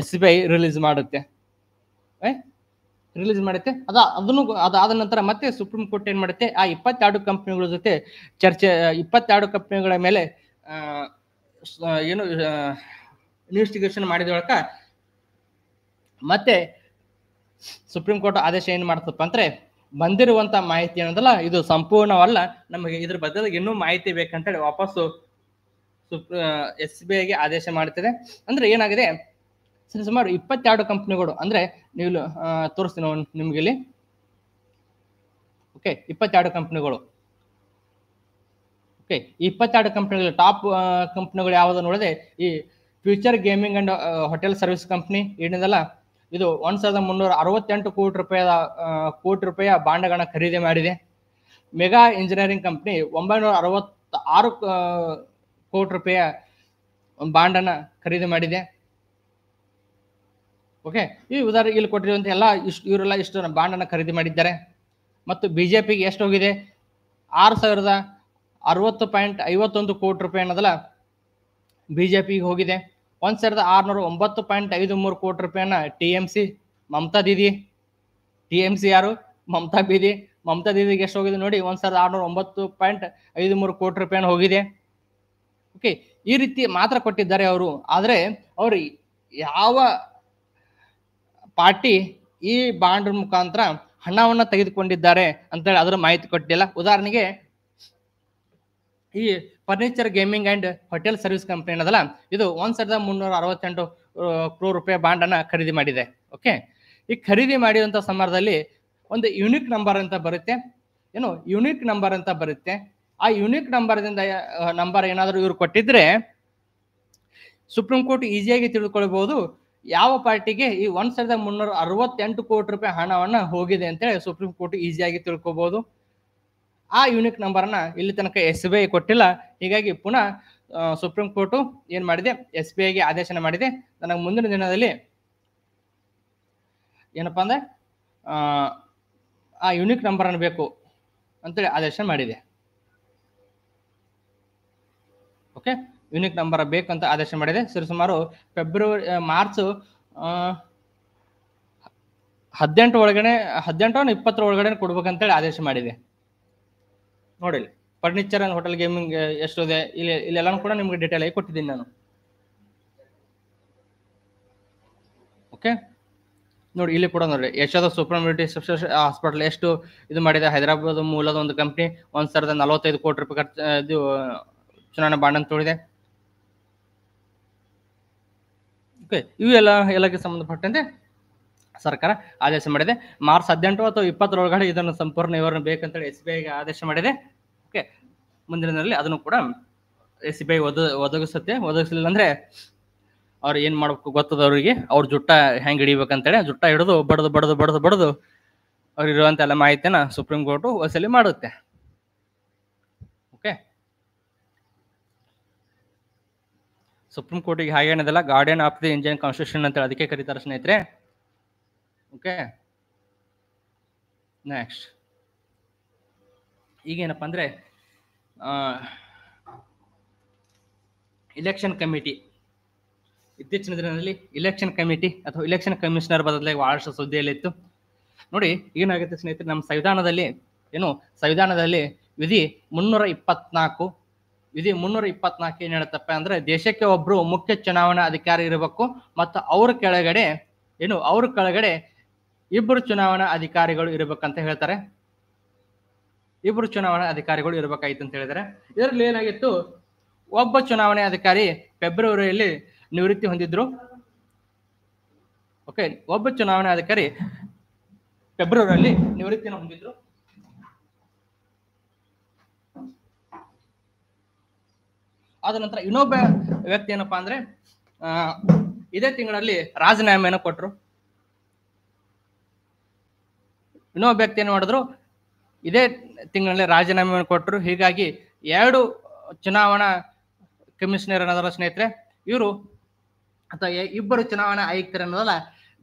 ಎಸ್ ಬಿ ಐ ರಿಲೀಸ್ ಮಾಡುತ್ತೆ ರಿಲೀಸ್ ಮಾಡುತ್ತೆ ಅದ ಅದನ್ನು ಅದಾದ ನಂತರ ಮತ್ತೆ ಸುಪ್ರೀಂ ಕೋರ್ಟ್ ಏನ್ ಮಾಡುತ್ತೆ ಆ ಇಪ್ಪತ್ತೆರಡು ಕಂಪ್ನಿಗಳ ಜೊತೆ ಚರ್ಚೆ ಇಪ್ಪತ್ತೆರಡು ಕಂಪ್ನಿಗಳ ಮೇಲೆ ಏನು ಇನ್ವೆಸ್ಟಿಗೇಷನ್ ಮಾಡಿದ ಮತ್ತೆ ಸುಪ್ರೀಂ ಕೋರ್ಟ್ ಆದೇಶ ಏನು ಮಾಡ್ತಪ್ಪ ಅಂದ್ರೆ ಬಂದಿರುವಂತ ಮಾಹಿತಿ ಏನದಲ್ಲ ಇದು ಸಂಪೂರ್ಣವಲ್ಲ ನಮಗೆ ಇದ್ರ ಬದಲಿಗೆ ಇನ್ನೂ ಮಾಹಿತಿ ಬೇಕಂತೇಳಿ ವಾಪಸ್ಸು ಸುಪ್ ಎಸ್ ಬಿ ಐಗೆ ಆದೇಶ ಮಾಡ್ತಿದೆ ಅಂದ್ರೆ ಏನಾಗಿದೆ ಸರಿ ಸುಮಾರು ಇಪ್ಪತ್ತೆರಡು ಕಂಪ್ನಿಗಳು ಅಂದ್ರೆ ನೀವು ತೋರಿಸ್ತೀನಿ ನಿಮ್ಗೆ ಇಲ್ಲಿ ಓಕೆ ಇಪ್ಪತ್ತೆರಡು ಕಂಪ್ನಿಗಳು ಓಕೆ ಇಪ್ಪತ್ತೆರಡು ಕಂಪ್ನಿಗಳು ಟಾಪ್ ಕಂಪ್ನಿಗಳು ಯಾವ್ದು ನೋಡಿದೆ ಈ future gaming and hotel service company ಅಲ್ಲ ಇದು ಒಂದ್ ಸಾವಿರದ ಮುನ್ನೂರ ಅರವತ್ತೆಂಟು ಕೋಟಿ ರೂಪಾಯಿದ ಕೋಟಿ ರೂಪಾಯಿಯ ಬಾಂಡ್ಗಳನ್ನ ಖರೀದಿ ಮಾಡಿದೆ ಮೆಗಾ ಇಂಜಿನಿಯರಿಂಗ್ ಕಂಪ್ನಿ ಒಂಬೈನೂರ ಅರವತ್ತ ಆರು ಕೋಟಿ ರೂಪಾಯಿಯ ಬಾಂಡನ್ನು ಖರೀದಿ ಮಾಡಿದೆ ಓಕೆ ಈ ಉದಾಹರಣೆ ಇಲ್ಲಿ ಕೊಟ್ಟಿರುವಂಥ ಎಲ್ಲ ಇಷ್ಟು ಇವರೆಲ್ಲ ಇಷ್ಟು ಬಾಂಡನ್ನು ಖರೀದಿ ಮಾಡಿದ್ದಾರೆ ಮತ್ತು ಬಿ ಜೆ ಪಿಗೆ ಎಷ್ಟು ಹೋಗಿದೆ ಆರು ಸಾವಿರದ ಅರವತ್ತು ಪಾಯಿಂಟ್ ಐವತ್ತೊಂದು ಕೋಟಿ ರೂಪಾಯಿ ಅನ್ನೋದಲ್ಲ ಬಿ ಜೆ ಪಿಗೆ ಹೋಗಿದೆ ಒಂದ್ ಸಾವಿರದ ಒಂಬತ್ತು ಪಾಯಿಂಟ್ ಐದು ಮೂರು ಕೋಟಿ ರೂಪಾಯಿಯನ್ನ T M C Mamata Didi T M C ಯಾರು ಮಮತಾ ಬೀದಿ ಮಮತಾ ದೀದಿಗೆ ಎಷ್ಟು ಹೋಗಿದೆ ನೋಡಿ ಒಂದ್ ಸಾವಿರದ ಆರ್ನೂರ ಒಂಬತ್ತು ಪಾಯಿಂಟ್ ಐದು ಮೂರು ಕೋಟಿ ರೂಪಾಯಿನ ಹೋಗಿದೆ ಓಕೆ ಈ ರೀತಿ ಮಾತ್ರ ಕೊಟ್ಟಿದ್ದಾರೆ ಅವರು ಆದರೆ ಅವರು ಯಾವ ಪಾರ್ಟಿ ಈ ಬಾಂಡ್ ಮುಖಾಂತರ ಹಣವನ್ನು ತೆಗೆದುಕೊಂಡಿದ್ದಾರೆ ಅಂತೇಳಿ ಅದರ ಮಾಹಿತಿ ಕೊಟ್ಟಿಲ್ಲ ಉದಾಹರಣೆಗೆ ಈ furniture gaming and hotel service company ಅದಲ್ಲ ಇದು ಒಂದ್ ಸಾವಿರದ ಮುನ್ನೂರ ಅರವತ್ತೆಂಟು ಕ್ರೋ ರೂಪಾಯಿ ಬಾಂಡ್ ಅನ್ನ ಖರೀದಿ ಮಾಡಿದೆ ಓಕೆ ಈ ಖರೀದಿ ಮಾಡಿದಂಥ ಸಮಯದಲ್ಲಿ ಒಂದು ಯುನಿಕ್ ನಂಬರ್ ಅಂತ ಬರುತ್ತೆ ಏನು ಯುನಿಕ್ ನಂಬರ್ ಅಂತ ಬರುತ್ತೆ ಆ ಯುನಿಕ್ ನಂಬರ್ದಿಂದ ನಂಬರ್ ಏನಾದರೂ ಇವರು ಕೊಟ್ಟಿದ್ರೆ ಸುಪ್ರೀಂ ಕೋರ್ಟ್ ಈಸಿಯಾಗಿ ತಿಳಿದುಕೊಳ್ಬಹುದು ಯಾವ ಪಾರ್ಟಿಗೆ ಈ ಒಂದ್ ಸಾವಿರದ ಮುನ್ನೂರ ಅರವತ್ತೆಂಟು ಕೋಟಿ ರೂಪಾಯಿ ಹಣವನ್ನು ಹೋಗಿದೆ ಅಂತೇಳಿ ಸುಪ್ರೀಂ ಕೋರ್ಟ್ ಈಸಿಯಾಗಿ ತಿಳ್ಕೊಬಹುದು ಆ ಯೂನಿಕ್ ನಂಬರ್ನ ಇಲ್ಲಿ ತನಕ ಎಸ್ ಬಿ ಐ ಕೊಟ್ಟಿಲ್ಲ ಹೀಗಾಗಿ ಪುನಃ ಸುಪ್ರೀಂ ಕೋರ್ಟು ಏನು ಮಾಡಿದೆ ಎಸ್ ಬಿ ಐಗೆ ಆದೇಶನ ಮಾಡಿದೆ ನನಗೆ ಮುಂದಿನ ದಿನದಲ್ಲಿ ಏನಪ್ಪ ಅಂದರೆ ಆ ಯೂನಿಕ್ ನಂಬರನ್ನು ಬೇಕು ಅಂತೇಳಿ ಆದೇಶ ಮಾಡಿದೆ ಓಕೆ ಯೂನಿಕ್ ನಂಬರ್ ಬೇಕು ಅಂತ ಆದೇಶ ಮಾಡಿದೆ ಸರಿಸುಮಾರು ಫೆಬ್ರವರಿ ಮಾರ್ಚ್ ಹದಿನೆಂಟು ಒಳಗಡೆ ಹದಿನೆಂಟು ಇಪ್ಪತ್ತರ ಒಳಗಡೆ ಕೊಡ್ಬೇಕಂತೇಳಿ ಆದೇಶ ಮಾಡಿದೆ ನೋಡಿ ಫರ್ನಿಚರ್ ಅಂಡ್ ಹೋಟೆಲ್ ಗೇಮಿಂಗ್ ಎಷ್ಟಿದೆ ಇಲ್ಲಿ ಇಲ್ಲೆಲ್ಲಾನು ಕೂಡ ನಿಮಗೆ ಡೀಟೇಲ್ ಆಗಿ ಕೊಟ್ಟಿದ್ದೀನಿ ನಾನು ಓಕೆ ನೋಡಿ ಇಲ್ಲಿ ಕೂಡ ನೋಡಿ ಯಶೋದ ಸೂಪರ್ ಮ್ಯೂನಿಟಿ ಹಾಸ್ಪಿಟಲ್ ಎಷ್ಟು ಇದು ಮಾಡಿದೆ ಹೈದರಾಬಾದ್ ಮೂಲದ ಒಂದು ಕಂಪ್ನಿ ಒಂದು ಸಾವಿರದ ನಲವತ್ತೈದು ಕೋಟಿ ರೂಪಾಯಿ ಖರ್ಚು ಇದು ಚುನಾವಣೆ ಬಾಂಡ್ ಅಂತ ತೋಡಿದೆ ಓಕೆ ಎಲ್ಲ ಎಲ್ಲಕ್ಕೆ ಸಂಬಂಧಪಟ್ಟಂತೆ ಸರ್ಕಾರ ಆದೇಶ ಮಾಡಿದೆ ಮಾರ್ಚ್ ಹದಿನೆಂಟು ಅಥವಾ ಇಪ್ಪತ್ತರೊಳಗಡೆ ಇದನ್ನು ಸಂಪೂರ್ಣ ವಿವರಣೆ ಬೇಕಂತೇಳಿ ಎಸ್ ಬಿ ಐಗೆ ಆದೇಶ ಮಾಡಿದೆ ಓಕೆ ಮುಂದಿನ ದಿನದಲ್ಲಿ ಅದನ್ನು ಕೂಡ ಎಸ್ ಬಿ ಐ ಒದ ಒದಗಿಸುತ್ತೆ ಒದಗಿಸಲಿಲ್ಲ ಅಂದ್ರೆ ಅವ್ರು ಏನು ಮಾಡಬೇಕು ಗೊತ್ತದ ಅವರಿಗೆ ಅವ್ರ ಜುಟ್ಟ ಹೆಂಗೆ ಹಿಡಿಬೇಕಂತೇಳಿ ಜುಟ್ಟ ಹಿಡಿದು ಬಡದು ಬಡದು ಬಡದು ಬಡದು ಇರುವಂತ ಎಲ್ಲ ಮಾಹಿತಿಯನ್ನ ಸುಪ್ರೀಂ ಕೋರ್ಟ್ ವಸೂಲಿ ಮಾಡುತ್ತೆ ಓಕೆ ಸುಪ್ರೀಂ ಕೋರ್ಟಿಗೆ ಹಾಗೇನದಲ್ಲ guardian of the Indian constitution ಅಂತೇಳಿ ಅದಕ್ಕೆ ಕರೀತಾರೆ ಸ್ನೇಹಿತರೆ ಓಕೆ ನೆಕ್ಸ್ಟ್ ಈಗೇನಪ್ಪ ಅಂದರೆ ಇಲೆಕ್ಷನ್ ಕಮಿಟಿ ಇತ್ತೀಚಿನ ದಿನದಲ್ಲಿ ಇಲೆಕ್ಷನ್ ಕಮಿಟಿ ಅಥವಾ ಇಲೆಕ್ಷನ್ ಕಮಿಷನರ್ ಬದಲಾಗಿ ಬಹಳಷ್ಟು ಸುದ್ದಿಯಲ್ಲಿತ್ತು ನೋಡಿ ಏನಾಗುತ್ತೆ ಸ್ನೇಹಿತರೆ ನಮ್ಮ ಸಂವಿಧಾನದಲ್ಲಿ ಏನು ಸಂವಿಧಾನದಲ್ಲಿ ವಿಧಿ ಮುನ್ನೂರ ಇಪ್ಪತ್ನಾಲ್ಕು ವಿಧಿ ಮುನ್ನೂರ ಇಪ್ಪತ್ನಾಲ್ಕು ಏನು ಹೇಳುತ್ತಪ್ಪ ಅಂದರೆ ದೇಶಕ್ಕೆ ಒಬ್ಬರು ಮುಖ್ಯ ಚುನಾವಣಾ ಅಧಿಕಾರಿ ಇರಬೇಕು ಮತ್ತು ಅವ್ರ ಕೆಳಗಡೆ ಏನು ಅವ್ರ ಕೆಳಗಡೆ ಇಬ್ಬರು ಚುನಾವಣಾ ಅಧಿಕಾರಿಗಳು ಇರಬೇಕಂತ ಹೇಳ್ತಾರೆ ಇಬ್ಬರು ಚುನಾವಣಾ ಅಧಿಕಾರಿಗಳು ಇರಬೇಕಾಯ್ತು ಅಂತ ಹೇಳಿದರೆ ಇದರಲ್ಲಿ ಏನಾಗಿತ್ತು ಒಬ್ಬ ಚುನಾವಣೆ ಅಧಿಕಾರಿ ಫೆಬ್ರವರಿಯಲ್ಲಿ ನಿವೃತ್ತಿ ಹೊಂದಿದ್ರು ಓಕೆ ಒಬ್ಬ ಚುನಾವಣಾ ಅಧಿಕಾರಿ ಫೆಬ್ರವರಿಯಲ್ಲಿ ನಿವೃತ್ತಿನ ಹೊಂದಿದ್ರು ಆದ ನಂತರ ಇನ್ನೊಬ್ಬ ವ್ಯಕ್ತಿ ಏನಪ್ಪಾ ಅಂದ್ರೆ ಇದೇ ತಿಂಗಳಲ್ಲಿ ರಾಜೀನಾಮೆಯನ್ನು ಕೊಟ್ಟರು ಇನ್ನೊಬ್ಬ ವ್ಯಕ್ತಿ ಏನು ಮಾಡಿದ್ರು ಇದೇ ತಿಂಗಳಲ್ಲಿ ರಾಜೀನಾಮೆ ಕೊಟ್ಟರು ಹೀಗಾಗಿ ಎರಡು ಚುನಾವಣಾ ಕಮಿಷನರ್ ಅನ್ನೋದಲ್ಲ ಸ್ನೇಹಿತರೆ ಇವರು ಅಥವಾ ಇಬ್ಬರು ಚುನಾವಣಾ ಅನ್ನೋದಲ್ಲ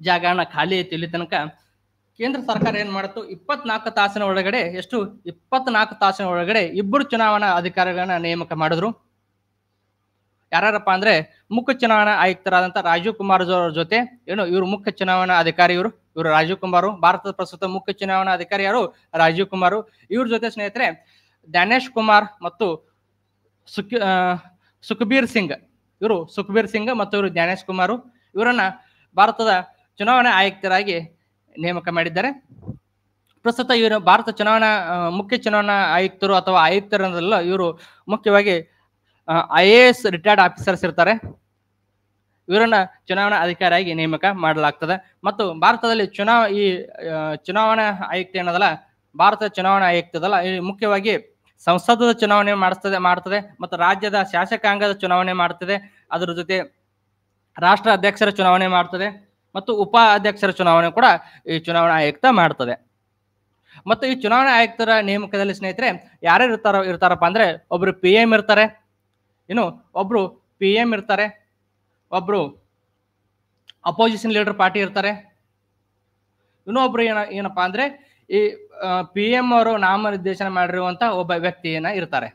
ಜಾಗ ಖಾಲಿ ಐತಿ ಇಲ್ಲಿ ತನಕ ಕೇಂದ್ರ ಸರ್ಕಾರ ಏನ್ ಮಾಡುತ್ತು ಇಪ್ಪತ್ನಾಲ್ಕು ತಾಸಿನ ಒಳಗಡೆ ಎಷ್ಟು ಇಪ್ಪತ್ನಾಲ್ಕು ತಾಸಿನ ಒಳಗಡೆ ಇಬ್ಬರು ಚುನಾವಣಾ ಅಧಿಕಾರಿಗಳನ್ನ ನೇಮಕ ಮಾಡಿದ್ರು ಯಾರಪ್ಪ ಅಂದ್ರೆ ಮುಖ್ಯ ಚುನಾವಣಾ ಆಯುಕ್ತರಾದಂತಹ ರಾಜೀವ್ ಕುಮಾರ್ ಜೊತೆ ಏನು ಇವರು ಮುಖ್ಯ ಚುನಾವಣಾ ಅಧಿಕಾರಿ ಇವರು ಇವರು ರಾಜೀವ್ ಕುಮಾರ್ ಭಾರತದ ಪ್ರಸ್ತುತ ಮುಖ್ಯ ಚುನಾವಣಾ ಅಧಿಕಾರಿ ಯಾರು ರಾಜೀವ್ ಕುಮಾರ್ ಇವ್ರ ಜೊತೆ ಸ್ನೇಹಿತರೆ ದಾನೇಶ್ ಕುಮಾರ್ ಮತ್ತು ಸುಖ್ ಸುಖಬೀರ್ ಸಿಂಗ್ ಇವರು ಸುಖಬೀರ್ ಸಿಂಗ್ ಮತ್ತು ಇವರು ಜ್ಞಾನೇಶ್ ಕುಮಾರ್ ಇವರನ್ನ ಭಾರತದ ಚುನಾವಣಾ ಆಯುಕ್ತರಾಗಿ ನೇಮಕ ಮಾಡಿದ್ದಾರೆ ಪ್ರಸ್ತುತ ಇವರು ಭಾರತ ಚುನಾವಣಾ ಮುಖ್ಯ ಚುನಾವಣಾ ಆಯುಕ್ತರು ಅಥವಾ ಆಯುಕ್ತರಲ್ಲ ಇವರು ಮುಖ್ಯವಾಗಿ I A S retired officers ಇರ್ತಾರೆ ಇವರನ್ನ ಚುನಾವಣಾ ಅಧಿಕಾರಿಯಾಗಿ ನೇಮಕ ಮಾಡಲಾಗ್ತದೆ ಮತ್ತು ಭಾರತದಲ್ಲಿ ಚುನಾವ ಈ ಚುನಾವಣಾ ಆಯುಕ್ತ ಏನದಲ್ಲ ಭಾರತ ಚುನಾವಣಾ ಆಯುಕ್ತದಲ್ಲ ಮುಖ್ಯವಾಗಿ ಸಂಸದದ ಚುನಾವಣೆ ಮಾಡಿಸ್ತದೆ ಮಾಡ್ತದೆ ಮತ್ತು ರಾಜ್ಯದ ಶಾಸಕಾಂಗದ ಚುನಾವಣೆ ಮಾಡ್ತದೆ ಅದರ ಜೊತೆ ರಾಷ್ಟ್ರ ಅಧ್ಯಕ್ಷರ ಚುನಾವಣೆ ಮಾಡ್ತದೆ ಮತ್ತು ಉಪ ಅಧ್ಯಕ್ಷರ ಚುನಾವಣೆ ಕೂಡ ಈ ಚುನಾವಣಾ ಆಯುಕ್ತ ಮಾಡ್ತದೆ ಮತ್ತು ಈ ಚುನಾವಣಾ ಆಯುಕ್ತರ ನೇಮಕದಲ್ಲಿ ಸ್ನೇಹಿತರೆ ಯಾರ್ಯಾರು ಇರ್ತಾರೋ ಇರ್ತಾರಪ್ಪ ಅಂದ್ರೆ ಒಬ್ರು ಪಿ ಎಂ ಇರ್ತಾರೆ ಇನ್ನು ಒಬ್ರು ಪಿ ಎಂ ಇರ್ತಾರೆ ಒಬ್ರು ಅಪೋಸಿಷನ್ ಲೀಡರ್ ಪಾರ್ಟಿ ಇರ್ತಾರೆ ಇನ್ನೊಬ್ಬರು ಏನ ಏನಪ್ಪಾ ಅಂದ್ರೆ ಈ ಪಿ ಎಂ ಅವರು ನಾಮನಿರ್ದೇಶನ ಮಾಡಿರುವಂತ ಒಬ್ಬ ವ್ಯಕ್ತಿ ಇರ್ತಾರೆ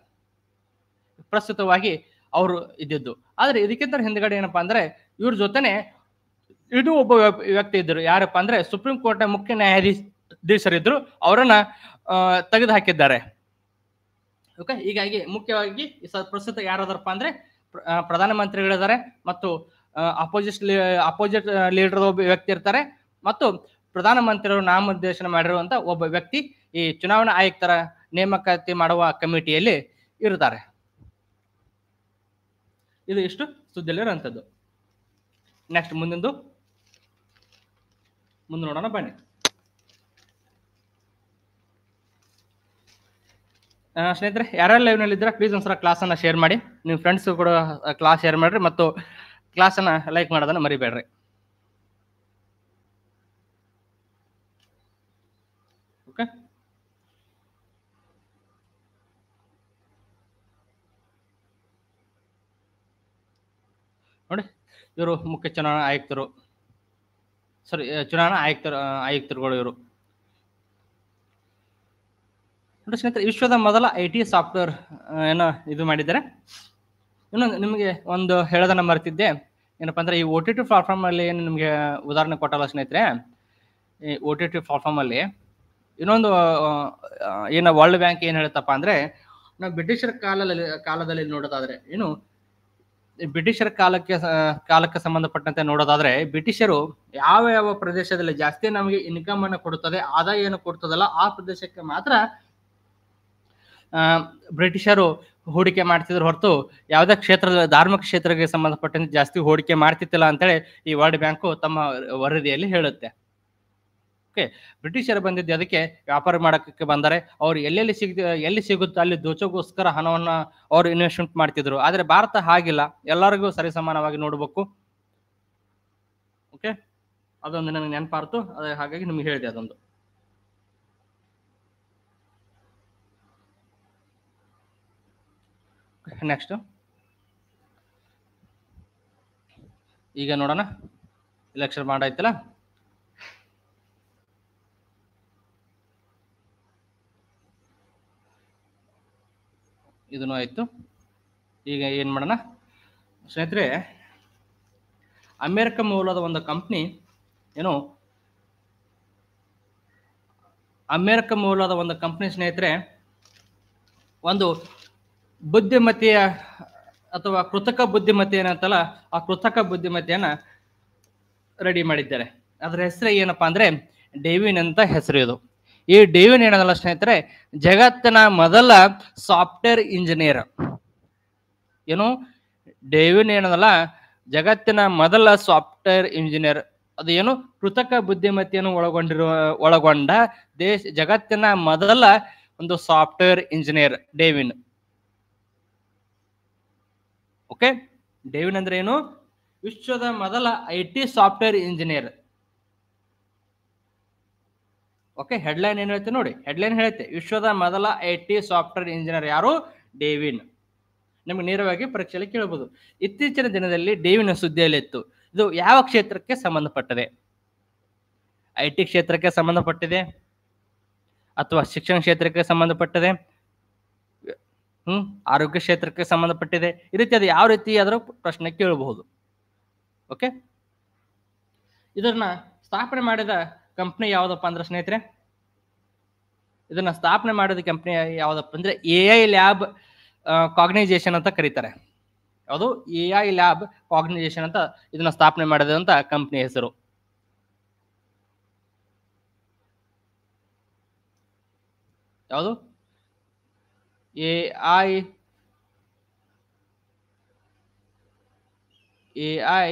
ಪ್ರಸ್ತುತವಾಗಿ ಅವರು ಇದ್ದಿದ್ದು ಆದ್ರೆ ಇದಕ್ಕಿಂತ ಹಿಂದ್ಗಡೆ ಏನಪ್ಪಾ ಅಂದ್ರೆ ಇವ್ರ ಜೊತೆನೆ ಇದು ಒಬ್ಬ ವ್ಯಕ್ತಿ ಇದ್ದರು ಯಾರಪ್ಪ ಅಂದ್ರೆ ಸುಪ್ರೀಂ ಕೋರ್ಟ್ ಮುಖ್ಯ ನ್ಯಾಯಾಧೀಶರಿದ್ರು ಅವರನ್ನ ತೆಗೆದು ಹಾಕಿದ್ದಾರೆ ಓಕೆ ಹೀಗಾಗಿ ಮುಖ್ಯವಾಗಿ ಪ್ರಸ್ತುತ ಯಾರಾದ್ರಪ್ಪ ಅಂದ್ರೆ ಪ್ರಧಾನಮಂತ್ರಿಗಳಿದ್ದಾರೆ ಮತ್ತು ಅಪೋಸಿಟ್ ಅಪೋಸಿಟ್ ಲೀಡರ್ ಒಬ್ಬ ವ್ಯಕ್ತಿ ಇರ್ತಾರೆ ಮತ್ತು ಪ್ರಧಾನ ಮಂತ್ರಿಯವರು ನಾಮನಿರ್ದೇಶನ ಮಾಡಿರುವಂತ ಒಬ್ಬ ವ್ಯಕ್ತಿ ಈ ಚುನಾವಣಾ ಆಯುಕ್ತರ ನೇಮಕಾತಿ ಮಾಡುವ ಕಮಿಟಿಯಲ್ಲಿ ಇರ್ತಾರೆ ಇದು ಇಷ್ಟು ಸುದ್ದಿಯಲ್ಲಿರುವಂಥದ್ದು ನೆಕ್ಸ್ಟ್ ಮುಂದಿಂದು ಮುಂದೆ ನೋಡೋಣ ಬನ್ನಿ ಸ್ನೇಹಿತರೆ ಯಾರ್ಯಾರು ಲೈವ್ನಲ್ಲಿ ಇದ್ರೆ ಪ್ಲೀಸ್ ಒಂದ್ಸಲ ಕ್ಲಾಸನ್ನು ಶೇರ್ ಮಾಡಿ ನಿಮ್ಮ ಫ್ರೆಂಡ್ಸ್ ಕೂಡ ಕ್ಲಾಸ್ ಶೇರ್ ಮಾಡ್ರಿ ಮತ್ತು ಕ್ಲಾಸನ್ನು ಲೈಕ್ ಮಾಡೋದನ್ನು ಮರಿಬೇಡ್ರಿ ಓಕೆ ನೋಡಿ ಇವರು ಮುಖ್ಯ ಚುನಾವಣಾ ಆಯುಕ್ತರು ಸರಿ ಚುನಾವಣಾ ಆಯುಕ್ತರು ಆಯುಕ್ತರುಗಳು ಇವರು ಸ್ನೇಹಿತರೆ ವಿಶ್ವದ ಮೊದಲ ಐ ಟಿ ಸಾಫ್ಟ್ವೇರ್ ಏನೋ ಇದು ಮಾಡಿದ್ದಾರೆ ಇನ್ನೊಂದು ನಿಮಗೆ ಒಂದು ಹೇಳೋದನ್ನ ಮರೆತಿದ್ದೆ ಏನಪ್ಪ ಅಂದ್ರೆ ಈ ಒ ಟಿ ಟಿ ಪ್ಲಾಟ್ಫಾರ್ಮಲ್ಲಿ ಏನು ನಿಮಗೆ ಉದಾಹರಣೆ ಕೊಟ್ಟಲ್ಲ ಸ್ನೇಹಿತರೆ ಈ ಒ ಟಿ ಟಿ ಪ್ಲಾಟ್ಫಾರ್ಮಲ್ಲಿ ಇನ್ನೊಂದು ಏನು ವರ್ಲ್ಡ್ ಬ್ಯಾಂಕ್ ಏನು ಹೇಳುತ್ತಪ್ಪ ಅಂದರೆ ನಾವು ಬ್ರಿಟಿಷರ ಕಾಲದಲ್ಲಿ ಕಾಲದಲ್ಲಿ ನೋಡೋದಾದ್ರೆ ಏನು ಬ್ರಿಟಿಷರ ಕಾಲಕ್ಕೆ ಕಾಲಕ್ಕೆ ಸಂಬಂಧಪಟ್ಟಂತೆ ನೋಡೋದಾದ್ರೆ ಬ್ರಿಟಿಷರು ಯಾವ ಯಾವ ಪ್ರದೇಶದಲ್ಲಿ ಜಾಸ್ತಿ ನಮಗೆ ಇನ್ಕಮ್ ಅನ್ನು ಕೊಡುತ್ತದೆ ಆದಾಯ ಏನು ಕೊಡ್ತದಲ್ಲ ಆ ಪ್ರದೇಶಕ್ಕೆ ಮಾತ್ರ ಬ್ರಿಟಿಷರು ಹೂಡಿಕೆ ಮಾಡ್ತಿದ್ರು ಹೊರತು ಯಾವುದೇ ಕ್ಷೇತ್ರದ ಧಾರ್ಮಿಕ ಕ್ಷೇತ್ರಕ್ಕೆ ಸಂಬಂಧಪಟ್ಟಂತೆ ಜಾಸ್ತಿ ಹೂಡಿಕೆ ಮಾಡ್ತಿತ್ತಿಲ್ಲ ಅಂತೇಳಿ ಈ ವರ್ಲ್ಡ್ ಬ್ಯಾಂಕು ತಮ್ಮ ವರದಿಯಲ್ಲಿ ಹೇಳುತ್ತೆ ಓಕೆ ಬ್ರಿಟಿಷರು ಬಂದಿದ್ದು ಅದಕ್ಕೆ ವ್ಯಾಪಾರ ಮಾಡೋಕ್ಕೆ ಬಂದರೆ ಅವ್ರು ಎಲ್ಲೆಲ್ಲಿ ಸಿಗ ಎಲ್ಲಿ ಸಿಗುತ್ತೋ ಅಲ್ಲಿ ದೋಚಗೋಸ್ಕರ ಹಣವನ್ನು ಅವರು ಇನ್ವೆಸ್ಟ್ಮೆಂಟ್ ಮಾಡ್ತಿದ್ರು ಆದರೆ ಭಾರತ ಹಾಗಿಲ್ಲ ಎಲ್ಲರಿಗೂ ಸರಿಸಮಾನವಾಗಿ ನೋಡಬೇಕು ಓಕೆ ಅದೊಂದು ನನಗೆ ನೆನಪಾರ್ತು ಅದೇ ಹಾಗಾಗಿ ನಿಮ್ಗೆ ಹೇಳಿದೆ ಅದೊಂದು ನೆಕ್ಸ್ಟು ಈಗ ನೋಡೋಣ ಇಲೆಕ್ಷನ್ ಮಾಡಾಯ್ತಲ್ಲ ಇದನ್ನು ಆಯಿತು ಈಗ ಏನು ಮಾಡೋಣ ಸ್ನೇಹಿತರೆ ಅಮೇರಿಕ ಮೂಲದ ಒಂದು ಕಂಪ್ನಿ ಏನು ಅಮೇರಿಕ ಮೂಲದ ಒಂದು ಕಂಪ್ನಿ ಸ್ನೇಹಿತರೆ ಒಂದು ಬುದ್ಧಿಮತೆಯ ಅಥವಾ ಕೃತಕ ಬುದ್ಧಿಮತೆ ಏನಂತಲ್ಲ ಆ ಕೃತಕ ಬುದ್ಧಿಮತೆಯನ್ನ ರೆಡಿ ಮಾಡಿದ್ದಾರೆ ಅದರ ಹೆಸರು ಏನಪ್ಪಾ ಅಂದ್ರೆ ಡೇವಿನ್ ಅಂತ ಹೆಸರು ಇದು ಈ ಡೇವಿನ್ ಏನದಲ್ಲ ಸ್ನೇಹಿತರೆ ಜಗತ್ತಿನ ಮೊದಲ ಸಾಫ್ಟ್ವೇರ್ ಇಂಜಿನಿಯರ್ ಏನು ಡೇವಿನ್ ಏನದಲ್ಲ ಜಗತ್ತಿನ ಮೊದಲ ಸಾಫ್ಟ್ವೇರ್ ಇಂಜಿನಿಯರ್ ಅದು ಏನು ಕೃತಕ ಬುದ್ಧಿಮತ್ತೆಯನ್ನು ಒಳಗೊಂಡಿರುವ ಒಳಗೊಂಡ ದೇಶ ಜಗತ್ತಿನ ಮೊದಲ ಒಂದು software engineer Devin okay Devin ಅಂದ್ರೆ ಏನು ವಿಶ್ವದ ಮೊದಲ I T software engineer okay headline ಏನು ಹೇಳುತ್ತೆ ನೋಡಿ ಹೆಡ್ಲೈನ್ ಹೇಳುತ್ತೆ ವಿಶ್ವದ ಮೊದಲ ಐ ಟಿ ಸಾಫ್ಟ್ವೇರ್ ಇಂಜಿನಿಯರ್ ಯಾರು ಡೇವಿನ್ ನಿಮ್ಗೆ ನೇರವಾಗಿ ಪರೀಕ್ಷೆಯಲ್ಲಿ ಕೇಳಬಹುದು ಇತ್ತೀಚಿನ ದಿನದಲ್ಲಿ ಡೇವಿನ ಸುದ್ದಿಯಲ್ಲಿತ್ತು ಇದು ಯಾವ ಕ್ಷೇತ್ರಕ್ಕೆ ಸಂಬಂಧಪಟ್ಟಿದೆ ಐ ಟಿ ಕ್ಷೇತ್ರಕ್ಕೆ ಸಂಬಂಧಪಟ್ಟಿದೆ ಅಥವಾ ಶಿಕ್ಷಣ ಕ್ಷೇತ್ರಕ್ಕೆ ಸಂಬಂಧಪಟ್ಟಿದೆ ಹ್ಮ್ ಆರೋಗ್ಯ ಕ್ಷೇತ್ರಕ್ಕೆ ಸಂಬಂಧಪಟ್ಟಿದೆ ಈ ರೀತಿ ಅದು ಯಾವ ರೀತಿ ಅದರ ಪ್ರಶ್ನೆ ಕೇಳಬಹುದು ಓಕೆ ಇದನ್ನ ಸ್ಥಾಪನೆ ಮಾಡಿದ ಕಂಪ್ನಿ ಯಾವ್ದಪ್ಪ ಅಂದ್ರೆ ಸ್ನೇಹಿತರೆ ಇದನ್ನ ಸ್ಥಾಪನೆ ಮಾಡಿದ ಕಂಪ್ನಿ ಯಾವ್ದಪ್ಪ ಅಂದ್ರೆ ಎ ಐ ಲ್ಯಾಬ್ ಕಾಗ್ನೈಸೇಷನ್ ಅಂತ ಕರೀತಾರೆ ಯಾವುದು ಎ ಐ ಲ್ಯಾಬ್ ಕಾಗ್ನೈಸೇಷನ್ ಅಂತ ಇದನ್ನ ಸ್ಥಾಪನೆ ಮಾಡಿದಂತ ಕಂಪ್ನಿ ಹೆಸರು ಯಾವುದು AI AI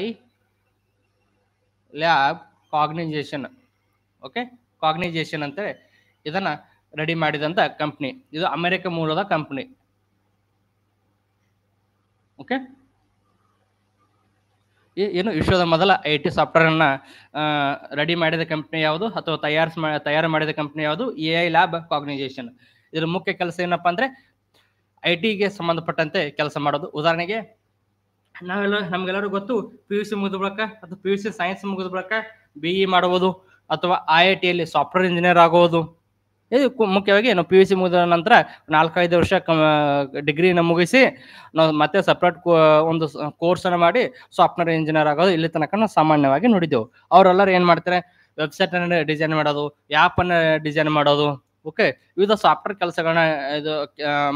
lab Cognition okay Cognition ಅಂತೇಳಿ ಇದನ್ನ ರೆಡಿ ಮಾಡಿದಂತ ಕಂಪ್ನಿ ಇದು ಅಮೆರಿಕ ಮೂಲದ ಕಂಪ್ನಿ ಓಕೆ ಏನು ವಿಶ್ವದ ಮೊದಲ ಐ ಟಿ ಸಾಫ್ಟ್ವೇರ್ ಅನ್ನ ರೆಡಿ ಮಾಡಿದ ಕಂಪ್ನಿ ಯಾವುದು ಅಥವಾ ತಯಾರಿಸ್ ತಯಾರು ಮಾಡಿದ ಕಂಪ್ನಿ ಯಾವುದು ಎ ಐ ಲ್ಯಾಬ್ ಕಾಗ್ನೈಜೇಷನ್ ಇದರ ಮುಖ್ಯ ಕೆಲಸ ಏನಪ್ಪಾ ಅಂದ್ರೆ ಐ ಟಿಗೆ ಸಂಬಂಧಪಟ್ಟಂತೆ ಕೆಲಸ ಮಾಡೋದು ಉದಾಹರಣೆಗೆ ನಾವೆಲ್ಲ ನಮಗೆಲ್ಲರೂ ಗೊತ್ತು ಪಿ ಯು ಸಿ ಮುಗಿದ ಬಳಕ ಅಥವಾ ಪಿ ಯು ಸಿ ಸೈನ್ಸ್ ಮುಗಿದ ಬಳಕ ಬಿ ಇ e ಮಾಡುವುದು ಅಥವಾ ಐ ಐ ಟಿಯಲ್ಲಿ ಸಾಫ್ಟ್ವೇರ್ ಇಂಜಿನಿಯರ್ ಆಗುವುದು ಇದು ಮುಖ್ಯವಾಗಿ ನಾವು ಪಿ ಯು ಸಿ ಮುಗಿದ ನಂತರ ನಾಲ್ಕೈದು ವರ್ಷ ಡಿಗ್ರಿನ ಮುಗಿಸಿ ನಾವು ಮತ್ತೆ ಸಪ್ರೇಟ್ ಒಂದು ಕೋರ್ಸನ್ನು ಮಾಡಿ ಸಾಫ್ಟ್ವೇರ್ ಇಂಜಿನಿಯರ್ ಆಗೋದು ಇಲ್ಲಿ ತನಕ ನಾವು ಸಾಮಾನ್ಯವಾಗಿ ನೋಡಿದ್ದೆವು ಅವರೆಲ್ಲರೂ ಏನು ಮಾಡ್ತಾರೆ ವೆಬ್ಸೈಟನ್ನು ಡಿಸೈನ್ ಮಾಡೋದು ಆ್ಯಪನ್ನು ಡಿಸೈನ್ ಮಾಡೋದು ಓಕೆ ವಿವಿಧ ಸಾಫ್ಟ್ವೇರ್ ಕೆಲಸಗಳನ್ನ ಇದು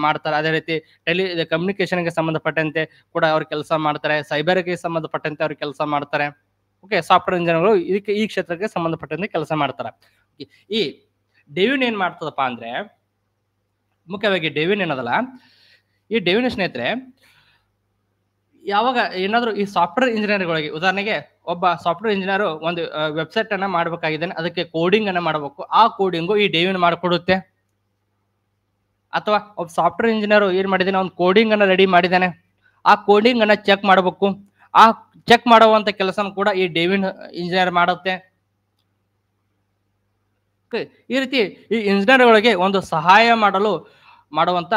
ಮಾಡ್ತಾರೆ ಅದೇ ರೀತಿ ಟೆಲಿ ಕಮ್ಯುನಿಕೇಶನ್ಗೆ ಸಂಬಂಧಪಟ್ಟಂತೆ ಕೂಡ ಅವ್ರು ಕೆಲಸ ಮಾಡ್ತಾರೆ ಸೈಬರ್ಗೆ ಸಂಬಂಧಪಟ್ಟಂತೆ ಅವ್ರು ಕೆಲಸ ಮಾಡ್ತಾರೆ ಓಕೆ ಸಾಫ್ಟ್ವೇರ್ ಇಂಜಿನಿಯರ್ಗಳು ಇದಕ್ಕೆ ಈ ಕ್ಷೇತ್ರಕ್ಕೆ ಸಂಬಂಧಪಟ್ಟಂತೆ ಕೆಲಸ ಮಾಡ್ತಾರೆ ಈ ಡೆವಿನ್ ಏನ್ ಮಾಡ್ತದಪ್ಪ ಅಂದ್ರೆ ಮುಖ್ಯವಾಗಿ ಡೆವಿನ್ ಏನದಲ್ಲ ಈ ಡೆವಿನ ಸ್ನೇಹಿತರೆ ಯಾವಾಗ ಏನಾದರೂ ಈ ಸಾಫ್ಟ್ವೇರ್ ಇಂಜಿನಿಯರ್ಗಳಿಗೆ ಉದಾಹರಣೆಗೆ ಒಬ್ಬ ಸಾಫ್ಟ್ವೇರ್ ಇಂಜಿನಿಯರ್ ಒಂದು ವೆಬ್ಸೈಟ್ ಅನ್ನ ಮಾಡ್ಬೇಕಾಗಿದೆ ಅದಕ್ಕೆ ಕೋಡಿಂಗ್ ಅನ್ನ ಮಾಡಬೇಕು ಆ ಕೋಡಿಂಗು ಈ ಡೇವಿನ್ ಮಾಡಿಕೊಡುತ್ತೆ ಅಥವಾ ಒಬ್ಬ ಸಾಫ್ಟ್ವೇರ್ ಇಂಜಿನಿಯರ್ ಏನ್ ಮಾಡಿದಾನೆ ಒಂದು ಕೋಡಿಂಗ್ ಅನ್ನ ರೆಡಿ ಮಾಡಿದ್ದಾನೆ ಆ ಕೋಡಿಂಗ್ ಅನ್ನ ಚೆಕ್ ಮಾಡಬೇಕು ಆ ಚೆಕ್ ಮಾಡುವಂತ ಕೆಲಸನ ಕೂಡ ಈ ಡೇವಿನ್ ಇಂಜಿನಿಯರ್ ಮಾಡುತ್ತೆ ಈ ರೀತಿ ಈ ಇಂಜಿನಿಯರ್ಗಳಿಗೆ ಒಂದು ಸಹಾಯ ಮಾಡಲು ಮಾಡುವಂತ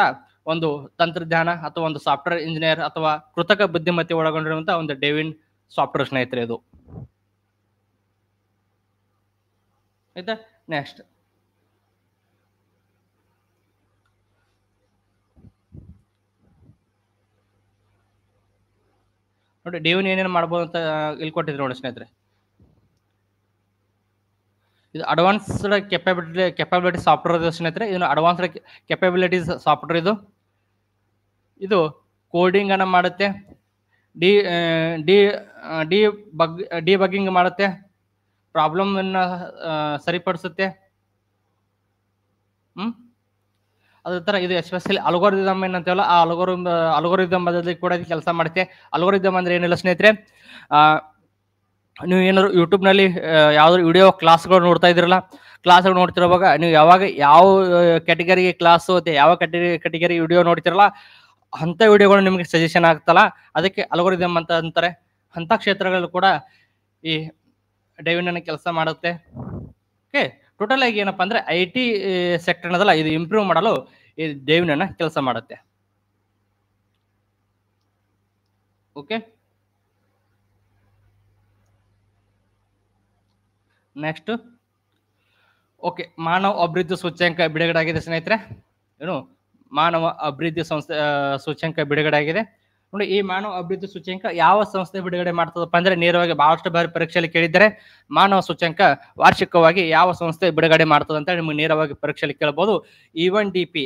ಒಂದು ತಂತ್ರಜ್ಞಾನ ಅಥವಾ ಒಂದು ಸಾಫ್ಟ್ವೇರ್ ಇಂಜಿನಿಯರ್ ಅಥವಾ ಕೃತಕ ಬುದ್ಧಿಮತ್ತೆ ಒಳಗೊಂಡಿರುವಂತಹ ಒಂದು ಡೇವಿನ್ ಸಾಫ್ಟ್ವೇರ್ ಸ್ನೇಹಿತರೆ ಇದು ಆಯ್ತಾ ನೆಕ್ಸ್ಟ್ ನೋಡಿ ಡೇವಿನ್ ಏನೇನು ಮಾಡ್ಬೋದು ಅಂತ ಇಲ್ಲಿ ಕೊಟ್ಟಿದ್ರು ನೋಡಿ ಸ್ನೇಹಿತರೆ ಇದು ಅಡ್ವಾನ್ಸ್ಡ್ ಕೆಪಾಬಿಲಿಟಿ ಕೆಪಾಬಿಲಿಟಿ ಸಾಫ್ಟ್ವೇರ್ ಸ್ನೇಹಿತರೆ ಇದನ್ನು ಅಡ್ವಾನ್ಸ್ಡ್ ಕೆಪಬಿಲಿಟೀಸ್ ಸಾಫ್ಟ್ವೇರ್ ಇದು ಇದು ಕೋಡಿಂಗ್ ಅನ್ನ ಮಾಡುತ್ತೆ D D debug debugging ಮಾಡುತ್ತೆ ಪ್ರಾಬ್ಲಮ್ ಅನ್ನ ಸರಿಪಡಿಸುತ್ತೆ ಹ್ಮ್ ಅದೇ ಥರ ಇದು ಎಸ್ಪೆಷಲಿ ಅಲ್ಗೋರಿದಮ್ ಏನಂತೇವಲ್ಲ ಆ ಅಲ್ಗೋರಿದಮ್ ಅಲ್ಗೋರಿದಮ್ ಬದಲಿ ಕೂಡ ಕೆಲಸ ಮಾಡುತ್ತೆ ಅಲ್ಗೋರಿದಮ್ ಅಂದ್ರೆ ಏನಿಲ್ಲ ಸ್ನೇಹಿತರೆ ನೀವು ಏನಾದ್ರು ಯೂಟ್ಯೂಬ್ನಲ್ಲಿ ಯಾವ್ದಾದ್ರು ವಿಡಿಯೋ ಕ್ಲಾಸ್ಗಳು ನೋಡ್ತಾ ಇದ್ರಲ್ಲ ಕ್ಲಾಸ್ಗಳು ನೋಡ್ತಿರೋವಾಗ ನೀವು ಯಾವಾಗ ಯಾವ ಕ್ಯಾಟಗರಿಗೆ ಕ್ಲಾಸು ಅಥವಾ ಯಾವ ಕ್ಯಾಟಗರಿ ಕ್ಯಾಟಗರಿ ವಿಡಿಯೋ ನೋಡ್ತಿರಲ್ಲ ಅಂಥ ವಿಡಿಯೋಗಳು ನಿಮಗೆ ಸಜೆಷನ್ ಆಗ್ತಲ್ಲ ಅದಕ್ಕೆ ಅಲ್ಗೋರಿದಮ್ ಅಂತ ಅಂತಾರೆ ಅಂಥ ಕ್ಷೇತ್ರಗಳಲ್ಲೂ ಕೂಡ ಈ ಡೈವಿನ ಕೆಲಸ ಮಾಡುತ್ತೆ ಓಕೆ ಟೋಟಲ್ ಆಗಿ ಏನಪ್ಪ ಅಂದರೆ ಐ ಟಿ ಸೆಕ್ಟರ್ ಅನ್ನೋದಲ್ಲ ಇದು ಇಂಪ್ರೂವ್ ಮಾಡಲು ಈ ಡೈವಿನ ಕೆಲಸ ಮಾಡುತ್ತೆ ಓಕೆ ನೆಕ್ಸ್ಟ್ ಓಕೆ ಮಾನವ ಅಭಿವೃದ್ಧಿ ಸೂಚ್ಯಂಕ ಬಿಡುಗಡೆ ಆಗಿದೆ ಸ್ನೇಹಿತರೆ ಏನು ಮಾನವ ಅಭಿವೃದ್ಧಿ ಸಂಸ್ಥೆ ಸೂಚ್ಯಂಕ ಬಿಡುಗಡೆ ಆಗಿದೆ ನೋಡಿ ಈ ಮಾನವ ಅಭಿವೃದ್ಧಿ ಸೂಚ್ಯಂಕ ಯಾವ ಸಂಸ್ಥೆ ಬಿಡುಗಡೆ ಮಾಡ್ತದಪ್ಪ ಅಂದ್ರೆ ನೇರವಾಗಿ ಬಹಳಷ್ಟು ಬಾರಿ ಪರೀಕ್ಷೆಯಲ್ಲಿ ಕೇಳಿದರೆ ಮಾನವ ಸೂಚ್ಯಂಕ ವಾರ್ಷಿಕವಾಗಿ ಯಾವ ಸಂಸ್ಥೆ ಬಿಡುಗಡೆ ಮಾಡ್ತದೆ ಅಂತ ನಿಮ್ಗೆ ನೇರವಾಗಿ ಪರೀಕ್ಷೆಯಲ್ಲಿ ಕೇಳಬಹುದು ಒನ್ e ಡಿ ಪಿ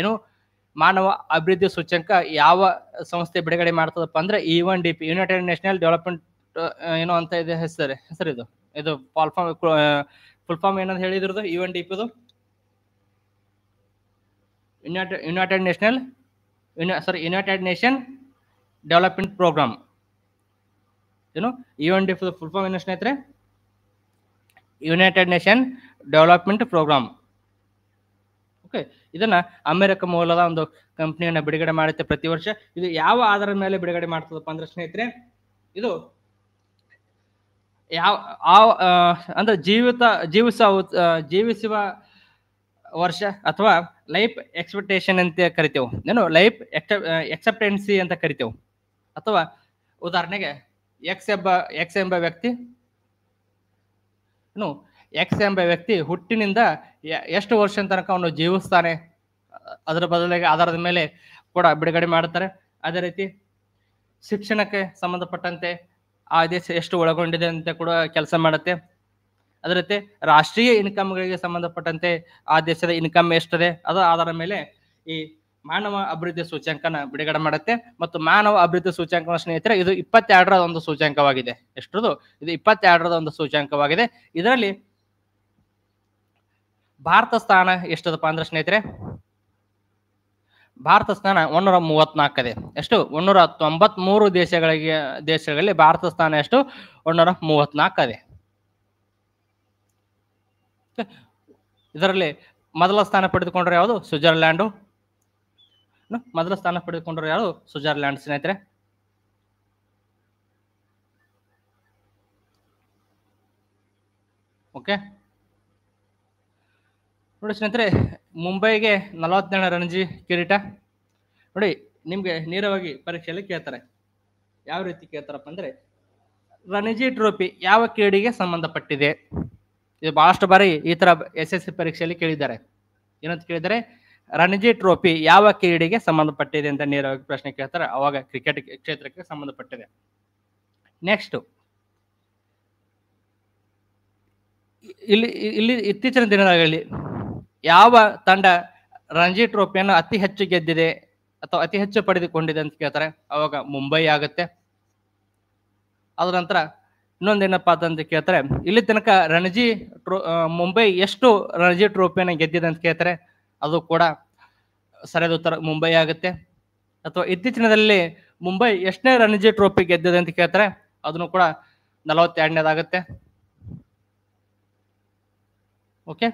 ಏನು ಮಾನವ ಅಭಿವೃದ್ಧಿ ಸೂಚ್ಯಂಕ ಯಾವ ಸಂಸ್ಥೆ ಬಿಡುಗಡೆ ಮಾಡ್ತದಪ್ಪ ಅಂದ್ರೆ UN D P United National development ಏನು ಅಂತ ಇದೆ ಹೆಸರು ಹೆಸರಿದು ಇದು ಫಾಲ್ ಫಾರ್ಮ್ ಫುಲ್ ಫಾರ್ಮ್ ಏನಂತ ಹೇಳಿದ್ರದು ಒನ್ e ಡಿ ಪಿದು United United National sorry United Nation Development Programme ಏನು U N D full form ಏನು ಸ್ನೇಹಿತರೆ United Nation Development Programme okay ಇದನ್ನು ಅಮೆರಿಕ ಮೂಲದ ಒಂದು ಕಂಪ್ನಿಯನ್ನು ಬಿಡುಗಡೆ ಮಾಡುತ್ತೆ ಪ್ರತಿ ವರ್ಷ ಇದು ಯಾವ ಆಧಾರದ ಮೇಲೆ ಬಿಡುಗಡೆ ಮಾಡ್ತದಪ್ಪ ಅಂದ್ರೆ ಸ್ನೇಹಿತರೆ ಇದು ಯಾವ ಅಂದ್ರೆ ಜೀವಿತ ಜೀವಿಸುವ ಜೀವಿಸುವ ವರ್ಷ ಅಥವಾ ಲೈಫ್ ಎಕ್ಸ್ಪೆಕ್ಟೇಷನ್ ಅಂತ ಕರಿತೇವೆ ಏನು ಲೈಫ್ ಎಕ್ಸೆಪ್ಟೆನ್ಸಿ ಅಂತ ಕರಿತೇವೆ ಅಥವಾ ಉದಾಹರಣೆಗೆ ಎಕ್ಸ್ ಎಂಬ ಎಕ್ಸ್ ಎಂಬ ವ್ಯಕ್ತಿ ಏನು ಎಕ್ಸ್ ಎಂಬ ವ್ಯಕ್ತಿ ಹುಟ್ಟಿನಿಂದ ಎಷ್ಟು ವರ್ಷದ ತನಕ ಅವನು ಜೀವಿಸ್ತಾನೆ ಅದರ ಬದಲಿಗೆ ಆಧಾರದ ಮೇಲೆ ಕೂಡ ಬಿಡುಗಡೆ ಮಾಡ್ತಾರೆ ಅದೇ ರೀತಿ ಶಿಕ್ಷಣಕ್ಕೆ ಸಂಬಂಧಪಟ್ಟಂತೆ ಆ ದೇಶ ಎಷ್ಟು ಒಳಗೊಂಡಿದೆ ಅಂತ ಕೂಡ ಕೆಲಸ ಮಾಡುತ್ತೆ ಅದರಂತೆ ರಾಷ್ಟ್ರೀಯ ಇನ್ಕಮ್ಗಳಿಗೆ ಸಂಬಂಧಪಟ್ಟಂತೆ ಆ ದೇಶದ ಇನ್ಕಮ್ ಎಷ್ಟಿದೆ ಅದು ಆಧಾರ ಮೇಲೆ ಈ ಮಾನವ ಅಭಿವೃದ್ಧಿ ಸೂಚ್ಯಾಂಕನ ಬಿಡುಗಡೆ ಮಾಡುತ್ತೆ ಮತ್ತು ಮಾನವ ಅಭಿವೃದ್ಧಿ ಸೂಚ್ಯಂಕ ಸ್ನೇಹಿತರೆ ಇದು ಇಪ್ಪತ್ತೆರಡರ ಒಂದು ಸೂಚ್ಯಾಂಕವಾಗಿದೆ ಎಷ್ಟು ಇದು ಇಪ್ಪತ್ತೆರಡರ ಒಂದು ಸೂಚ್ಯಾಂಕವಾಗಿದೆ ಇದರಲ್ಲಿ ಭಾರತ ಸ್ಥಾನ ಎಷ್ಟದಪ್ಪ ಅಂದ್ರೆ ಸ್ನೇಹಿತರೆ ಭಾರತ ಸ್ಥಾನ ಒಂದೂರ ಮೂವತ್ನಾಲ್ಕದೆ ಎಷ್ಟು ಒಂದೂರ ತೊಂಬತ್ಮೂರು ದೇಶಗಳಿಗೆ ದೇಶಗಳಲ್ಲಿ ಭಾರತ ಸ್ಥಾನ ಎಷ್ಟು ಒಂದೂರ ಮೂವತ್ನಾಲ್ಕದೆ ಇದರಲ್ಲಿ ಮೊದಲ ಸ್ಥಾನ ಪಡೆದುಕೊಂಡ್ರೆ ಯಾವುದು ಸ್ವಿಟ್ಜರ್ಲ್ಯಾಂಡು ಮೊದಲ ಸ್ಥಾನ ಪಡೆದುಕೊಂಡ್ರೆ ಯಾವುದು ಸ್ವಿಜರ್ಲ್ಯಾಂಡ್ ಸ್ನೇಹಿತರೆ ಓಕೆ ನೋಡಿ ಸ್ನೇಹಿತರೆ ಮುಂಬೈಗೆ ನಲವತ್ತೇಳು ರಣಜಿ ಕಿರೀಟ ನೋಡಿ ನಿಮಗೆ ನೇರವಾಗಿ ಪರೀಕ್ಷೆಯಲ್ಲಿ ಕೇಳ್ತಾರೆ ಯಾವ ರೀತಿ ಕೇಳ್ತಾರಪ್ಪ ಅಂದರೆ ರಣಜಿ ಟ್ರೋಫಿ ಯಾವ ಕ್ರೀಡೆಗೆ ಸಂಬಂಧಪಟ್ಟಿದೆ ಇದು ಬಹಳಷ್ಟು ಬಾರಿ ಈ ತರ ಎಸ್ ಎಸ್ ಸಿ ಪರೀಕ್ಷೆಯಲ್ಲಿ ಕೇಳಿದ್ದಾರೆ ಏನಂತ ಕೇಳಿದರೆ ರಣಜಿ ಟ್ರೋಫಿ ಯಾವ ಕ್ರೀಡೆಗೆ ಸಂಬಂಧಪಟ್ಟಿದೆ ಅಂತ ನೇರವಾಗಿ ಪ್ರಶ್ನೆ ಕೇಳ್ತಾರೆ ಅವಾಗ ಕ್ರಿಕೆಟ್ ಕ್ಷೇತ್ರಕ್ಕೆ ಸಂಬಂಧಪಟ್ಟಿದೆ ನೆಕ್ಸ್ಟ್ ಇಲ್ಲಿ ಇಲ್ಲಿ ಇತ್ತೀಚಿನ ದಿನಗಳಲ್ಲಿ ಯಾವ ತಂಡ ರಣಜಿ ಟ್ರೋಫಿಯನ್ನು ಅತಿ ಹೆಚ್ಚು ಗೆದ್ದಿದೆ ಅಥವಾ ಅತಿ ಹೆಚ್ಚು ಪಡೆದುಕೊಂಡಿದೆ ಅಂತ ಕೇಳ್ತಾರೆ ಅವಾಗ ಮುಂಬೈ ಆಗುತ್ತೆ ಅದ ನಂತರ ಇನ್ನೊಂದೇನಪ್ಪ ಅಂತ ಕೇಳ್ತಾರೆ ಇಲ್ಲಿ ತನಕ ರಣಜಿ ಟ್ರೋ ಮುಂಬೈ ಎಷ್ಟು ರಣಜಿ ಟ್ರೋಫಿಯನ್ನು ಗೆದ್ದಿದೆ ಅಂತ ಕೇಳ್ತಾರೆ ಅದು ಕೂಡ ಸರಿಯಾದ ಉತ್ತರ ಮುಂಬೈ ಆಗುತ್ತೆ ಅಥವಾ ಇತ್ತೀಚಿನದಲ್ಲಿ ಮುಂಬೈ ಎಷ್ಟನೇ ರಣಜಿ ಟ್ರೋಫಿ ಗೆದ್ದಿದೆ ಅಂತ ಕೇಳ್ತಾರೆ ಅದನ್ನು ಕೂಡ ನಲವತ್ತೆರಡನೇದಾಗುತ್ತೆ ಓಕೆ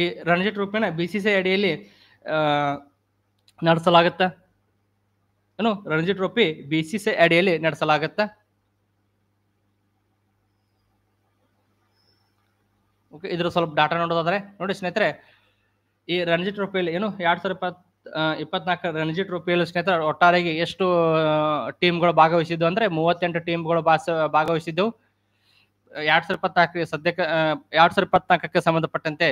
ಈ ರಣಜಿ ಟ್ರೋಫಿನ ಬಿ ಸಿ ಸಿ ಅಡಿಯಲ್ಲಿ ನಡೆಸಲಾಗುತ್ತೆ ಏನು Ranji trophy B C C ಅಡಿಯಲ್ಲಿ ನಡೆಸಲಾಗುತ್ತೆ ಓಕೆ ಇದ್ರ ಸ್ವಲ್ಪ ಡಾಟಾ ನೋಡೋದಾದ್ರೆ ನೋಡಿ ಸ್ನೇಹಿತರೆ ಈ ರಣಜಿ ಟ್ರೋಫಿಯಲ್ಲಿ ಏನು ಎರಡ್ ಸಾವಿರ ಇಪ್ಪತ್ ಇಪ್ಪತ್ನಾಲ್ಕು ರಣಜಿ ಟ್ರೋಫಿಯಲ್ಲಿ ಸ್ನೇಹಿತರೆ ಒಟ್ಟಾರೆಗೆ ಎಷ್ಟು ಟೀಮ್ಗಳು ಭಾಗವಹಿಸಿದ್ದು ಅಂದ್ರೆ ಮೂವತ್ತೆಂಟು ಟೀಮ್ಗಳು ಭಾಗವಹಿಸಿದ್ದವು ಎರಡ್ ಸಾವಿರ ಇಪ್ಪತ್ನಾಲ್ಕು ಸದ್ಯಕ್ಕೆ ಎರಡ್ ಸಾವಿರ ಇಪ್ಪತ್ನಾಲ್ಕಕ್ಕೆ ಸಂಬಂಧಪಟ್ಟಂತೆ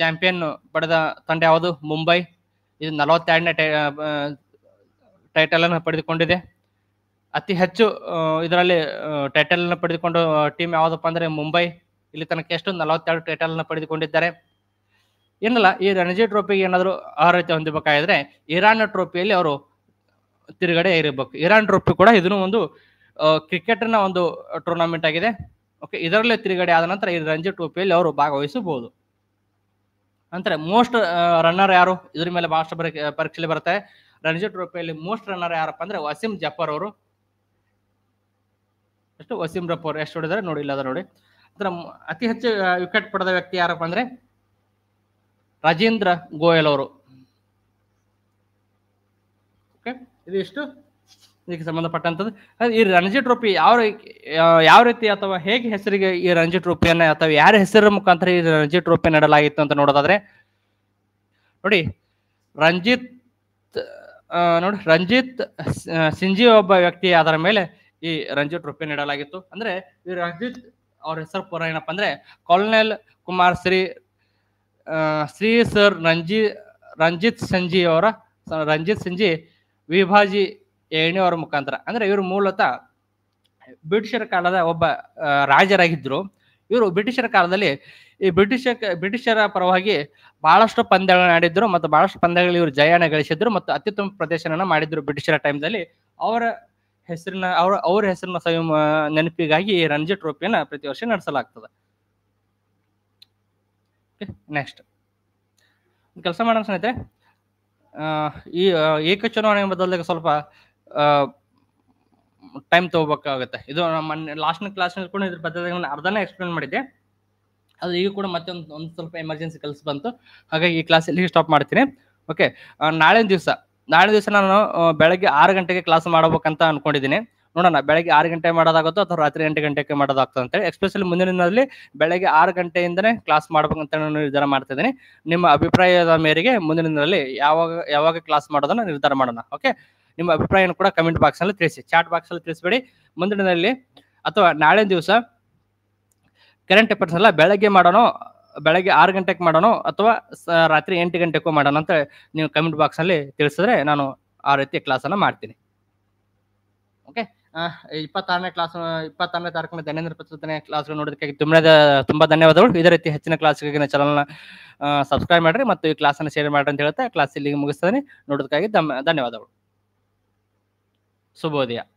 ಚಾಂಪಿಯನ್ ಪಡೆದ ತಂಡ ಯಾವುದು ಮುಂಬೈ ಇದು ನಲವತ್ತೆರಡನೇ ಟೈಟಲ್ ಅನ್ನು ಪಡೆದುಕೊಂಡಿದೆ ಅತಿ ಹೆಚ್ಚು ಇದರಲ್ಲಿ ಟೈಟಲ್ ಅನ್ನು ಪಡೆದುಕೊಂಡು ಟೀಮ್ ಯಾವುದಪ್ಪ ಅಂದ್ರೆ ಮುಂಬೈ ಇಲ್ಲಿ ತನಕ ಎಷ್ಟು ನಲವತ್ತೆರಡು ಟೈಟಲ್ ಪಡೆದುಕೊಂಡಿದ್ದಾರೆ ಏನಲ್ಲ ಈ ರಣಜಿ ಟ್ರೋಫಿಗೆ ಏನಾದರೂ ಅರ್ಹತೆ ಹೊಂದಬೇಕಾದ್ರೆ ಇರಾನ್ ಟ್ರೋಫಿಯಲ್ಲಿ ಅವರು ತಿರುಗಡೆ ಇರಬೇಕು ಇರಾನ್ ಟ್ರೋಫಿ ಕೂಡ ಇದನ್ನು ಒಂದು ಕ್ರಿಕೆಟ್ನ ಒಂದು ಟೂರ್ನಮೆಂಟ್ ಆಗಿದೆ ಓಕೆ ಇದರಲ್ಲೇ ತಿರುಗಡೆ ಆದ ನಂತರ ಈ ರಣಜಿ ಟ್ರೋಫಿಯಲ್ಲಿ ಅವರು ಭಾಗವಹಿಸಬಹುದು ಅಂದ್ರೆ ಮೋಸ್ಟ್ ರನ್ನರ್ ಯಾರು ಇದ್ರ ಮೇಲೆ ಭಾಷೆ ಪರೀಕ್ಷೆಯಲ್ಲಿ ಬರುತ್ತೆ ರಣಜಿ ಟ್ರೋಫಿಯಲ್ಲಿ ಮೋಸ್ಟ್ ರನ್ನರ್ ಯಾರಪ್ಪ ಅಂದ್ರೆ ವಸೀಂ ಜಫರ್ ಅವರು ಎಷ್ಟು ವಸೀಂ ಜಫರ್ ಎಷ್ಟು ಹೊಡಿದಾರೆ ನೋಡಿ ಇಲ್ಲ ನೋಡಿ ಅದರ ಅತಿ ಹೆಚ್ಚು ವಿಕೆಟ್ ಪಡೆದ ವ್ಯಕ್ತಿ ಯಾರಪ್ಪ ಅಂದ್ರೆ ರಾಜೇಂದ್ರ ಗೋಯಲ್ ಅವರು ಓಕೆ ಇದು ಇಷ್ಟು ಇದಕ್ಕೆ ಸಂಬಂಧಪಟ್ಟಂಥದ್ದು ಈ ರಣಜಿ ಟ್ರೋಫಿ ಯಾವ ಯಾವ ರೀತಿ ಅಥವಾ ಹೇಗೆ ಹೆಸರಿಗೆ ಈ ರಣಜಿ ಟ್ರೋಫಿಯನ್ನ ಅಥವಾ ಯಾರ ಹೆಸರ ಮುಖಾಂತರ ಈ ರಣಜಿ ಟ್ರೋಫಿ ನೀಡಲಾಗಿತ್ತು ಅಂತ ನೋಡೋದಾದ್ರೆ ನೋಡಿ ರಂಜಿತ್ ನೋಡಿ ರಂಜಿತ್ ಸಿಂಜಿ ಒಬ್ಬ ವ್ಯಕ್ತಿ ಅದರ ಮೇಲೆ ಈ ರಂಜಿತ್ ಟ್ರೋಫಿ ನೀಡಲಾಗಿತ್ತು ಅಂದ್ರೆ ಈ ರಂಜಿತ್ ಅವ್ರ ಹೆಸರು ಪೂರ ಏನಪ್ಪ ಅಂದ್ರೆ ಕಾಲೋನೆಲ್ ಕುಮಾರ್ ಶ್ರೀ ಶ್ರೀ ಸರ್ ರಂಜಿ ರಂಜಿತ್ ಸಂಜಿ ಅವರ ರಂಜಿತ್ ಸಂಜಿ ವಿಭಾಜಿ ಏಣಿ ಅವರ ಮುಖಾಂತರ ಅಂದ್ರೆ ಇವರು ಮೂಲತಃ ಬ್ರಿಟಿಷರ ಕಾಲದ ಒಬ್ಬ ರಾಜರಾಗಿದ್ದರು ಇವರು ಬ್ರಿಟಿಷರ ಕಾಲದಲ್ಲಿ ಈ ಬ್ರಿಟಿಷ ಬ್ರಿಟಿಷರ ಪರವಾಗಿ ಬಹಳಷ್ಟು ಪಂದ್ಯಗಳನ್ನ ಆಡಿದ್ರು ಮತ್ತು ಬಹಳಷ್ಟು ಪಂದ್ಯಗಳಲ್ಲಿ ಇವರು ಜಯಾನ ಗಳಿಸಿದ್ರು ಮತ್ತು ಅತ್ಯುತ್ತಮ ಪ್ರದರ್ಶನ ಮಾಡಿದ್ರು ಬ್ರಿಟಿಷರ ಟೈಮ್ದಲ್ಲಿ ಅವರ ಹೆಸರಿನ ಅವ್ರ ಅವ್ರ ಹೆಸರಿನ ಸ್ವಯಂ ನೆನಪಿಗಾಗಿ ರಣಜಿ ಟ್ರೋಫಿಯನ್ನು ಪ್ರತಿ ವರ್ಷ ನಡೆಸಲಾಗ್ತದೆ ನೆಕ್ಸ್ಟ್ ಕೆಲಸ ಮಾಡೋಣ ಸ್ನೇಹಿತರೆ ಈ ಏಕ ಚುನಾವಣೆ ಬದಲಾಗ ಸ್ವಲ್ಪ ಟೈಮ್ ತಗೋಬೇಕಾಗುತ್ತೆ ಇದು ನಮ್ಮ ಲಾಸ್ಟ್ನ ಕ್ಲಾಸ್ನಲ್ಲಿ ಕೂಡ ಇದ್ರ ಬದಲಾಗ ನಾನು ಅರ್ಧನ ಎಕ್ಸ್ಪ್ಲೇನ್ ಮಾಡಿದ್ದೆ ಅದು ಈಗ ಕೂಡ ಮತ್ತೆ ಒಂದು ಒಂದು ಸ್ವಲ್ಪ ಎಮರ್ಜೆನ್ಸಿ ಕೆಲಸ ಬಂತು ಹಾಗಾಗಿ ಈ ಕ್ಲಾಸ್ ಎಲ್ಲಿಗೆ ಸ್ಟಾಪ್ ಮಾಡ್ತೀನಿ ಓಕೆ ನಾಳೆ ದಿವಸ ನಾಳೆ ದಿವಸ ನಾನು ಬೆಳಗ್ಗೆ ಆರು ಗಂಟೆಗೆ ಕ್ಲಾಸ್ ಮಾಡಬೇಕಂತ ಅನ್ಕೊಂಡಿದ್ದೀನಿ ನೋಡೋಣ ಬೆಳಗ್ಗೆ ಆರು ಗಂಟೆ ಮಾಡೋದಾಗುತ್ತೋ ಅಥವಾ ರಾತ್ರಿ ಎಂಟು ಗಂಟೆಗೆ ಮಾಡೋದಾಗ್ತದೆ ಅಂತೇಳಿ ಎಸ್ಪೆಷಲಿ ಮುಂದಿನ ದಿನದಲ್ಲಿ ಬೆಳಗ್ಗೆ ಆರು ಗಂಟೆಯಿಂದನೇ ಕ್ಲಾಸ್ ಅಂತ ನಾನು ನಿರ್ಧಾರ ಮಾಡ್ತಿದ್ದೀನಿ ನಿಮ್ಮ ಅಭಿಪ್ರಾಯದ ಮೇರೆಗೆ ಮುಂದಿನ ದಿನದಲ್ಲಿ ಯಾವಾಗ ಯಾವಾಗ ಕ್ಲಾಸ್ ಮಾಡೋದನ್ನು ನಿರ್ಧಾರ ಮಾಡೋಣ ಓಕೆ ನಿಮ್ಮ ಅಭಿಪ್ರಾಯನ ಕೂಡ ಕಮೆಂಟ್ ಬಾಕ್ಸ್ನಲ್ಲಿ ತಿಳಿಸಿ ಚಾಟ್ ಬಾಕ್ಸಲ್ಲಿ ತಿಳಿಸ್ಬೇಡಿ ದಿನದಲ್ಲಿ ಅಥವಾ ನಾಳೆ ದಿವಸ ಕರೆಂಟ್ ಅಫೇರ್ಸ್ ಎಲ್ಲ ಬೆಳಗ್ಗೆ ಮಾಡೋಣ ಬೆಳಗ್ಗೆ ಆರು ಗಂಟೆಗೆ ಮಾಡೋಣ ಅಥವಾ ರಾತ್ರಿ ಎಂಟು ಗಂಟೆಗೂ ಮಾಡೋಣ ಅಂತ ನೀವು ಕಮೆಂಟ್ ಬಾಕ್ಸ್ ತಿಳಿಸಿದ್ರೆ ನಾನು ಆ ರೀತಿ ಕ್ಲಾಸನ್ನು ಮಾಡ್ತೀನಿ ಓಕೆ ಇಪ್ಪತ್ತಾರನೇ ಕ್ಲಾಸ್ ಇಪ್ಪತ್ತಾರನೇ ತಾರೀಕಿನ ದೈನಂದಿನ ಪ್ರಸ್ತುತನೇ ಕ್ಲಾಸ್ಗಳು ನೋಡೋದಕ್ಕಾಗಿ ತುಂಬಾ ತುಂಬ ಧನ್ಯವಾದಗಳು ಇದೇ ರೀತಿ ಹೆಚ್ಚಿನ ಕ್ಲಾಸ್ಗಾಗಿ ಚಾನಲ್ನ ಸಬ್ಸ್ಕ್ರೈಬ್ ಮಾಡಿರಿ ಮತ್ತು ಈ ಕ್ಲಾಸನ್ನು ಶೇರ್ ಮಾಡಿರಿ ಅಂತ ಹೇಳ್ತಾ ಕ್ಲಾಸ್ ಇಲ್ಲಿಗೆ ಮುಗಿಸ್ತಾನೆ ನೋಡೋದಕ್ಕಾಗಿ ಧನ್ಯವಾದಗಳು ಶುಭೋದಯ